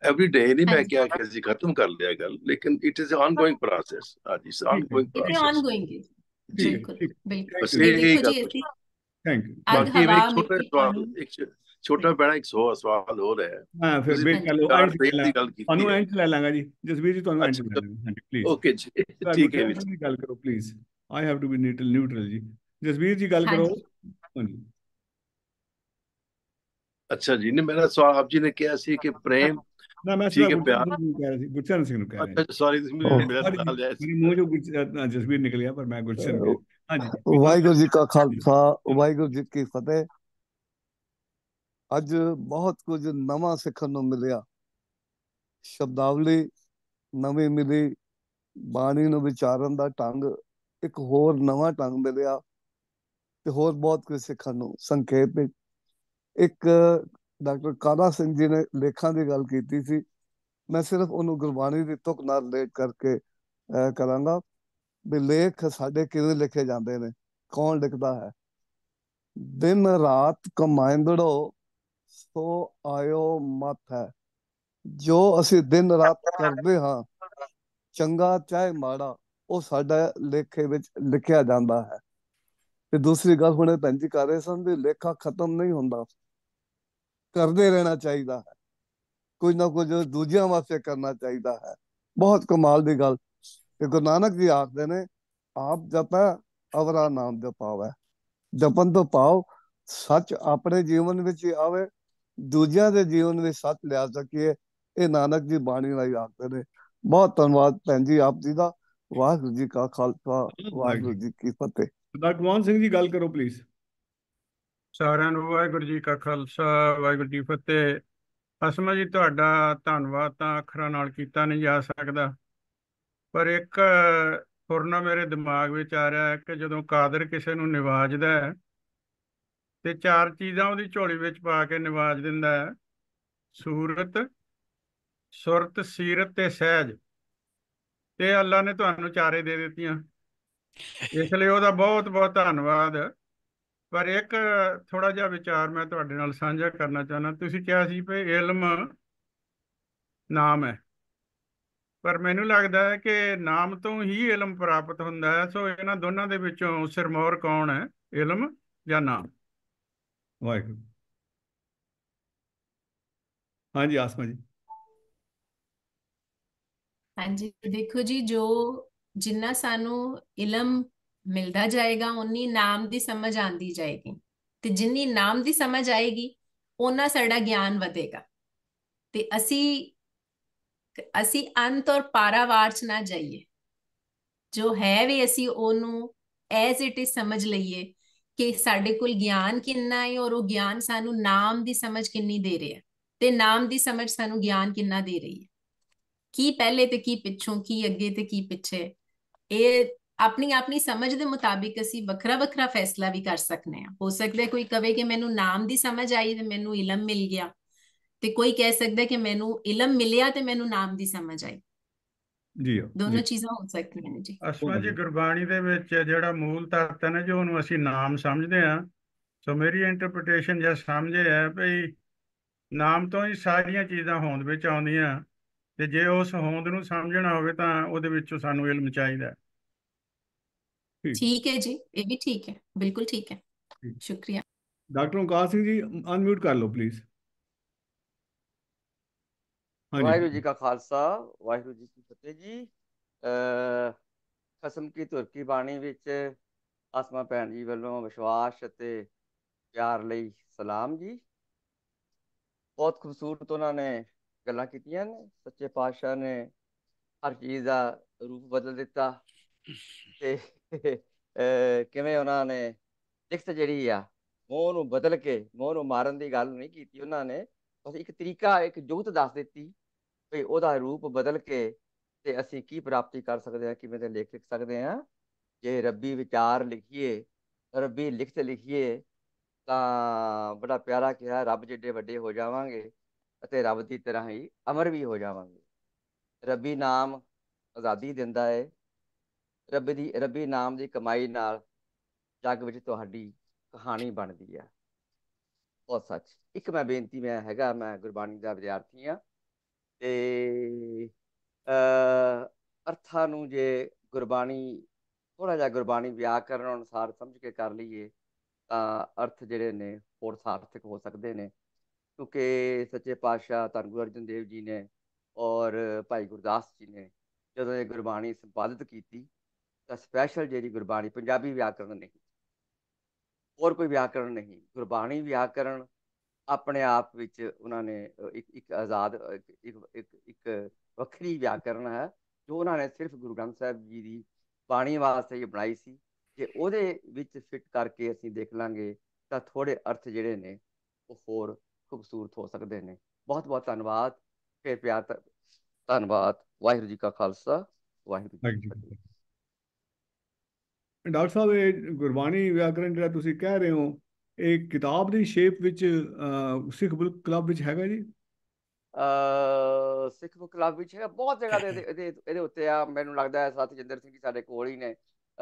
ਐਵਰੀ ਡੇ ਨਹੀਂ ਮੈਂ ਕਿਹਾ ਕਿ ਅਸੀਂ ਖਤਮ ਕਰ ਲਿਆ ਗੱਲ ਲੇਕਿਨ ਇਟ ਇਜ਼ ਆਨਗੋਇੰਗ ਪ੍ਰੋਸੈਸ ਆਜੀ it's ongoing process it is ongoing ਜੀ ਬਿਲਕੁਲ ਬਿਲਕੁਲ ਥੈਂਕ ਯੂ ਬਾਕੀ ਇੱਕ ਛੋਟਾ ਸਵਾਲ ਇੱਕ ਛੋਟਾ ਪੈਣਾ ਇੱਕ ਸੋ ਸਵਾਲ ਹੋ ਰਿਹਾ ਹਾਂ ਫਿਰ ਵੀ ਚਲੋ ਐਂਡ ਦੀ ਗੱਲ ਕੀਤੀ ਤੁਹਾਨੂੰ ਐਂਡ ਲੈ ਲਾਂਗਾ ਜੀ ਜਸਵੀਰ ਜੀ ਤੁਹਾਨੂੰ ਐਂਡ ਲੈ ਲਾਂਗਾ ਪਲੀਜ਼ ਓਕੇ ਜੀ ਠੀਕ ਹੈ ਵੀਰ ਜੀ ਗੱਲ ਕਰੋ please I have to be neutral neutral ਜੀ ਜਸਵੀਰ ਜੀ ਗੱਲ ਕਰੋ ਹਾਂਜੀ ਅੱਛਾ ਜੀ ਨੇ ਮੇਰਾ ਸਵਾਲ ਆਪ ਜੀ ਨੇ ਕਿਹਾ ਸੀ ਕਿ ਪ੍ਰੇਮ ਨਾ ਮੈਂ ਠੀਕ ਹੈ ਪਿਆਰ ਕਹਿ ਰਿਹਾ ਸੀ ਗੁਰਚਰਨ ਸਿੰਘ ਨੂੰ ਕਹਿ ਰਿਹਾ ਸੀ ਸੌਰੀ ਤੁਸੀਂ ਮੇਰਾ ਸਵਾਲ ਲਿਆ ਸੀ ਮੂੰਹ ਜੋ ਜਸਵੀਰ ਨਿਕਲਿਆ ਪਰ ਮੈਂ ਗੁਰਚਰਨ ਵਾਹਿਗੁਰੂ ਜੀ ਕਾ ਖਾਲਸਾ ਵਾਹਿਗੁਰੂ ਜੀ ਕੀ ਫਤਿਹ ਅੱਜ ਬਹੁਤ ਕੁਝ ਨਵਾਂ ਸਿੱਖਣ ਨੂੰ ਮਿਲਿਆ ਸ਼ਬਦਾਵਲੀ ਨਵੇਂ ਮਿਲੇ ਬਾਣੀ ਨੂੰ ਵਿਚਾਰਨ ਦਾ ਢੰਗ ਇੱਕ ਹੋਰ ਨਵਾਂ ਢੰਗ ਮਿਲਿਆ ਤੇ ਹੋਰ ਬਹੁਤ ਕੁਝ ਸਿੱਖਣ ਨੂੰ ਸੰਖੇਪ ਵਿੱਚ ਇੱਕ ਡਾਕਟਰ ਕਾਦਾ ਸਿੰਘ ਜੀ ਨੇ ਲੇਖਾਂ ਦੀ ਗੱਲ ਕੀਤੀ ਸੀ ਮੈਂ ਸਿਰਫ ਉਹਨੂੰ ਗੁਰਬਾਣੀ ਦੀ ਤੁਕ ਨਾਲ ਰਿਲੇਟ ਕਰਕੇ ਕਰਾਂਗਾ ਵੀ ਲੇਖ ਸਾਡੇ ਕਿਵੇਂ ਲਿਖੇ ਜਾਂਦੇ ਨੇ ਕੌਣ ਲਿਖਦਾ ਹੈ ਦਿਨ ਰਾਤ ਕਮਾਇੰਦੜੋ ਸੋ ਆਇਓ ਮਤ ਹੈ ਜੋ ਅਸੀਂ ਦਿਨ ਰਾਤ ਕਰਦੇ ਹਾਂ ਚੰਗਾ ਚਾਹੇ ਮਾੜਾ ਉਹ ਸਾਡਾ ਲੇਖੇ ਵਿੱਚ ਲਿਖਿਆ ਜਾਂਦਾ ਹੈ ਤੇ ਦੂਸਰੀ ਗੱਲ ਹੁਣੇ ਭੈਣ ਕਰ ਰਹੇ ਸਨ ਵੀ ਲੇਖਾ ਖਤਮ ਨਹੀਂ ਹੁੰਦਾ ਕਰਦੇ ਰਹਿਣਾ ਚਾਹੀਦਾ ਹੈ ਕੁਝ ਨਾ ਕੁਝ ਦੂਜਿਆਂ ਵਾਸਤੇ ਕਰਨਾ ਚਾਹੀਦਾ ਹੈ ਬਹੁਤ ਕਮਾਲ ਦੀ ਗੱਲ ਕਿ ਗੁਰੂ ਨਾਨਕ ਜੀ ਆਖਦੇ ਨੇ ਆਪ ਜਪਾ ਅਵਰਾ ਨਾਮ ਦੇ ਪਾਵੇ ਜਪਨ ਤੋਂ ਪਾਓ ਸੱਚ ਆਪਣੇ ਜੀਵਨ ਵਿੱਚ ਆਵੇ ਦੂਜਿਆਂ ਦੇ ਜੀਵਨ ਵਿੱਚ ਸੱਚ ਲਿਆ ਸਕੀਏ ਇਹ ਨਾਨਕ ਜੀ ਬਾਣੀ ਨਾਲ ਆਖਦੇ ਨੇ ਬਹੁਤ ਧੰਨਵਾਦ ਭੈਣ ਜੀ ਆਪ ਜੀ ਦਾ ਵਾਹਿਗੁਰੂ ਜੀ ਕਾ ਖਾਲਸਾ ਵਾਹਿਗੁਰੂ ਜੀ ਕੀ ਫਤਿਹ ਡਾਕਟਰ ਮਾਨ ਸਿੰਘ ਜੀ ਗੱਲ ਕਰੋ ਪਲੀਜ਼ ਸਾਰਿਆਂ ਨੂੰ ਵਾਹਿਗੁਰੂ ਜੀ ਕਾ ਖਾਲਸਾ ਵਾਹਿਗੁਰੂ ਜੀ ਫਤਿਹ ਅਸਮਾ ਜੀ ਤੁਹਾਡਾ ਧੰਨਵਾਦ ਤਾਂ ਅੱਖਰਾਂ ਨਾਲ ਕੀਤਾ ਨਹੀਂ ਜਾ ਸਕਦਾ ਪਰ ਇੱਕ ਫੁਰਨਾ ਮੇਰੇ ਦਿਮਾਗ ਵਿੱਚ ਆ ਰਿਹਾ ਹੈ ਕਿ ਜਦੋਂ ਕਾਦਰ ਕਿਸੇ ਨੂੰ ਨਿਵਾਜਦਾ ਹੈ ਤੇ ਚਾਰ ਚੀਜ਼ਾਂ ਉਹਦੀ ਝੋਲੀ ਵਿੱਚ ਪਾ ਕੇ ਨਿਵਾਜ ਦਿੰਦਾ ਹੈ ਸੂਰਤ ਸੁਰਤ ਸੀਰਤ ਤੇ ਸਹਿਜ ਤੇ ਅੱਲਾ ਨੇ ਤੁਹਾਨੂੰ ਚਾਰੇ ਦੇ ਦਿੱਤੀਆਂ ਇਸ ਲਈ ਉਹਦਾ ਬਹੁਤ ਬਹੁਤ ਧੰਨਵਾਦ ਪਰ ਇੱਕ ਥੋੜਾ ਜਿਹਾ ਵਿਚਾਰ ਮੈਂ ਤੁਹਾਡੇ ਨਾਲ ਸਾਂਝਾ ਕਰਨਾ ਚਾਹੁੰਦਾ ਤੁਸੀਂ ਕਿਹਾ ਸੀ ਕਿ ਇਲਮ ਨਾਮ ਹੈ ਪਰ ਮੈਨੂੰ ਲੱਗਦਾ ਹੈ ਕਿ ਨਾਮ ਤੋਂ ਹੀ ਇਲਮ ਪ੍ਰਾਪਤ ਹੁੰਦਾ ਹੈ ਸੋ ਇਹਨਾਂ ਦੋਨਾਂ ਦੇ ਵਿੱਚੋਂ ਸਿਰਮੌਰ ਕੌਣ ਹੈ ਇਲਮ ਜਾਂ ਨਾਮ ਵਾਹਿਗੁਰੂ ਹਾਂਜੀ ਆਸਮਾ ਜੀ ਹਾਂਜੀ ਦੇਖੋ ਜੀ ਜੋ ਜਿੰਨਾ ਸਾਨੂੰ ਇਲਮ ਮਿਲਦਾ ਜਾਏਗਾ ਉਨੀ ਨਾਮ ਦੀ ਸਮਝ ਆਂਦੀ ਜਾਏਗੀ ਤੇ ਜਿੰਨੀ ਨਾਮ ਦੀ ਸਮਝ ਆਏਗੀ ਉਹਨਾਂ ਸਾਡਾ ਗਿਆਨ ਵਧੇਗਾ ਤੇ ਅਸੀਂ ਅਸੀਂ ਅੰਤ ਔਰ ਪਾਰਾਵਾਰ ਚ ਨਾ ਜਾਈਏ ਜੋ ਹੈ ਵੀ ਅਸੀਂ ਉਹਨੂੰ ਐਜ਼ ਇਟ ਇਜ਼ ਸਮਝ ਲਈਏ ਕਿ ਸਾਡੇ ਕੋਲ ਗਿਆਨ ਕਿੰਨਾ ਹੈ ਔਰ ਉਹ ਗਿਆਨ ਸਾਨੂੰ ਨਾਮ ਦੀ ਸਮਝ ਕਿੰਨੀ ਦੇ ਰਿਹਾ ਤੇ ਨਾਮ ਦੀ ਸਮਝ ਸਾਨੂੰ ਗਿਆਨ ਕਿੰਨਾ ਦੇ ਰਹੀ ਹੈ ਕੀ ਪਹਿਲੇ ਤੇ ਕੀ ਪਿੱਛੋਂ ਕੀ ਅੱਗੇ ਤੇ ਕੀ ਪਿੱਛੇ ਇਹ ਆਪਣੀ ਆਪਣੀ ਸਮਝ ਦੇ ਮੁਤਾਬਿਕ ਅਸੀਂ ਵੱਖਰਾ ਵੱਖਰਾ ਫੈਸਲਾ ਵੀ ਕਰ ਸਕਨੇ ਆ ਹੋ ਸਕਦਾ ਕੋਈ ਕਵੇ ਕਿ ਮੈਨੂੰ ਨਾਮ ਦੀ ਸਮਝ ਆਈ ਤੇ ਮੈਨੂੰ ਇਲਮ ਮਿਲ ਗਿਆ ਤੇ ਕੋਈ ਕਹਿ ਸਕਦਾ ਕਿ ਮੈਨੂੰ ਇਲਮ ਮਿਲਿਆ ਤੇ ਮੈਨੂੰ ਨਾਮ ਦੀ ਸਮਝ ਆਈ ਜੀ ਦੋਨੋਂ ਚੀਜ਼ਾਂ ਹੋ ਸਕਦੀਆਂ ਨੇ ਜੀ ਅਸ਼ਮਾ ਜੀ ਗੁਰਬਾਣੀ ਦੇ ਵਿੱਚ ਜਿਹੜਾ ਮੂਲ ਤੱਤ ਹੈ ਨਾ ਜੋ ਉਹਨੂੰ ਅਸੀਂ ਨਾਮ ਸਮਝਦੇ ਆ ਸੋ ਮੇਰੀ ਇੰਟਰਪ੍ਰੀਟੇਸ਼ਨ ਜੇ ਸਮਝੇ ਹੈ ਭਈ ਨਾਮ ਤੋਂ ਹੀ ਸਾਰੀਆਂ ਚੀਜ਼ਾਂ ਹੋਂਦ ਵਿੱਚ ਆਉਂਦੀਆਂ ਤੇ ਜੇ ਉਸ ਹੋਂਦ ਨੂੰ ਸਮਝਣਾ ਹੋਵੇ ਤਾਂ ਉਹਦੇ ਵਿੱਚੋਂ ਸਾਨੂੰ ਇਲਮ ਚਾਹੀਦਾ ਠੀਕ ਹੈ ਜੀ ਇਹ ਵੀ ਠੀਕ ਹੈ ਬਿਲਕੁਲ ਠੀਕ ਹੈ ਸ਼ੁਕਰੀਆ ਡਾਕਟਰ ਓਮਕਾਰ ਸਿੰਘ ਜੀ ਅਨਮਿਊਟ ਕਰ ਲਓ ਪਲੀਜ਼ ਵਾਹਿਗੁਰੂ ਜੀ ਕਾ ਖਾਲਸਾ ਵਾਹਿਗੁਰੂ ਜੀ ਕੀ ਫਤਿਹ ਜੀ ਅ ਕਸਮ ਕੀ ਤੁਰ ਕੀ ਬਾਣੀ ਵਿੱਚ ਆਸਮਾ ਭੈਣ ਜੀ ਵੱਲੋਂ ਵਿਸ਼ਵਾਸ ਅਤੇ ਪਿਆਰ ਲਈ ਸਲਾਮ ਜੀ ਬਹੁਤ ਖੂਬਸੂਰਤ ਉਹਨਾਂ ਨੇ ਗੱਲਾਂ ਕੀਤੀਆਂ ਨੇ ਸੱਚੇ ਪਾਤਸ਼ਾਹ ਨੇ ਹਰ ਚੀਜ਼ ਦਾ ਰੂਪ ਬਦਲ ਦਿੱਤਾ ਤੇ ਕਿਵੇਂ ਉਹਨਾਂ ਨੇ ਲਿਖਤ ਜਿਹੜੀ ਆ ਮੋਹ ਨੂੰ ਬਦਲ ਕੇ ਮੋਹ ਨੂੰ ਮਾਰਨ ਦੀ ਗੱਲ ਨਹੀਂ ਕੀਤੀ ਉਹਨਾਂ ਨੇ ਅਸੀਂ ਇੱਕ ਤਰੀਕਾ ਇੱਕ ਜੁਗਤ ਦੱਸ ਦਿੱਤੀ ਵੀ ਉਹਦਾ ਰੂਪ ਬਦਲ ਕੇ ਤੇ ਅਸੀਂ ਕੀ ਪ੍ਰਾਪਤੀ ਕਰ ਸਕਦੇ ਹਾਂ ਕਿਵੇਂ ਤੇ ਲੇਖ ਲਿਖ ਸਕਦੇ ਹਾਂ ਜੇ ਰੱਬੀ ਵਿਚਾਰ ਲਿਖੀਏ ਰੱਬੀ ਲਿਖਤ ਲਿਖੀਏ ਤਾਂ ਬੜਾ ਪਿਆਰਾ ਕਿਹਾ ਰੱਬ ਜਿੱਡੇ ਵੱਡੇ ਹੋ ਜਾਵਾਂਗੇ ਅਤੇ ਰੱਬ ਦੀ ਤਰ੍ਹਾਂ ਹੀ ਅਮਰ ਵੀ ਹੋ ਜਾਵਾਂਗੇ ਰੱਬੀ ਨਾਮ ਆਜ਼ਾਦੀ ਦਿੰਦਾ ਹੈ ਰੱਬ ਦੀ ਰੱਬੀ ਨਾਮ ਦੀ ਕਮਾਈ ਨਾਲ ਜੱਗ ਵਿੱਚ ਤੁਹਾਡੀ ਕਹਾਣੀ ਬਣਦੀ ਆ ਬਹੁਤ ਸੱਚ ਇੱਕ ਮੈਂ ਬੇਨਤੀ ਮੈਂ ਹੈਗਾ ਮੈਂ ਗੁਰਬਾਣੀ ਦਾ ਵਿਦਿਆਰਥੀ ਆ ਤੇ ਅ ਅਰਥਾਂ ਨੂੰ ਜੇ ਗੁਰਬਾਣੀ ਥੋੜਾ ਜਿਹਾ ਗੁਰਬਾਣੀ ਵਿਆਕਰਨ ਅਨੁਸਾਰ ਸਮਝ ਕੇ ਕਰ ਲਈਏ ਤਾਂ ਅਰਥ ਜਿਹੜੇ ਨੇ ਹੋਰ ਸਾਰਥਕ ਹੋ ਸਕਦੇ ਨੇ ਕਿਉਂਕਿ ਸੱਚੇ ਪਾਤਸ਼ਾਹ ਧੰਨ ਗੁਰੂ ਅਰਜਨ ਦੇਵ ਜੀ ਨੇ ਔਰ ਭਾਈ ਗੁਰਦਾਸ ਜੀ ਨੇ ਜਦੋਂ ਇਹ ਗੁਰਬਾਣੀ ਸੰਪਾਦਿਤ ਕੀਤੀ ਤਾਂ ਸਪੈਸ਼ਲ ਜਿਹੜੀ ਗੁਰਬਾਣੀ ਪੰਜਾਬੀ ਵਿਆਕਰਨ ਨਹੀਂ ਹੋਰ ਕੋਈ ਵਿਆਕਰਣ ਨਹੀਂ ਗੁਰਬਾਣੀ ਵਿਆਕਰਣ ਆਪਣੇ ਆਪ ਵਿੱਚ ਉਹਨਾਂ ਨੇ ਇੱਕ ਇੱਕ ਆਜ਼ਾਦ ਇੱਕ ਇੱਕ ਇੱਕ ਵੱਖਰੀ ਵਿਆਕਰਣ ਹੈ ਜੋ ਉਹਨਾਂ ਨੇ ਸਿਰਫ ਗੁਰੂ ਗ੍ਰੰਥ ਸਾਹਿਬ ਜੀ ਦੀ ਬਾਣੀ ਵਾਸਤੇ ਹੀ ਬਣਾਈ ਸੀ ਜੇ ਉਹਦੇ ਵਿੱਚ ਫਿੱਟ ਕਰਕੇ ਅਸੀਂ ਦੇਖ ਲਾਂਗੇ ਤਾਂ ਥੋੜੇ ਅਰਥ ਜਿਹੜੇ ਨੇ ਉਹ ਹੋਰ ਖੂਬਸੂਰਤ ਹੋ ਸਕਦੇ ਨੇ ਬਹੁਤ ਬਹੁਤ ਧੰਨਵਾਦ ਫਿਰ ਪਿਆਰ ਧੰਨਵਾਦ ਵਾਹਿਗੁਰੂ ਜੀ ਕਾ ਖਾਲਸਾ ਵਾਹਿਗੁਰੂ ਜੀ ਡਾਕਟਰ ਸਾਹਿਬ ਇਹ ਗੁਰਬਾਣੀ ਵਿਆਕਰਣ ਜਿਹੜਾ ਤੁਸੀਂ ਕਹਿ ਰਹੇ ਹੋ ਇਹ ਕਿਤਾਬ ਦੀ ਸ਼ੇਪ ਵਿੱਚ ਸਿੱਖ ਬੁੱਕ ਕਲੱਬ ਵਿੱਚ ਹੈਗਾ ਜੀ ਅ ਸਿੱਖ ਬੁੱਕ ਕਲੱਬ ਵਿੱਚ ਹੈਗਾ ਬਹੁਤ ਜਗ੍ਹਾ ਦੇ ਇਹਦੇ ਉੱਤੇ ਆ ਮੈਨੂੰ ਲੱਗਦਾ ਹੈ ਸਾਥੀ ਜਿੰਦਰ ਸਿੰਘ ਜੀ ਸਾਡੇ ਕੋਲ ਹੀ ਨੇ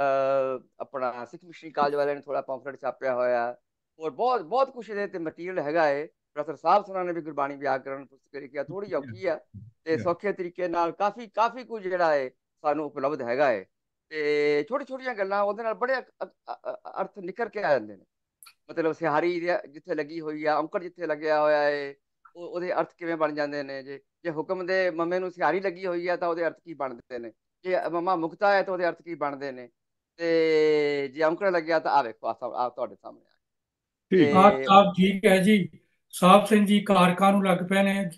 ਅ ਆਪਣਾ ਸਿੱਖ ਮਿਸ਼ਨਰੀ ਕਾਲਜ ਵਾਲਿਆਂ ਨੇ ਥੋੜਾ ਪੰਫਲੇਟ ਛਾਪਿਆ ਹੋਇਆ ਔਰ ਬਹੁਤ ਬਹੁਤ ਕੁਝ ਇਹਦੇ ਤੇ ਮਟੀਰੀਅਲ ਹੈਗਾ ਏ ਪ੍ਰੋਫੈਸਰ ਸਾਹਿਬ ਸੁਣਾ ਨੇ ਵੀ ਗੁਰਬਾਣੀ ਵਿਆਕਰਣ ਪੁਸਤਕ ਲਿਖਿਆ ਥੋੜੀ ਔਖੀ ਆ ਤੇ ਸੌਖੇ ਤਰੀਕੇ ਨਾਲ ਕਾਫੀ ਕਾਫੀ ਕੁਝ ਜਿਹੜਾ ਹੈ ਸਾਨੂੰ ਉਪਲਬਧ ਹੈਗਾ ਹੈ ਤੇ ਛੋਟੀ ਛੋਟੀਆਂ ਗੱਲਾਂ ਉਹਦੇ ਨਾਲ ਬੜੇ ਅਰਥ ਨਿਕਲ ਕੇ ਆ ਜਾਂਦੇ ਨੇ ਮਤਲਬ ਸਿਹਾਰੀ ਜਿੱਥੇ ਲੱਗੀ ਹੋਈ ਆ ਔਂਕੜ ਜਿੱਥੇ ਲੱਗਿਆ ਹੋਇਆ ਏ ਉਹਦੇ ਅਰਥ ਕਿਵੇਂ ਬਣ ਜਾਂਦੇ ਨੇ ਜੇ ਜੇ ਹੁਕਮ ਦੇ ਮਮੇ ਨੂੰ ਸਿਹਾਰੀ ਲੱਗੀ ਹੋਈ ਆ ਤਾਂ ਉਹਦੇ ਅਰਥ ਕੀ ਬਣਦੇ ਨੇ ਜੇ ਮਮਾ ਮੁਕਤਾ ਹੈ ਤਾਂ ਉਹਦੇ ਅਰਥ ਕੀ ਬਣਦੇ ਨੇ ਤੇ ਜੇ ਔਂਕੜ ਲੱਗਿਆ ਤਾਂ ਆ ਵੇਖੋ ਆ ਤੁਹਾਡੇ ਸਾਹਮਣੇ ਠੀਕ ਆ ਸਾਹਿਬ ਠੀਕ ਹੈ ਜੀ ਸਾਹਿਬ ਸਿੰਘ ਜੀ ਕਾਰਕਾਂ ਨੂੰ ਲੱਗ ਪਏ ਨੇ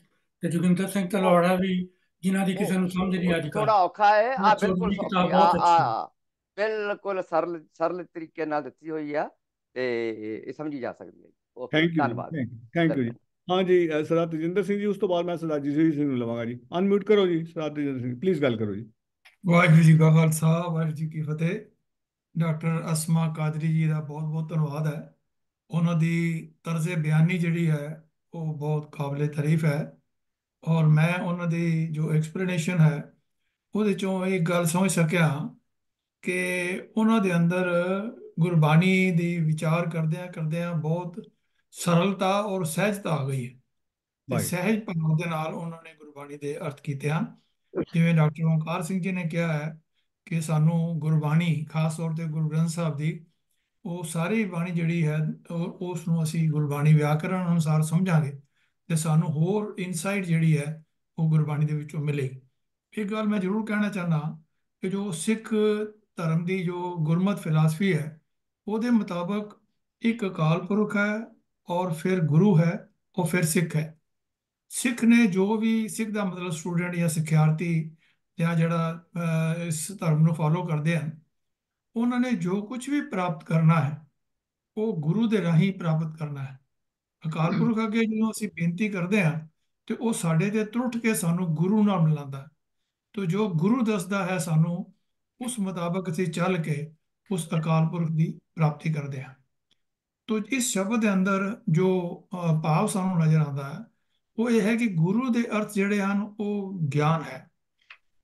ਤੇ ਜੁਗਿੰਦਰ ਸਿੰਘ ਤਲਵਾੜਾ ਵੀ ਜਿਨ੍ਹਾਂ ਦੀ ਕਿਸੇ ਨੂੰ ਸਮਝ ਨਹੀਂ ਆਦੀ ਥੋੜਾ ਔਖਾ ਹੈ ਆ ਬਿਲਕੁਲ ਆ ਬਿਲਕੁਲ ਸਰਲ ਸਰਲ ਤਰੀਕੇ ਨਾਲ ਦਿੱਤੀ ਹੋਈ ਆ ਤੇ ਇਹ ਸਮਝੀ ਜਾ ਸਕਦੀ ਹੈ ਥੈਂਕ ਯੂ ਧੰਨਵਾਦ ਥੈਂਕ ਯੂ ਜੀ ਹਾਂ ਜੀ ਸਰਦਾਰ ਤਜਿੰਦਰ ਸਿੰਘ ਜੀ ਉਸ ਤੋਂ ਬਾਅਦ ਮੈਂ ਸਰਦਾਰ ਜੀ ਸਿੰਘ ਨੂੰ ਲਵਾਂਗਾ ਜੀ ਅਨਮਿਊਟ ਕਰੋ ਜੀ ਸਰਦਾਰ ਤਜਿੰਦਰ ਸਿੰਘ ਪਲੀਜ਼ ਗੱਲ ਕਰੋ ਜੀ ਵਾਹਿਗੁਰੂ ਜੀ ਕਾ ਖਾਲਸਾ ਵਾਹਿਗੁਰੂ ਜੀ ਕੀ ਫਤਿਹ ਡਾਕਟਰ ਅਸਮਾ ਕਾਦਰੀ ਜੀ ਦਾ ਬਹੁਤ ਬਹੁਤ ਧੰਨਵਾਦ ਹੈ ਉਹਨਾਂ ਦੀ ਤਰਜ਼ੇ ਬਿਆਨੀ ਜਿਹੜੀ ਹੈ ਉਹ ਬਹੁਤ ਕਾਬਲੇ ਤਾਰੀਫ ਹੈ ਔਰ ਮੈਂ ਉਹਨਾਂ ਦੀ ਜੋ ਐਕਸਪਲੇਨੇਸ਼ਨ ਹੈ ਉਹਦੇ ਚੋਂ ਇਹ ਗੱਲ ਸਮਝ ਸਕਿਆ ਕਿ ਉਹਨਾਂ ਦੇ ਅੰਦਰ ਗੁਰਬਾਣੀ ਦੀ ਵਿਚਾਰ ਕਰਦਿਆਂ ਕਰਦਿਆਂ ਬਹੁਤ ਸਰਲਤਾ ਔਰ ਸਹਿਜਤਾ ਆ ਗਈ ਹੈ ਤੇ ਸਹਿਜ ਭਾਵ ਦੇ ਨਾਲ ਉਹਨਾਂ ਨੇ ਗੁਰਬਾਣੀ ਦੇ ਅਰਥ ਕੀਤੇ ਹਨ ਜਿਵੇਂ ਡਾਕਟਰ ਓਮਕਾਰ ਸਿੰਘ ਜੀ ਨੇ ਕਿਹਾ ਹੈ ਕਿ ਸਾਨੂੰ ਗੁਰਬਾਣੀ ਖਾਸ ਤੌਰ ਤੇ ਗੁਰੂ ਗ੍ਰੰਥ ਸਾਹਿਬ ਦੀ ਉਹ ਸਾਰੀ ਬਾਣੀ ਜਿਹੜੀ ਹੈ ਉਸ ਨੂੰ ਅਸੀਂ ਗੁਰਬਾਣੀ ਵਿਆਕਰਣ ਅਨੁਸਾਰ ਸਮਝਾਂਗੇ ਤੇ ਸਾਨੂੰ ਹੋਰ ਇਨਸਾਈਟ ਜਿਹੜੀ ਹੈ ਉਹ ਗੁਰਬਾਣੀ ਦੇ ਵਿੱਚੋਂ ਮਿਲੇ ਇਹ ਗੱਲ ਮੈਂ ਜ਼ਰੂਰ ਕਹਿਣਾ ਚਾਹੁੰਦਾ ਕਿ ਜੋ ਸਿੱਖ ਧਰਮ ਦੀ ਜੋ ਗੁਰਮਤ ਫਿਲਾਸਫੀ ਹੈ ਉਹਦੇ ਮੁਤਾਬਕ ਇੱਕ ਅਕਾਲ ਪੁਰਖ ਹੈ ਔਰ ਫਿਰ ਗੁਰੂ ਹੈ ਔਰ ਫਿਰ ਸਿੱਖ ਹੈ ਸਿੱਖ ਨੇ ਜੋ ਵੀ ਸਿੱਖ ਦਾ ਮਤਲਬ ਸਟੂਡੈਂਟ ਜਾਂ ਸਿੱਖਿਆਰਥੀ ਜਾਂ ਜਿਹੜਾ ਇਸ ਧਰਮ ਨੂੰ ਫਾਲੋ ਕਰਦੇ ਹਨ ਉਹਨਾਂ ਨੇ ਜੋ ਕੁਝ ਵੀ ਪ੍ਰਾਪਤ ਕਰਨਾ ਹੈ ਉਹ ਗੁਰੂ ਦੇ ਰਾਹੀਂ ਪ੍ਰਾਪਤ ਕਰਨਾ ਹੈ ਅਕਾਲ ਪੁਰਖ ਅੱਗੇ ਜਦੋਂ ਅਸੀਂ ਬੇਨਤੀ ਕਰਦੇ ਹਾਂ ਤੇ ਉਹ ਸਾਡੇ ਤੇ ਤਰੁੱਠ ਕੇ ਸਾਨੂੰ ਗੁਰੂ ਨਾਲ ਮਿਲਾਉਂਦਾ ਤੋ ਜੋ ਗੁਰੂ ਦੱਸਦਾ ਹੈ ਸਾਨੂੰ ਉਸ ਮੁਤਾਬਕ ਅਸੀਂ ਚੱਲ ਕੇ ਉਸ ਅਕਾਲ ਪੁਰਖ ਦੀ ਪ੍ਰਾਪਤੀ ਕਰਦੇ ਹਾਂ ਤੋ ਇਸ ਸ਼ਬਦ ਦੇ ਅੰਦਰ ਜੋ ਭਾਵ ਸਾਨੂੰ ਨਜ਼ਰ ਆਉਂਦਾ ਹੈ ਉਹ ਇਹ ਹੈ ਕਿ ਗੁਰੂ ਦੇ ਅਰਥ ਜਿਹੜੇ ਹਨ ਉਹ ਗਿਆਨ ਹੈ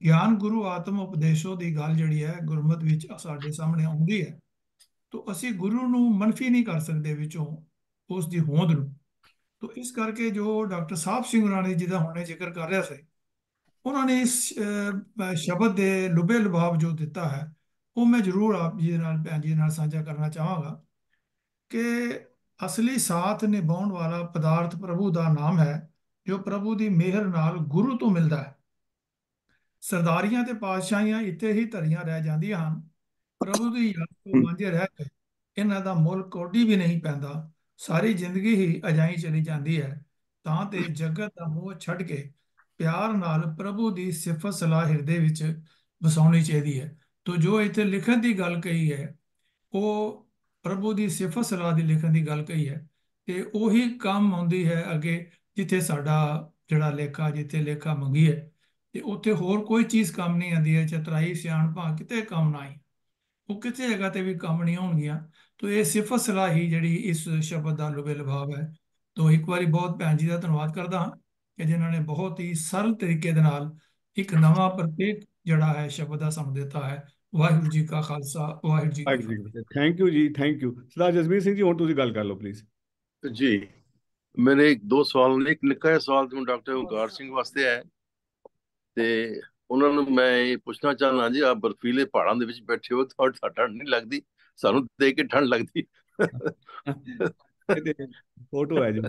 ਗਿਆਨ ਗੁਰੂ ਆਤਮ ਉਪਦੇਸ਼ੋ ਦੀ ਗੱਲ ਜਿਹੜੀ ਹੈ ਗੁਰਮਤ ਵਿੱਚ ਸਾਡੇ ਸਾਹਮਣੇ ਆਉਂਦੀ ਹੈ ਤੋ ਅਸੀਂ ਗੁਰੂ ਨੂੰ ਮੰਨਫੀ ਨਹੀਂ ਕਰ ਸਕਦੇ ਵਿੱਚੋਂ ਉਸ ਦੀ ਹੋਂਦ ਨੂੰ ਤੋਂ ਇਸ ਕਰਕੇ ਜੋ ਡਾਕਟਰ ਸਾਹਿਬ ਸਿੰਘ ਰਾਣੀ ਜੀ ਦਾ ਹੁਣੇ ਜ਼ਿਕਰ ਕਰ ਰਿਹਾ ਸੀ ਉਹਨਾਂ ਨੇ ਇਸ ਸ਼ਬਦ ਦੇ ਲੁਬੇ ਲਬਾਬ ਜੋ ਦਿੱਤਾ ਹੈ ਉਹ ਮੈਂ ਜ਼ਰੂਰ ਆਪ ਜੀ ਨਾਲ ਭੈਣ ਜੀ ਨਾਲ ਸਾਂਝਾ ਕਰਨਾ ਚਾਹਾਂਗਾ ਕਿ ਅਸਲੀ ਸਾਥ ਨਿਭਾਉਣ ਵਾਲਾ ਪਦਾਰਥ ਪ੍ਰਭੂ ਦਾ ਨਾਮ ਹੈ ਜੋ ਪ੍ਰਭੂ ਦੀ ਮਿਹਰ ਨਾਲ ਗੁਰੂ ਤੋਂ ਮਿਲਦਾ ਹੈ ਸਰਦਾਰੀਆਂ ਤੇ ਪਾਤਸ਼ਾਹੀਆਂ ਇੱਥੇ ਹੀ ਧਰੀਆਂ ਰਹਿ ਜਾਂਦੀਆਂ ਹਨ ਪ੍ਰਭੂ ਦੀ ਯਾਦ ਤੋਂ ਵਾਂਝੇ ਰਹਿ ਕੇ ਇਹਨਾਂ ਦਾ ਮੁੱਲ ਕੋਡੀ ਵੀ ਨਹੀਂ ਪੈਂਦਾ ਸਾਰੀ ਜ਼ਿੰਦਗੀ ਹੀ ਅਜਾਈ ਚਲੀ ਜਾਂਦੀ ਹੈ ਤਾਂ ਤੇ ਜਗਤ ਦਾ ਮੋਹ ਛੱਡ ਕੇ ਪਿਆਰ ਨਾਲ ਪ੍ਰਭੂ ਦੀ ਸਿਫਤ ਸਲਾਹ ਹਿਰਦੇ ਵਿੱਚ ਵਸਾਉਣੀ ਚਾਹੀਦੀ ਹੈ ਤੋ ਜੋ ਇੱਥੇ ਲਿਖਣ ਦੀ ਗੱਲ ਕਹੀ ਹੈ ਉਹ ਪ੍ਰਭੂ ਦੀ ਸਿਫਤ ਸਲਾਹ ਦੀ ਲਿਖਣ ਦੀ ਗੱਲ ਕਹੀ ਹੈ ਤੇ ਉਹੀ ਕੰਮ ਆਉਂਦੀ ਹੈ ਅੱਗੇ ਜਿੱਥੇ ਸਾਡਾ ਜਿਹੜਾ ਲੇਖਾ ਜਿੱਥੇ ਲੇਖਾ ਮੰਗੀ ਹੈ ਤੇ ਉੱਥੇ ਹੋਰ ਕੋਈ ਚੀਜ਼ ਕੰਮ ਨਹੀਂ ਆਉਂਦੀ ਹੈ ਚਤਰਾਈ ਸਿਆਣਪਾ ਕਿਤੇ ਕੰਮ ਨਹੀਂ ਉਹ ਕਿਤੇ ਜਗ੍ਹਾ ਤੇ ਵੀ ਕੰਮ ਨਹੀਂ ਹੋਣਗੀਆਂ ਤੋ ਇਹ ਸਿਫਤ ਸਲਾਹ ਹੀ ਜਿਹੜੀ ਇਸ ਸ਼ਬਦ ਦਾ ਲੁਬੇ ਲਭਾਵ ਹੈ ਤੋ ਇੱਕ ਵਾਰੀ ਬਹੁਤ ਭੈਣ ਜੀ ਦਾ ਧੰਨਵਾਦ ਕਰਦਾ ਕਿ ਜਿਨ੍ਹਾਂ ਨੇ ਬਹੁਤ ਹੀ ਸਰਲ ਤਰੀਕੇ ਦੇ ਨਾਲ ਇੱਕ ਨਵਾਂ ਪ੍ਰਤੀਕ ਜਿਹੜਾ ਹੈ ਸ਼ਬਦ ਦਾ ਸਮਝ ਦਿੱਤਾ ਹੈ ਵਾਹਿਗੁਰੂ ਜੀ ਕਾ ਖਾਲਸਾ ਵਾਹਿਗੁਰੂ ਜੀ ਥੈਂਕ ਯੂ ਜੀ ਥੈਂਕ ਯੂ ਸਰਦਾਰ ਜਸਮੀਤ ਸਿੰਘ ਜੀ ਹੁਣ ਤੁਸੀਂ ਗੱਲ ਕਰ ਲਓ ਪਲੀਜ਼ ਜੀ ਮੇਰੇ ਇੱਕ ਦੋ ਸਵਾਲ ਨੇ ਇੱਕ ਨਿੱਕਾ ਜਿਹਾ ਸਵਾਲ ਤੁਹਾਨੂੰ ਡਾਕਟਰ ਓਕਾਰ ਸਿੰਘ ਵਾਸਤੇ ਹੈ ਤੇ ਉਹਨਾਂ ਨੂੰ ਮੈਂ ਇਹ ਪੁੱਛਣਾ ਚਾਹਣਾ ਜੀ ਆ ਬਰਫੀਲੇ ਪਹਾੜਾਂ ਦੇ ਵਿੱਚ ਬੈਠੇ ਹੋ ਤੁਹਾਡਾ ਠੰਡ ਨਹੀਂ ਲੱਗਦੀ ਸਾਨੂੰ ਦੇਖ ਕੇ ਠੰਡ ਲੱਗਦੀ ਫੋਟੋ ਆ ਜੀ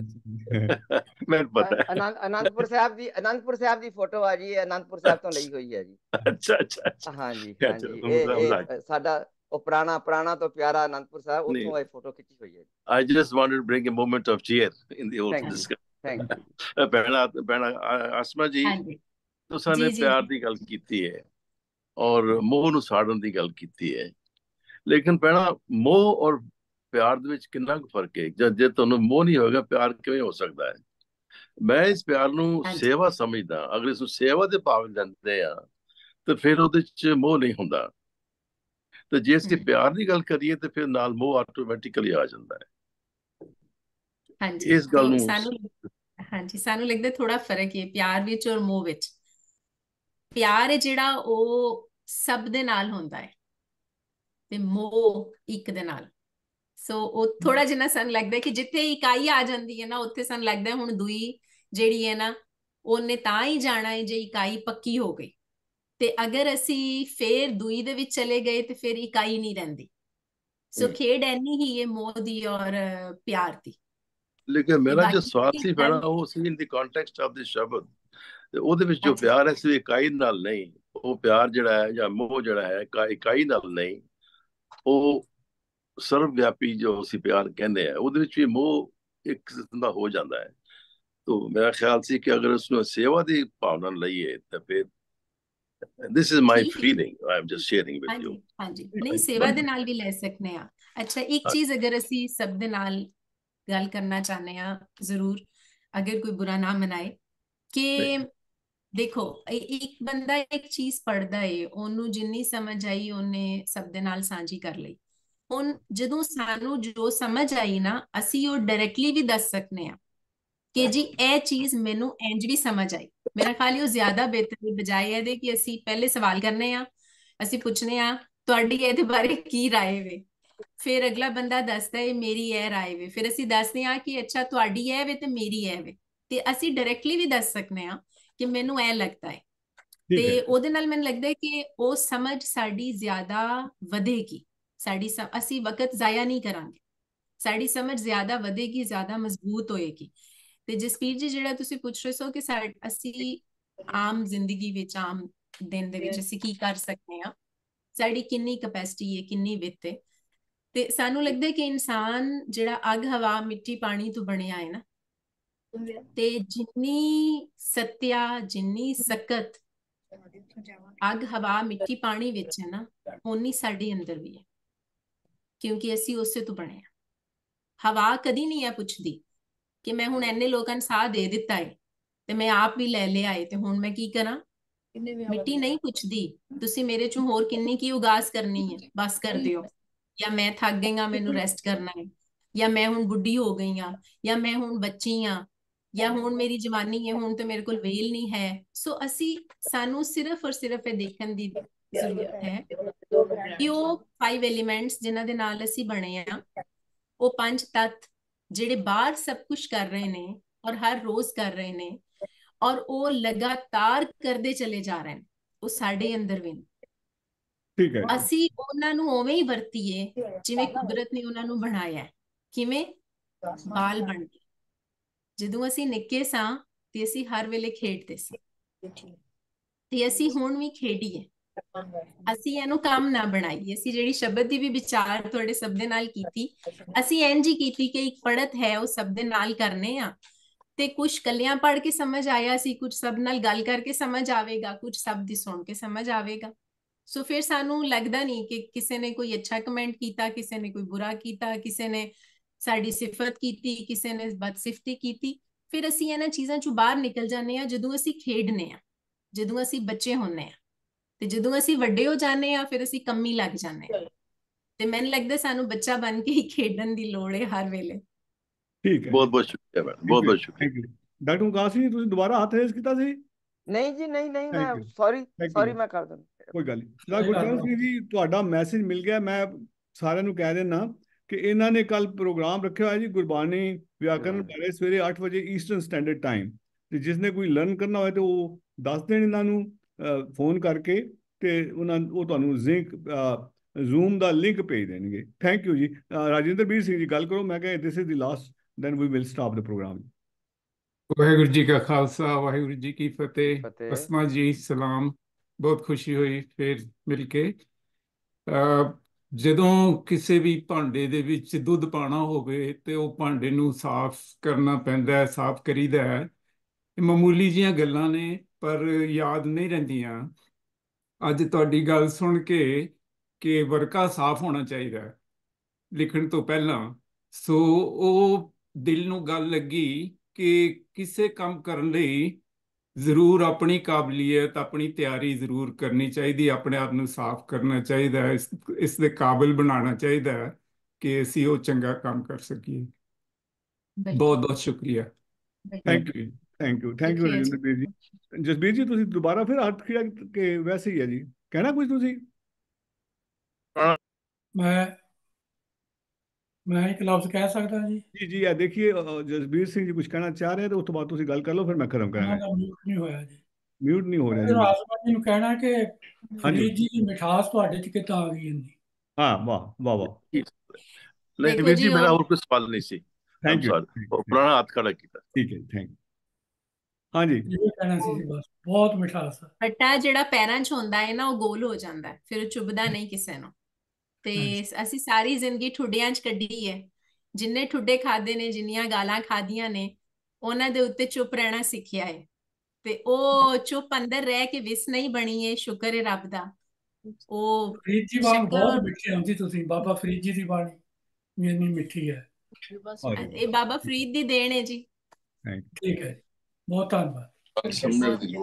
ਮੈਨੂੰ ਪਤਾ ਹੈ ਅਨੰਦਪੁਰ ਸਾਹਿਬ ਦੀ ਅਨੰਦਪੁਰ ਸਾਹਿਬ ਦੀ ਫੋਟੋ ਆ ਜੀ ਅਨੰਦਪੁਰ ਸਾਹਿਬ ਤੋਂ ਲਈ ਹੋਈ ਹੈ ਜੀ ਅੱਛਾ ਅੱਛਾ ਹਾਂ ਜੀ ਹਾਂਜੀ ਸਾਡਾ ਉਹ ਪੁਰਾਣਾ ਪੁਰਾਣਾ ਤੋਂ ਪਿਆਰਾ ਅਨੰਦਪੁਰ ਸਾਹਿਬ ਉੱਥੋਂ ਆਈ ਫੋਟੋ ਖਿੱਚੀ ਹੋਈ ਹੈ I just wanted to bring a moment of cheer in the whole thank you ਪਹਿਲਾ ਪਹਿਲਾ ਅਸਮਾ ਜੀ ਤੁਸੀਂ ਨੇ ਪਿਆਰ ਦੀ ਗੱਲ ਕੀਤੀ ਹੈ ਔਰ ਮੋਹ ਨੂੰ ਸਾੜਨ ਦੀ ਗੱਲ ਕੀਤੀ ਹੈ ਲੇਕਿਨ ਪਹਿਣਾ ਮੋਹ ਔਰ ਪਿਆਰ ਦੇ ਵਿੱਚ ਕਿੰਨਾ ਕੁ ਫਰਕ ਹੈ ਜਦ ਜੇ ਤੁਹਾਨੂੰ ਮੋਹ ਨਹੀਂ ਹੋਏਗਾ ਪਿਆਰ ਕਿਵੇਂ ਹੋ ਸਕਦਾ ਹੈ ਮੈਂ ਇਸ ਪਿਆਰ ਨੂੰ ਸੇਵਾ ਸਮਝਦਾ ਅਗਰ ਇਸ ਨੂੰ ਸੇਵਾ ਦੇ ਭਾਵ ਲੈਂਦੇ ਆ ਤੇ ਫਿਰ ਉਹਦੇ ਵਿੱਚ ਮੋਹ ਨਹੀਂ ਹੁੰਦਾ ਤੇ ਜੇ ਅਸੀਂ ਪਿਆਰ ਦੀ ਗੱਲ ਕਰੀਏ ਤੇ ਫਿਰ ਨਾਲ ਮੋਹ ਆਟੋਮੈਟਿਕਲੀ ਆ ਜਾਂਦਾ ਹੈ ਹਾਂਜੀ ਇਸ ਗੱਲ ਨੂੰ ਹਾਂਜੀ ਸਾਨੂੰ ਲੱਗਦਾ ਥੋੜਾ ਫਰਕ ਹੈ ਪਿਆਰ ਵਿੱਚ ਔਰ ਮੋਹ ਵਿੱਚ ਪਿਆਰ ਹੈ ਜਿਹੜਾ ਉਹ ਸਭ ਦੇ ਨਾਲ ਹੁੰਦਾ ਹੈ ਤੇ ਮੋਹ ਇੱਕ ਦੇ ਨਾਲ ਸੋ ਉਹ ਥੋੜਾ ਜਿਹਾ ਸਾਨੂੰ ਲੱਗਦਾ ਕਿ ਜਿੱਥੇ ਇਕਾਈ ਆ ਜਾਂਦੀ ਹੈ ਨਾ ਉੱਥੇ ਸਾਨੂੰ ਲੱਗਦਾ ਹੁਣ ਦੂਈ ਜਿਹੜੀ ਹੈ ਨਾ ਉਹਨੇ ਤਾਂ ਹੀ ਜਾਣਾ ਹੈ ਜੇ ਇਕਾਈ ਪੱਕੀ ਹੋ ਗਈ ਤੇ ਅਗਰ ਅਸੀਂ ਫੇਰ ਦੂਈ ਦੇ ਵਿੱਚ ਚਲੇ ਗਏ ਤੇ ਫੇਰ ਇਕਾਈ ਨਹੀਂ ਰਹਿੰਦੀ ਸੋ ਖੇਡ ਐਨੀ ਹੀ ਹੈ ਮੋਹ ਦੀ ਔਰ ਪਿਆਰ ਦੀ ਲੇਕਿਨ ਮੇਰਾ ਜੋ ਸਵਾਦ ਸੀ ਪਹਿਲਾਂ ਉਹ ਸੀ ਇਨ ਦੀ ਕੰਟੈਕਸਟ ਆਫ ਦਿਸ ਸ਼ਬਦ ਉਹਦੇ ਵਿੱਚ ਜੋ ਪਿਆਰ ਹੈ ਸਿਰ ਇਕਾਈ ਨਾਲ ਨਹੀਂ ਉਹ ਪਿਆਰ ਜਿਹੜਾ ਹੈ ਜਾਂ ਮੋਹ ਜਿਹੜਾ ਹੈ ਇਕਾਈ ਨਾਲ ਨਹੀਂ ਉਹ ਸਰਵ ਵਿਆਪੀ ਜੋ ਅਸੀਂ ਪਿਆਰ ਕਹਿੰਦੇ ਆ ਉਹਦੇ ਵਿੱਚ ਵੀ ਮੋਹ ਇੱਕ ਕਿਸਮ ਦਾ ਹੋ ਜਾਂਦਾ ਹੈ ਤੋਂ ਮੇਰਾ ਖਿਆਲ ਸੀ ਕਿ ਅਗਰ ਉਸ ਨੂੰ ਸੇਵਾ ਦੀ ਭਾਵਨਾ ਲਈਏ ਤਾਂ ਫਿਰ this is my feeling i am just sharing with you ਹਾਂਜੀ ਨਹੀਂ ਸੇਵਾ ਦੇ ਨਾਲ ਵੀ ਲੈ ਸਕਨੇ ਆ ਅੱਛਾ ਇੱਕ ਚੀਜ਼ ਅਗਰ ਅਸੀਂ ਸਭ ਦੇ ਨਾਲ ਗੱਲ ਕਰਨਾ ਚਾਹਨੇ ਆ ਜ਼ਰੂਰ ਅਗਰ ਕੋਈ ਬੁਰਾ ਨਾ ਮਨਾਏ ਕਿ ਦੇਖੋ ਇੱਕ ਬੰਦਾ ਇੱਕ ਚੀਜ਼ ਪੜਦਾ ਏ ਉਹਨੂੰ ਜਿੰਨੀ ਸਮਝ ਆਈ ਉਹਨੇ ਸਭ ਦੇ ਨਾਲ ਸਾਂਝੀ ਕਰ ਲਈ ਹੁਣ ਜਦੋਂ ਸਾਨੂੰ ਜੋ ਸਮਝ ਆਈ ਨਾ ਅਸੀਂ ਉਹ ਡਾਇਰੈਕਟਲੀ ਵੀ ਦੱਸ ਸਕਨੇ ਆ ਕਿ ਜੀ ਇਹ ਚੀਜ਼ ਮੈਨੂੰ ਇੰਜ ਵੀ ਸਮਝ ਆਈ ਮੇਰਾ ਖਿਆਲ ਉਹ ਜ਼ਿਆਦਾ ਬਿਹਤਰ ਬਜਾਏ ਹੈ ਦੇ ਕਿ ਅਸੀਂ ਪਹਿਲੇ ਸਵਾਲ ਕਰਨੇ ਆ ਅਸੀਂ ਪੁੱਛਨੇ ਆ ਤੁਹਾਡੀ ਇਹਦੇ ਬਾਰੇ ਕੀ رائے ਵੇ ਫਿਰ ਅਗਲਾ ਬੰਦਾ ਦੱਸਦਾ ਏ ਮੇਰੀ ਇਹ رائے ਵੇ ਫਿਰ ਅਸੀਂ ਦੱਸਦੇ ਆ ਕਿ ਅੱਛਾ ਤੁਹਾਡੀ ਇਹ ਵੇ ਤੇ ਮੇਰੀ ਇਹ ਵੇ ਤੇ ਅਸੀਂ ਡਾਇਰੈਕਟਲੀ ਵੀ ਦੱਸ ਸਕਨੇ ਆ ਕਿ ਮੈਨੂੰ ਐ ਲੱਗਦਾ ਹੈ ਤੇ ਉਹਦੇ ਨਾਲ ਮੈਨੂੰ ਲੱਗਦਾ ਹੈ ਕਿ ਉਹ ਸਮਝ ਸਾਡੀ ਜ਼ਿਆਦਾ ਵਧੇਗੀ ਸਾਡੀ ਅਸੀਂ ਵਕਤ ਜ਼ਾਇਆ ਨਹੀਂ ਕਰਾਂਗੇ ਸਾਡੀ ਸਮਝ ਜ਼ਿਆਦਾ ਵਧੇਗੀ ਜ਼ਿਆਦਾ ਮਜ਼ਬੂਤ ਹੋਏਗੀ ਤੇ ਜਸਪੀਰ ਜੀ ਜਿਹੜਾ ਤੁਸੀਂ ਪੁੱਛ ਰਹੇ ਸੋ ਕਿ ਅਸੀਂ ਆਮ ਜ਼ਿੰਦਗੀ ਵਿੱਚ ਆਮ ਦਿਨ ਦੇ ਵਿੱਚ ਅਸੀਂ ਕੀ ਕਰ ਸਕਦੇ ਹਾਂ ਸਾਡੀ ਕਿੰਨੀ ਕਪੈਸਿਟੀ ਹੈ ਕਿੰਨੀ ਵਿੱਤ ਹੈ ਤੇ ਸਾਨੂੰ ਲੱਗਦਾ ਹੈ ਕਿ ਇਨਸਾਨ ਜਿਹੜਾ ਅਗ ਹਵਾ ਮਿੱਟੀ ਪਾਣੀ ਤੋਂ ਬਣਿਆ ਹੈ ਨਾ ਤੇ ਜਿੰਨੀ ਸਤਿਆ ਜਿੰਨੀ ਸਖਤ ਅਗ ਹਵਾ ਮਿੱਟੀ ਪਾਣੀ ਵਿੱਚ ਹੈ ਨਾ ਉਨੀ ਸਾਡੇ ਅੰਦਰ ਵੀ ਹੈ ਕਿਉਂਕਿ ਅਸੀਂ ਉਸੇ ਤੋਂ ਬਣੇ ਆ ਹਵਾ ਕਦੀ ਨਹੀਂ ਆ ਪੁੱਛਦੀ ਕਿ ਮੈਂ ਹੁਣ ਐਨੇ ਲੋਕਾਂ ਨੂੰ ਸਾਹ ਦੇ ਦਿੱਤਾ ਏ ਤੇ ਮੈਂ ਆਪ ਵੀ ਲੈ ਲਿਆ ਏ ਤੇ ਹੁਣ ਮੈਂ ਕੀ ਕਰਾਂ ਮਿੱਟੀ ਨਹੀਂ ਪੁੱਛਦੀ ਤੁਸੀਂ ਮੇਰੇ ਚੋਂ ਹੋਰ ਕਿੰਨੀ ਕੀ ਉਗਾਸ ਕਰਨੀ ਹੈ ਬਸ ਕਰ ਦਿਓ ਜਾਂ ਮੈਂ ਥੱਕ ਗਈ ਆ ਮੈਨੂੰ ਰੈਸਟ ਕਰਨਾ ਹੈ ਜਾਂ ਮੈਂ ਹੁਣ ਬੁੱਢੀ ਹੋ ਗਈ ਆ ਜਾਂ ਮੈਂ ਹੁਣ ਬੱਚੀ ਆ ਜਾਂ ਹੁਣ ਮੇਰੀ ਜਵਾਨੀ ਹੈ ਹੁਣ ਤੇ ਮੇਰੇ ਕੋਲ ਵੇਲ ਨਹੀਂ ਹੈ ਸੋ ਅਸੀਂ ਸਾਨੂੰ ਸਿਰਫ ਔਰ ਸਿਰਫ ਇਹ ਦੇਖਣ ਦੀ ਜ਼ਰੂਰਤ ਹੈ ਕਿ ਉਹ ਫਾਈਵ ਐਲੀਮੈਂਟਸ ਜਿਨ੍ਹਾਂ ਦੇ ਨਾਲ ਅਸੀਂ ਬਣੇ ਆ ਉਹ ਪੰਜ ਤੱਤ ਜਿਹੜੇ ਬਾਹਰ ਸਭ ਕੁਝ ਕਰ ਰਹੇ ਨੇ ਔਰ ਹਰ ਰੋਜ਼ ਕਰ ਰਹੇ ਨੇ ਔਰ ਉਹ ਲਗਾਤਾਰ ਕਰਦੇ ਚਲੇ ਜਾ ਰਹੇ ਨੇ ਉਹ ਸਾਡੇ ਅੰਦਰ ਵੀ ਠੀਕ ਹੈ ਅਸੀਂ ਉਹਨਾਂ ਨੂੰ ਉਵੇਂ ਹੀ ਵਰਤੀਏ ਜਿਵੇਂ ਕੁਦਰਤ ਨੇ ਉਹਨਾਂ ਨੂੰ ਬਣਾਇਆ ਕਿਵੇਂ ਬਾਲ ਬਣ ਕੇ ਜਦੋਂ ਅਸੀਂ ਨਿੱਕੇ ਸਾਂ ਤੇ ਅਸੀਂ ਹਰ ਵੇਲੇ ਖੇਡਦੇ ਸੀ ਤੇ ਅਸੀਂ ਹੁਣ ਵੀ ਖੇਡੀਏ ਅਸੀਂ ਇਹਨੂੰ ਕੰਮ ਨਾ ਬਣਾਈਏ ਅਸੀਂ ਜਿਹੜੀ ਸ਼ਬਦ ਦੀ ਵੀ ਵਿਚਾਰ ਤੁਹਾਡੇ ਸਭ ਦੇ ਨਾਲ ਕੀਤੀ ਅਸੀਂ ਇੰਜ ਜੀ ਕੀਤੀ ਕਿ ਇੱਕ ਪੜਤ ਹੈ ਉਹ ਸਭ ਦੇ ਨਾਲ ਕਰਨੇ ਆ ਤੇ ਕੁਝ ਕੱਲਿਆਂ ਪੜ ਕੇ ਸਮਝ ਆਇਆ ਸੀ ਕੁਝ ਸਭ ਨਾਲ ਗੱਲ ਕਰਕੇ ਸਮਝ ਆਵੇਗਾ ਕੁਝ ਸਭ ਦੀ ਸੁਣ ਕੇ ਸਮਝ ਆਵੇਗਾ ਸੋ ਫਿਰ ਸਾਨੂੰ ਲੱਗਦਾ ਨਹੀਂ ਕਿ ਕਿਸੇ ਨੇ ਕੋਈ ਅੱਛਾ ਕਮੈਂਟ ਕੀਤਾ ਕਿਸੇ ਨੇ ਕੋਈ ਬੁਰਾ ਕੀਤਾ ਕਿਸੇ ਨੇ ਸਾਡੀ ਸਿਫਤ ਕੀਤੀ ਕਿਸੇ ਨੇ ਬਦਸਿਫਤੀ ਕੀਤੀ ਫਿਰ ਅਸੀਂ ਇਹਨਾਂ ਚੀਜ਼ਾਂ ਚੋਂ ਬਾਹਰ ਨਿਕਲ ਜਾਂਦੇ ਆ ਜਦੋਂ ਅਸੀਂ ਖੇਡਨੇ ਆ ਜਦੋਂ ਅਸੀਂ ਬੱਚੇ ਹੁੰਨੇ ਆ ਤੇ ਜਦੋਂ ਅਸੀਂ ਵੱਡੇ ਹੋ ਜਾਂਦੇ ਆ ਫਿਰ ਅਸੀਂ ਕੰਮੀ ਲੱਗ ਜਾਂਦੇ ਆ ਤੇ ਮੈਨੂੰ ਲੱਗਦਾ ਸਾਨੂੰ ਬੱਚਾ ਬਣ ਕੇ ਹੀ ਖੇਡਣ ਦੀ ਲੋੜ ਹੈ ਹਰ ਵੇਲੇ ਠੀਕ ਹੈ ਬਹੁਤ ਬਹੁਤ ਸ਼ੁਕਰੀਆ ਮੈਡਮ ਬਹੁਤ ਬਹੁਤ ਸ਼ੁਕਰੀਆ ਡਾਕਟਰ ਕਾਸੀ ਤੁਸੀਂ ਦੁਬਾਰਾ ਹੱਥ ਰੇਜ਼ ਕੀਤਾ ਸੀ ਨਹੀਂ ਜੀ ਨਹੀਂ ਨਹੀਂ ਮੈਂ ਸੌਰੀ ਸੌਰੀ ਮੈਂ ਕਰ ਦਿੰਦਾ ਕੋਈ ਗੱਲ ਨਹੀਂ ਡਾਕਟਰ ਗੁਰਚਰਨ ਜੀ ਤੁਹਾਡਾ ਮੈਸੇਜ ਮਿਲ ਗਿਆ ਮੈਂ ਸਾਰਿਆਂ ਨੂੰ ਕਹਿ ਦੇਣਾ ਕਿ ਇਹਨਾਂ ਨੇ ਕੱਲ ਪ੍ਰੋਗਰਾਮ ਰੱਖਿਆ ਹੋਇਆ ਜੀ ਗੁਰਬਾਣੀ ਵਿਆਕਰਨ ਬਾਰੇ ਸਵੇਰੇ 8 ਵਜੇ ਈਸਟਰਨ ਸਟੈਂਡਰਡ ਟਾਈਮ ਤੇ ਜਿਸ ਨੇ ਕੋਈ ਲਰਨ ਕਰਨਾ ਹੋਵੇ ਤੇ ਉਹ ਦੱਸ ਦੇਣ ਇਹਨਾਂ ਨੂੰ ਫੋਨ ਕਰਕੇ ਤੇ ਉਹਨਾਂ ਉਹ ਤੁਹਾਨੂੰ ਜ਼ਿੰਕ ਜ਼ੂਮ ਦਾ ਲਿੰਕ ਭੇਜ ਦੇਣਗੇ ਥੈਂਕ ਯੂ ਜੀ ਰਾਜਿੰਦਰ ਵੀਰ ਸਿੰਘ ਜੀ ਗੱਲ ਕਰੋ ਮੈਂ ਕਹਿੰਦਾ this is the last then we will stop the programme Waheguru ji ਕਾ ਖਾਲਸਾ ਵਾਹਿਗੁਰੂ ਜੀ ਕੀ ਫਤਿਹ ਅਸਮਾ ਜੀ ਸਲਾਮ ਬਹੁਤ ਖੁਸ਼ੀ ਹੋਈ ਫਿਰ ਮਿਲ ਕੇ ਜਦੋਂ ਕਿਸੇ ਵੀ ਭਾਂਡੇ ਦੇ ਵਿੱਚ ਦੁੱਧ ਪਾਣਾ ਹੋਵੇ ਤੇ ਉਹ ਭਾਂਡੇ ਨੂੰ ਸਾਫ਼ ਕਰਨਾ ਪੈਂਦਾ ਹੈ ਸਾਫ਼ ਕਰੀਦਾ ਹੈ ਇਹ ਮਾਮੂਲੀ ਜੀਆਂ ਗੱਲਾਂ ਨੇ ਪਰ ਯਾਦ ਨਹੀਂ ਰਹਿੰਦੀਆਂ ਅੱਜ ਤੁਹਾਡੀ ਗੱਲ ਸੁਣ ਕੇ ਕਿ ਵਰਕਾ ਸਾਫ਼ ਹੋਣਾ ਚਾਹੀਦਾ ਹੈ ਲਿਖਣ ਤੋਂ ਪਹਿਲਾਂ ਸੋ ਉਹ ਦਿਲ ਨੂੰ ਗੱਲ ਲੱਗੀ ਕਿ ਕਿਸੇ ਕੰਮ ਕਰਨ ਲਈ ਜ਼ਰੂਰ ਆਪਣੀ ਕਾਬਲੀਅਤ ਆਪਣੀ ਤਿਆਰੀ ਜ਼ਰੂਰ ਕਰਨੀ ਚਾਹੀਦੀ ਆਪਣੇ ਆਪ ਨੂੰ ਸਾਫ਼ ਕਰਨਾ ਚਾਹੀਦਾ ਹੈ ਇਸ ਦੇ ਕਾਬਿਲ ਬਣਾਉਣਾ ਚਾਹੀਦਾ ਹੈ ਕਿ ਅਸੀਂ ਉਹ ਚੰਗਾ ਕੰਮ ਕਰ ਸਕੀਏ ਬਹੁਤ ਬਹੁਤ ਸ਼ੁਕਰੀਆ thank you thank you thank you Jasbir ji Jasbir ਜੀ ਤੁਸੀਂ ਦੁਬਾਰਾ ਫਿਰ ਹੱਥ ਖੜਾ ਕੇ ਵੈਸੇ ਹੀ ਹੈ ਜੀ ਕਹਿਣਾ ਕੁਝ ਤੁਸੀਂ ਮੈਂ ਮੈਂ ਇੱਕ ਲਫ਼ਜ਼ ਕਹਿ ਸਕਦਾ ਜੀ ਜੀ ਜੀ ਆ ਦੇਖੀਏ ਜਸਬੀਰ ਸਿੰਘ ਜੀ ਕੁਝ ਕਹਿਣਾ ਚਾਹ ਰਹੇ ਤੇ ਉਸ ਤੋਂ ਬਾਅਦ ਤੁਸੀਂ ਗੱਲ ਕਰ ਲਓ ਫਿਰ ਮੈਂ ਖਰਮ ਕਰਾਂਗਾ ਮਿਊਟ ਨਹੀਂ ਹੋਇਆ ਜੀ ਮਿਊਟ ਨਹੀਂ ਹੋ ਰਿਹਾ ਜੀ ਆਸਮਾਨ ਜੀ ਨੂੰ ਕਹਿਣਾ ਕਿ ਹਾਂਜੀ ਜੀ ਦੀ ਮਿਠਾਸ ਤੁਹਾਡੇ ਚ ਕਿਤਾ ਆ ਗਈ ਇੰਨੀ ਹਾਂ ਵਾਹ ਵਾਹ ਵਾਹ ਨਹੀਂ ਵੀਰ ਜੀ ਮੇਰਾ ਹੋਰ ਕੋਈ ਸਵਾਲ ਨਹੀਂ ਸੀ ਥੈਂਕ ਯੂ ਸਰ ਪੁਰਾਣਾ ਹੱਥ ਖੜਾ ਕੀਤਾ ਠੀਕ ਹੈ ਥੈਂਕ ਯੂ ਹਾਂਜੀ ਇਹ ਕਹਿਣਾ ਸੀ ਬਸ ਬਹੁਤ ਮਿਠਾਸ ਹੈ ਹੱਟਾ ਜਿਹੜਾ ਪੈਰਾਂ 'ਚ ਹੁੰਦਾ ਹੈ ਨਾ ਉਹ ਗੋਲ ਹੋ ਜਾਂਦਾ ਹੈ ਫਿਰ ਚੁੱਭਦਾ ਨਹੀਂ ਕਿਸੇ ਨੂੰ ਤੇ ਅਸੀਂ ਸਾਰੀ ਜ਼ਿੰਦਗੀ ਠੁੱਡਿਆਂ 'ਚ ਕੱਢੀ ਹੈ ਜਿੰਨੇ ਠੁੱਡੇ ਖਾਦੇ ਨੇ ਜਿੰਨੀਆਂ ਗਾਲਾਂ ਖਾਦੀਆਂ ਨੇ ਉਹਨਾਂ ਦੇ ਉੱਤੇ ਚੁੱਪ ਰਹਿਣਾ ਸਿੱਖਿਆ ਹੈ ਤੇ ਉਹ ਚੁੱਪ ਅੰਦਰ ਰਹਿ ਕੇ ਵਿਸ ਨਹੀਂ ਬਣੀ ਹੈ ਸ਼ੁਕਰ ਹੈ ਰੱਬ ਦਾ ਉਹ ਫਰੀਦ ਜੀ ਬਾਣੀ ਬਹੁਤ ਮਿੱਠੀ ਹੁੰਦੀ ਤੁਸੀਂ ਬਾਬਾ ਫਰੀਦ ਜੀ ਦੀ ਬਾਣੀ ਇੰਨੀ ਮਿੱਠੀ ਹੈ ਇਹ ਬਾਬਾ ਫਰੀਦ ਦੀ ਦੇਣ ਹੈ ਜੀ ਠੀਕ ਹੈ ਬਹੁਤ ਧੰਨਵਾਦ ਸਮਝ ਦੀ ਜੀ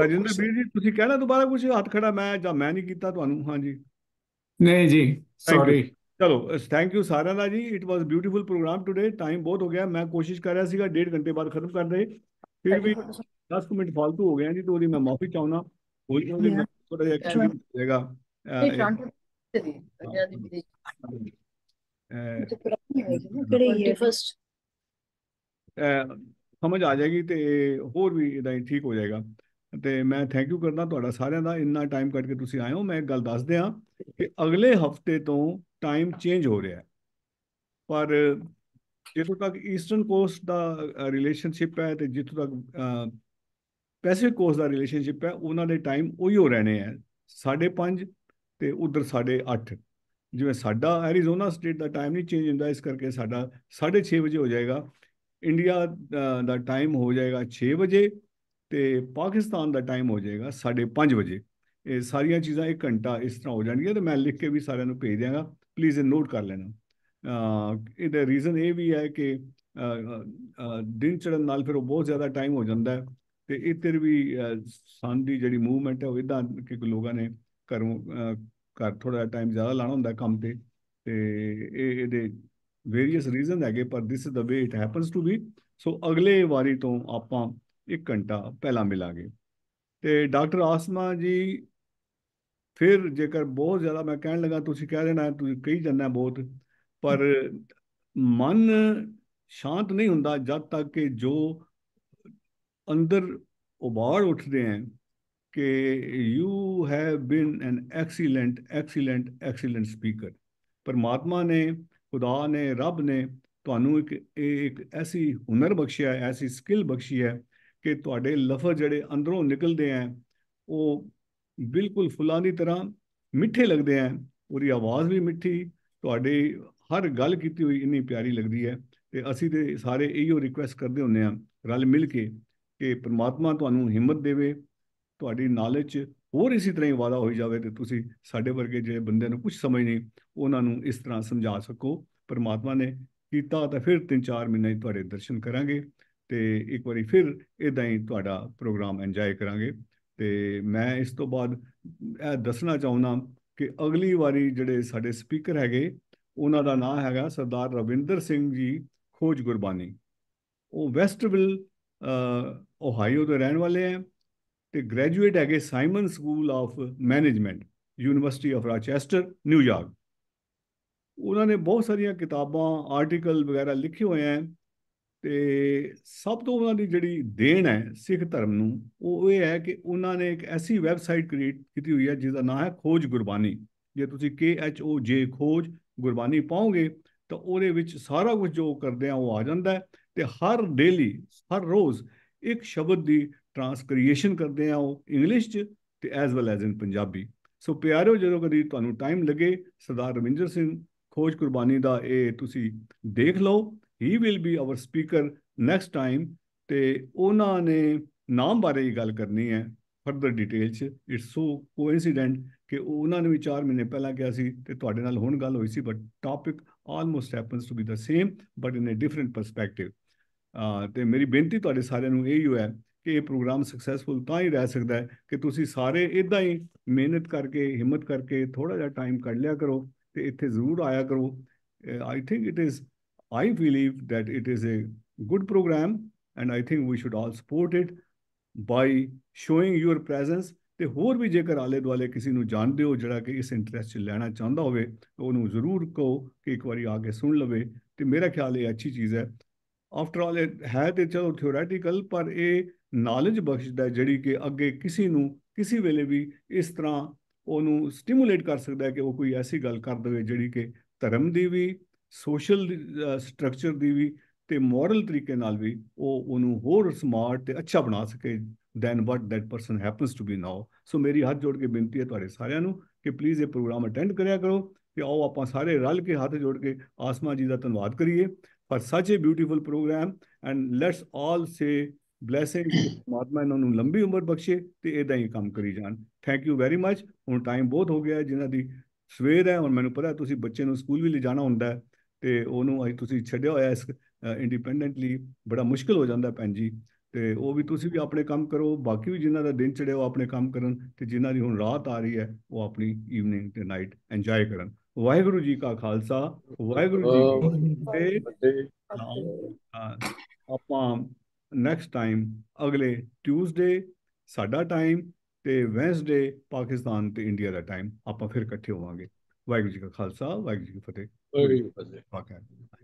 ਹਰਿੰਦਰ ਵੀਰ ਜੀ ਤੁਸੀਂ ਕਹਿਣਾ ਦੁਬਾਰਾ ਕੁਝ ਹੱਥ ਖੜਾ ਮੈਂ ਜਾਂ ਮੈਂ ਨਹੀਂ ਕੀਤਾ ਤੁਹਾਨੂੰ ਹਾਂਜੀ नहीं जी सॉरी ਚਲੋ ਥੈਂਕ ਯੂ ਸਾਰਿਆਂ ਦਾ ਜੀ it was beautiful programme today time ਬਹੁਤ ਹੋ ਗਿਆ ਮੈਂ ਕੋਸ਼ਿਸ਼ ਕਰ ਰਿਹਾ ਸੀਗਾ 1.5 ਘੰਟੇ ਬਾਅਦ ਖਤਮ ਕਰ ਦੇ ਫਿਰ ਵੀ 10 ਮਿੰਟ ਫालतू ਹੋ ਗਏ ਜੀ ਤੋਂ ਉਹਦੀ ਮੈਂ ਮਾਫੀ ਚਾਹੁੰਦਾ ਕੋਈ ਨਾ ਕੋਈ ਥੋੜਾ ਜਿਹਾ ਐਕਸ਼ਨ ਹੋਏਗਾ ਸਮਝ ਆ ਜਾਏਗੀ ਤੇ ਹੋਰ ਵੀ ਇਦਾਂ ਹੀ ਠੀਕ ਹੋ ਜਾਏਗਾ ਤੇ ਮੈਂ ਥੈਂਕ ਯੂ ਕਰਦਾ ਤੁਹਾਡਾ ਸਾਰਿਆਂ ਦਾ ਇੰਨਾ ਟਾਈਮ ਕੱਢ ਕੇ ਤੁਸੀਂ ਆਏ ਹੋ ਮੈਂ ਇੱਕ ਗੱਲ ਦੱਸ ਦਿਆਂ ਕਿ ਅਗਲੇ ਹਫਤੇ ਤੋਂ ਟਾਈਮ ਚੇਂਜ ਹੋ ਰਿਹਾ ਹੈ ਪਰ ਜਿੱਥੋਂ ਤੱਕ ਈਸਟਰਨ ਕੋਸਟ ਦਾ ਰਿਲੇਸ਼ਨਸ਼ਿਪ ਹੈ ਤੇ ਜਿੱਥੋਂ ਤੱਕ ਪੈਸਿਫਿਕ ਕੋਸਟ ਦਾ ਰਿਲੇਸ਼ਨਸ਼ਿਪ ਹੈ ਉਹਨਾਂ ਦੇ ਟਾਈਮ ਉਹੀ ਹੋ ਰਹਿਣੇ ਆ 5:30 ਤੇ ਉਧਰ 8:30 ਜਿਵੇਂ ਸਾਡਾ ਐਰੀਜ਼ੋਨਾ ਸਟੇਟ ਦਾ ਟਾਈਮ ਨਹੀਂ ਚੇਂਜ ਹੁੰਦਾ ਇਸ ਕਰਕੇ ਸਾਡਾ 6:30 ਵਜੇ ਹੋ ਜਾਏਗਾ ਇੰਡੀਆ ਦਾ ਟਾਈਮ ਹੋ ਜਾਏਗਾ 6 ਵਜੇ ਤੇ ਪਾਕਿਸਤਾਨ ਦਾ ਟਾਈਮ ਹੋ ਜਾਏਗਾ 5:30 ਵਜੇ ਇਹ ਸਾਰੀਆਂ ਚੀਜ਼ਾਂ ਇੱਕ ਘੰਟਾ ਇਸ ਤਰ੍ਹਾਂ ਹੋ ਜਾਣਗੀਆਂ ਤੇ ਮੈਂ ਲਿਖ ਕੇ ਵੀ ਸਾਰਿਆਂ ਨੂੰ ਭੇਜ ਦਿਆਂਗਾ ਪਲੀਜ਼ ਇਹ ਨੋਟ ਕਰ ਲੈਣਾ ਇਹਦਾ ਰੀਜ਼ਨ ਇਹ ਵੀ ਹੈ ਕਿ ਦਿਨ ਚੜਨ ਨਾਲ ਫਿਰ ਉਹ ਬਹੁਤ ਜ਼ਿਆਦਾ ਟਾਈਮ ਹੋ ਜਾਂਦਾ ਹੈ ਤੇ ਇਧਰ ਵੀ ਸਨ ਦੀ ਜਿਹੜੀ ਮੂਵਮੈਂਟ ਹੈ ਉਹ ਇਦਾਂ ਕਿ ਲੋਕਾਂ ਨੇ ਘਰੋਂ ਘਰ ਥੋੜਾ ਟਾਈਮ ਜ਼ਿਆਦਾ ਲਾਣਾ ਹੁੰਦਾ ਕੰਮ ਤੇ ਤੇ ਇਹ ਇਹਦੇ ਵੇਰੀਅਸ ਰੀਜ਼ਨ ਹੈਗੇ ਪਰ this is the way it happens to be so ਅਗਲੇ ਵਾਰੀ ਤੋਂ ਆਪਾਂ 1 ਘੰਟਾ ਪਹਿਲਾਂ ਮਿਲਾਂਗੇ ਤੇ ਡਾਕਟਰ ਆਸਮਾ ਜੀ ਫਿਰ ਜੇਕਰ ਬਹੁਤ ਜ਼ਿਆਦਾ ਮੈਂ ਕਹਿਣ ਲੱਗਾ ਤੁਸੀਂ ਕਹਿ ਦੇਣਾ ਤੁਸੀਂ ਕਹੀ ਜਾਂਦਾ ਬਹੁਤ ਪਰ ਮਨ ਸ਼ਾਂਤ ਨਹੀਂ ਹੁੰਦਾ ਜਦ ਤੱਕ ਕਿ ਜੋ ਅੰਦਰ ਉਬਾਰ ਉੱਠਦੇ ਹਨ ਕਿ you have been an excellent excellent excellent speaker ਪਰਮਾਤਮਾ ਨੇ ਖੁਦਾ ਨੇ ਰੱਬ ਨੇ ਤੁਹਾਨੂੰ ਇੱਕ ਇੱਕ ਐਸੀ ਹੁਨਰ ਬਖਸ਼ਿਆ ਐਸੀ ਸਕਿੱਲ ਬਖਸ਼ੀ ਹੈ ਕਿ ਤੁਹਾਡੇ ਲਫ਼ਜ਼ ਜਿਹੜੇ ਅੰਦਰੋਂ ਨਿਕਲਦੇ ਆ ਉਹ ਬਿਲਕੁਲ ਫੁੱਲਾਂ ਦੀ ਤਰ੍ਹਾਂ ਮਿੱਠੇ ਲੱਗਦੇ ਆ ਉਹਦੀ ਆਵਾਜ਼ ਵੀ ਮਿੱਠੀ ਤੁਹਾਡੇ ਹਰ ਗੱਲ ਕੀਤੀ ਹੋਈ ਇੰਨੀ ਪਿਆਰੀ ਲੱਗਦੀ ਹੈ ਤੇ ਅਸੀਂ ਤੇ ਸਾਰੇ ਇਹੋ ਰਿਕੁਐਸਟ ਕਰਦੇ ਹੁੰਨੇ ਆ ਰਲ ਮਿਲ ਕੇ ਕਿ ਪ੍ਰਮਾਤਮਾ ਤੁਹਾਨੂੰ ਹਿੰਮਤ ਦੇਵੇ ਤੁਹਾਡੀ ਨਾਲੇ 'ਚ ਹੋਰ ਇਸੇ ਤਰ੍ਹਾਂ ਹੀ ਵਾਦਾ ਹੋਈ ਜਾਵੇ ਤੇ ਤੁਸੀਂ ਸਾਡੇ ਵਰਗੇ ਜਿਹੜੇ ਬੰਦੇ ਨੂੰ ਕੁਝ ਸਮਝ ਨਹੀਂ ਉਹਨਾਂ ਨੂੰ ਇਸ ਤਰ੍ਹਾਂ ਸਮਝਾ ਸਕੋ ਪਰਮਾਤਮਾ ਨੇ ਕੀਤਾ ਤਾਂ ਫਿਰ 3-4 ਮਹੀਨੇ ਤੁਹਾਡੇ ਦਰਸ਼ਨ ਕਰਾਂਗੇ ਤੇ ਇੱਕ ਵਾਰੀ ਫਿਰ ਇਦਾਂ ਹੀ ਤੁਹਾਡਾ ਪ੍ਰੋਗਰਾਮ ਇੰਜੋਏ ਕਰਾਂਗੇ ਤੇ ਮੈਂ ਇਸ ਤੋਂ ਬਾਅਦ ਇਹ ਦੱਸਣਾ ਚਾਹੁੰਦਾ ਕਿ ਅਗਲੀ ਵਾਰੀ ਜਿਹੜੇ ਸਾਡੇ ਸਪੀਕਰ ਹੈਗੇ ਉਹਨਾਂ ਦਾ ਨਾਮ ਹੈਗਾ ਸਰਦਾਰ ਰਵਿੰਦਰ ਸਿੰਘ ਜੀ ਖੋਜ ਗੁਰਬਾਨੀ ਉਹ ਵੈਸਟਵਿਲ ਓਹਾਈਓ ਦੇ ਰਹਿਣ ਵਾਲੇ ਹੈ ਤੇ ਗ੍ਰੈਜੂਏਟ ਹੈਗੇ Simon School of Management University of Rochester New York ਉਹਨਾਂ ਨੇ ਬਹੁਤ ਸਾਰੀਆਂ ਕਿਤਾਬਾਂ ਆਰਟੀਕਲ ਵਗੈਰਾ ਲਿਖੇ ਹੋਏ ਆ ਤੇ ਸਭ ਤੋਂ ਉਹਨਾਂ ਦੀ ਜਿਹੜੀ ਦੇਣ ਹੈ ਸਿੱਖ ਧਰਮ ਨੂੰ ਉਹ ਇਹ ਹੈ ਕਿ ਉਹਨਾਂ ਨੇ ਇੱਕ ਐਸੀ ਵੈਬਸਾਈਟ ਕ੍ਰੀਏਟ ਕੀਤੀ ਹੋਈ ਹੈ ਜਿਸ ਦਾ ਨਾਮ ਹੈ ਖੋਜ ਗੁਰਬਾਨੀ ਜੇ ਤੁਸੀਂ ਕੇ ਐਚ ਓ ਜੇ ਖੋਜ ਗੁਰਬਾਨੀ ਪਾਓਗੇ ਤਾਂ ਉਹਦੇ ਵਿੱਚ ਸਾਰਾ ਕੁਝ ਜੋ ਕਰਦੇ ਆ ਉਹ ਆ ਜਾਂਦਾ ਤੇ ਹਰ ਡੇਲੀ ਹਰ ਰੋਜ਼ ਇੱਕ ਸ਼ਬਦ ਦੀ ਟ੍ਰਾਂਸਕ੍ਰੀਏਸ਼ਨ ਕਰਦੇ ਆ ਉਹ ਇੰਗਲਿਸ਼ 'ਚ ਤੇ as well as in Punjabi so ਪਿਆਰਿਓ ਜਦੋਂ ਕਦੀ ਤੁਹਾਨੂੰ ਟਾਈਮ ਲੱਗੇ ਸਰਦਾਰ ਰਵਿੰਦਰ ਸਿੰਘ ਖੋਜ ਕੁਰਬਾਨੀ ਦਾ ਇਹ ਤੁਸੀਂ ਦੇਖ ਲਓ he will be our speaker next time ਤੇ ਉਹਨਾਂ ਨੇ ਨਾਮ ਬਾਰੇ ਹੀ ਗੱਲ ਕਰਨੀ ਹੈ ਫਰਦਰ ਡਿਟੇਲ ਚ ਇਟਸ ਸੋ ਕੋਇਨਸੀਡੈਂਟ ਕਿ ਉਹਨਾਂ ਨੇ ਵੀ 4 ਮਹੀਨੇ ਪਹਿਲਾਂ ਕਿਹਾ ਸੀ ਤੇ ਤੁਹਾਡੇ ਨਾਲ ਹੁਣ ਗੱਲ ਹੋਈ ਸੀ but topic almost happens to be the same but in a different perspective ਤੇ ਮੇਰੀ ਬੇਨਤੀ ਤੁਹਾਡੇ ਸਾਰਿਆਂ ਨੂੰ ਇਹ ਹੀ ਹੈ ਕਿ ਇਹ ਪ੍ਰੋਗਰਾਮ ਸਕਸੈਸਫੁਲ ਤਾਂ ਹੀ ਰਹਿ ਸਕਦਾ ਹੈ ਕਿ ਤੁਸੀਂ ਸਾਰੇ ਇਦਾਂ ਹੀ ਮਿਹਨਤ ਕਰਕੇ ਹਿੰਮਤ ਕਰਕੇ ਥੋੜਾ ਜਿਹਾ ਟਾਈਮ ਕੱਢ ਲਿਆ ਕਰੋ ਤੇ ਇੱਥੇ ਜ਼ਰੂਰ ਆਇਆ ਕਰੋ I think it is I believe that it is a good program, and I think we should all support it by showing your presence ਤੇ ਹੋਰ ਵੀ ਜੇਕਰ ਆਲੇ ਦੁਆਲੇ ਕਿਸੇ ਨੂੰ ਜਾਣਦੇ ਹੋ ਜਿਹੜਾ ਕਿ ਇਸ ਇੰਟਰਸਟ ਲੈਣਾ ਚਾਹੁੰਦਾ ਹੋਵੇ ਉਹਨੂੰ ਜ਼ਰੂਰ ਕਹੋ ਕਿ ਇੱਕ ਵਾਰੀ ਆ ਕੇ ਸੁਣ ਲਵੇ ਤੇ ਮੇਰਾ ਖਿਆਲ ਇਹ ਅੱਛੀ ਚੀਜ਼ ਹੈ ਆਫਟਰ ਆਲ ਇਟ ਹੈ ਤੇ ਚਲੋ ਥਿਓਰੈਟੀਕਲ ਪਰ ਇਹ ਨੌਲੇਜ ਬਖਸ਼ਦਾ ਜਿਹੜੀ ਕਿ ਅੱਗੇ ਕਿਸੇ ਨੂੰ ਕਿਸੇ ਵੇਲੇ ਵੀ ਇਸ ਤਰ੍ਹਾਂ ਉਹਨੂੰ ਸਟਿਮੂਲੇਟ ਕਰ ਸਕਦਾ ਹੈ ਕਿ ਉਹ ਕੋਈ ਐਸੀ ਗੱਲ ਕਰ ਦੇਵੇ ਜਿਹੜੀ ਕਿ ਧਰਮ ਦੀ ਵੀ ਸੋਸ਼ਲ ਸਟਰਕਚਰ ਦੀ ਵੀ ਤੇ ਮੋਰਲ ਤਰੀਕੇ ਨਾਲ ਵੀ ਉਹ ਉਹਨੂੰ ਹੋਰ ਸਮਾਰਟ ਤੇ ਅੱਛਾ ਬਣਾ ਸਕੇ then what that person happens to be now so ਮੇਰੀ ਹੱਥ ਜੋੜ ਕੇ ਬੇਨਤੀ ਹੈ ਤੁਹਾਡੇ ਸਾਰਿਆਂ ਨੂੰ ਕਿ ਪਲੀਜ਼ ਇਹ ਪ੍ਰੋਗਰਾਮ ਅਟੈਂਡ ਕਰਿਆ ਕਰੋ ਤੇ ਆਓ ਆਪਾਂ ਸਾਰੇ ਰਲ ਕੇ ਹੱਥ ਜੋੜ ਕੇ ਆਸਮਾ ਜੀ ਦਾ ਧੰਨਵਾਦ ਕਰੀਏ for such a beautiful programme and let's all say blessing ਮਾਤਮਾ ਇਹਨਾਂ ਨੂੰ ਲੰਬੀ ਉਮਰ ਬਖਸ਼ੇ ਤੇ ਇਦਾਂ ਹੀ ਕੰਮ ਕਰੀ ਜਾਣ ਥੈਂਕ ਯੂ ਵੈਰੀ ਮੱਚ ਹੁਣ ਟਾਈਮ ਬਹੁਤ ਹੋ ਗਿਆ ਜਿਨ੍ਹਾਂ ਦੀ ਸਵੇਰ ਹੈ ਔਰ ਮੈਨੂੰ ਪਤਾ ਤੁਸੀਂ ਬੱਚੇ ਨੂੰ ਸਕੂਲ ਵੀ ਲਿਜਾਣਾ ਹੁੰਦਾ ਹੈ ਤੇ ਉਹਨੂੰ ਅਜ ਤੁਸੀਂ ਛੱਡਿਆ ਹੋਇਆ ਇਸ ਇੰਡੀਪੈਂਡੈਂਟਲੀ ਬੜਾ ਮੁਸ਼ਕਲ ਹੋ ਜਾਂਦਾ ਭੈਣ ਜੀ ਤੇ ਉਹ ਵੀ ਤੁਸੀਂ ਵੀ ਆਪਣੇ ਕੰਮ ਕਰੋ ਬਾਕੀ ਵੀ ਜਿਨ੍ਹਾਂ ਦਾ ਦਿਨ ਚੜਿਆ ਉਹ ਆਪਣੇ ਕੰਮ ਕਰਨ ਤੇ ਜਿਨ੍ਹਾਂ ਦੀ ਹੁਣ ਰਾਤ ਆ ਰਹੀ ਹੈ ਉਹ ਆਪਣੀ ਈਵਨਿੰਗ ਤੇ ਨਾਈਟ ਇੰਜੋਏ ਕਰਨ ਵਾਹਿਗੁਰੂ ਜੀ ਕਾ ਖਾਲਸਾ ਵਾਹਿਗੁਰੂ ਜੀ ਕੀ ਫਤਿਹ ਆਪਾਂ ਨੈਕਸਟ ਟਾਈਮ ਅਗਲੇ ਟਿਊਜ਼ਡੇ ਸਾਡਾ ਟਾਈਮ ਤੇ ਵੈਨਸਡੇ ਪਾਕਿਸਤਾਨ ਤੇ ਇੰਡੀਆ ਦਾ ਟਾਈਮ ਆਪਾਂ ਫਿਰ ਇਕੱਠੇ ਹੋਵਾਂਗੇ ਵਾਹਿਗੁਰੂ ਜੀ ਕਾ ਖਾਲਸਾ ਵਾਹਿਗੁਰੂ ਜੀ ਕੀ ਫਤਿਹ oi Fazer. Okay.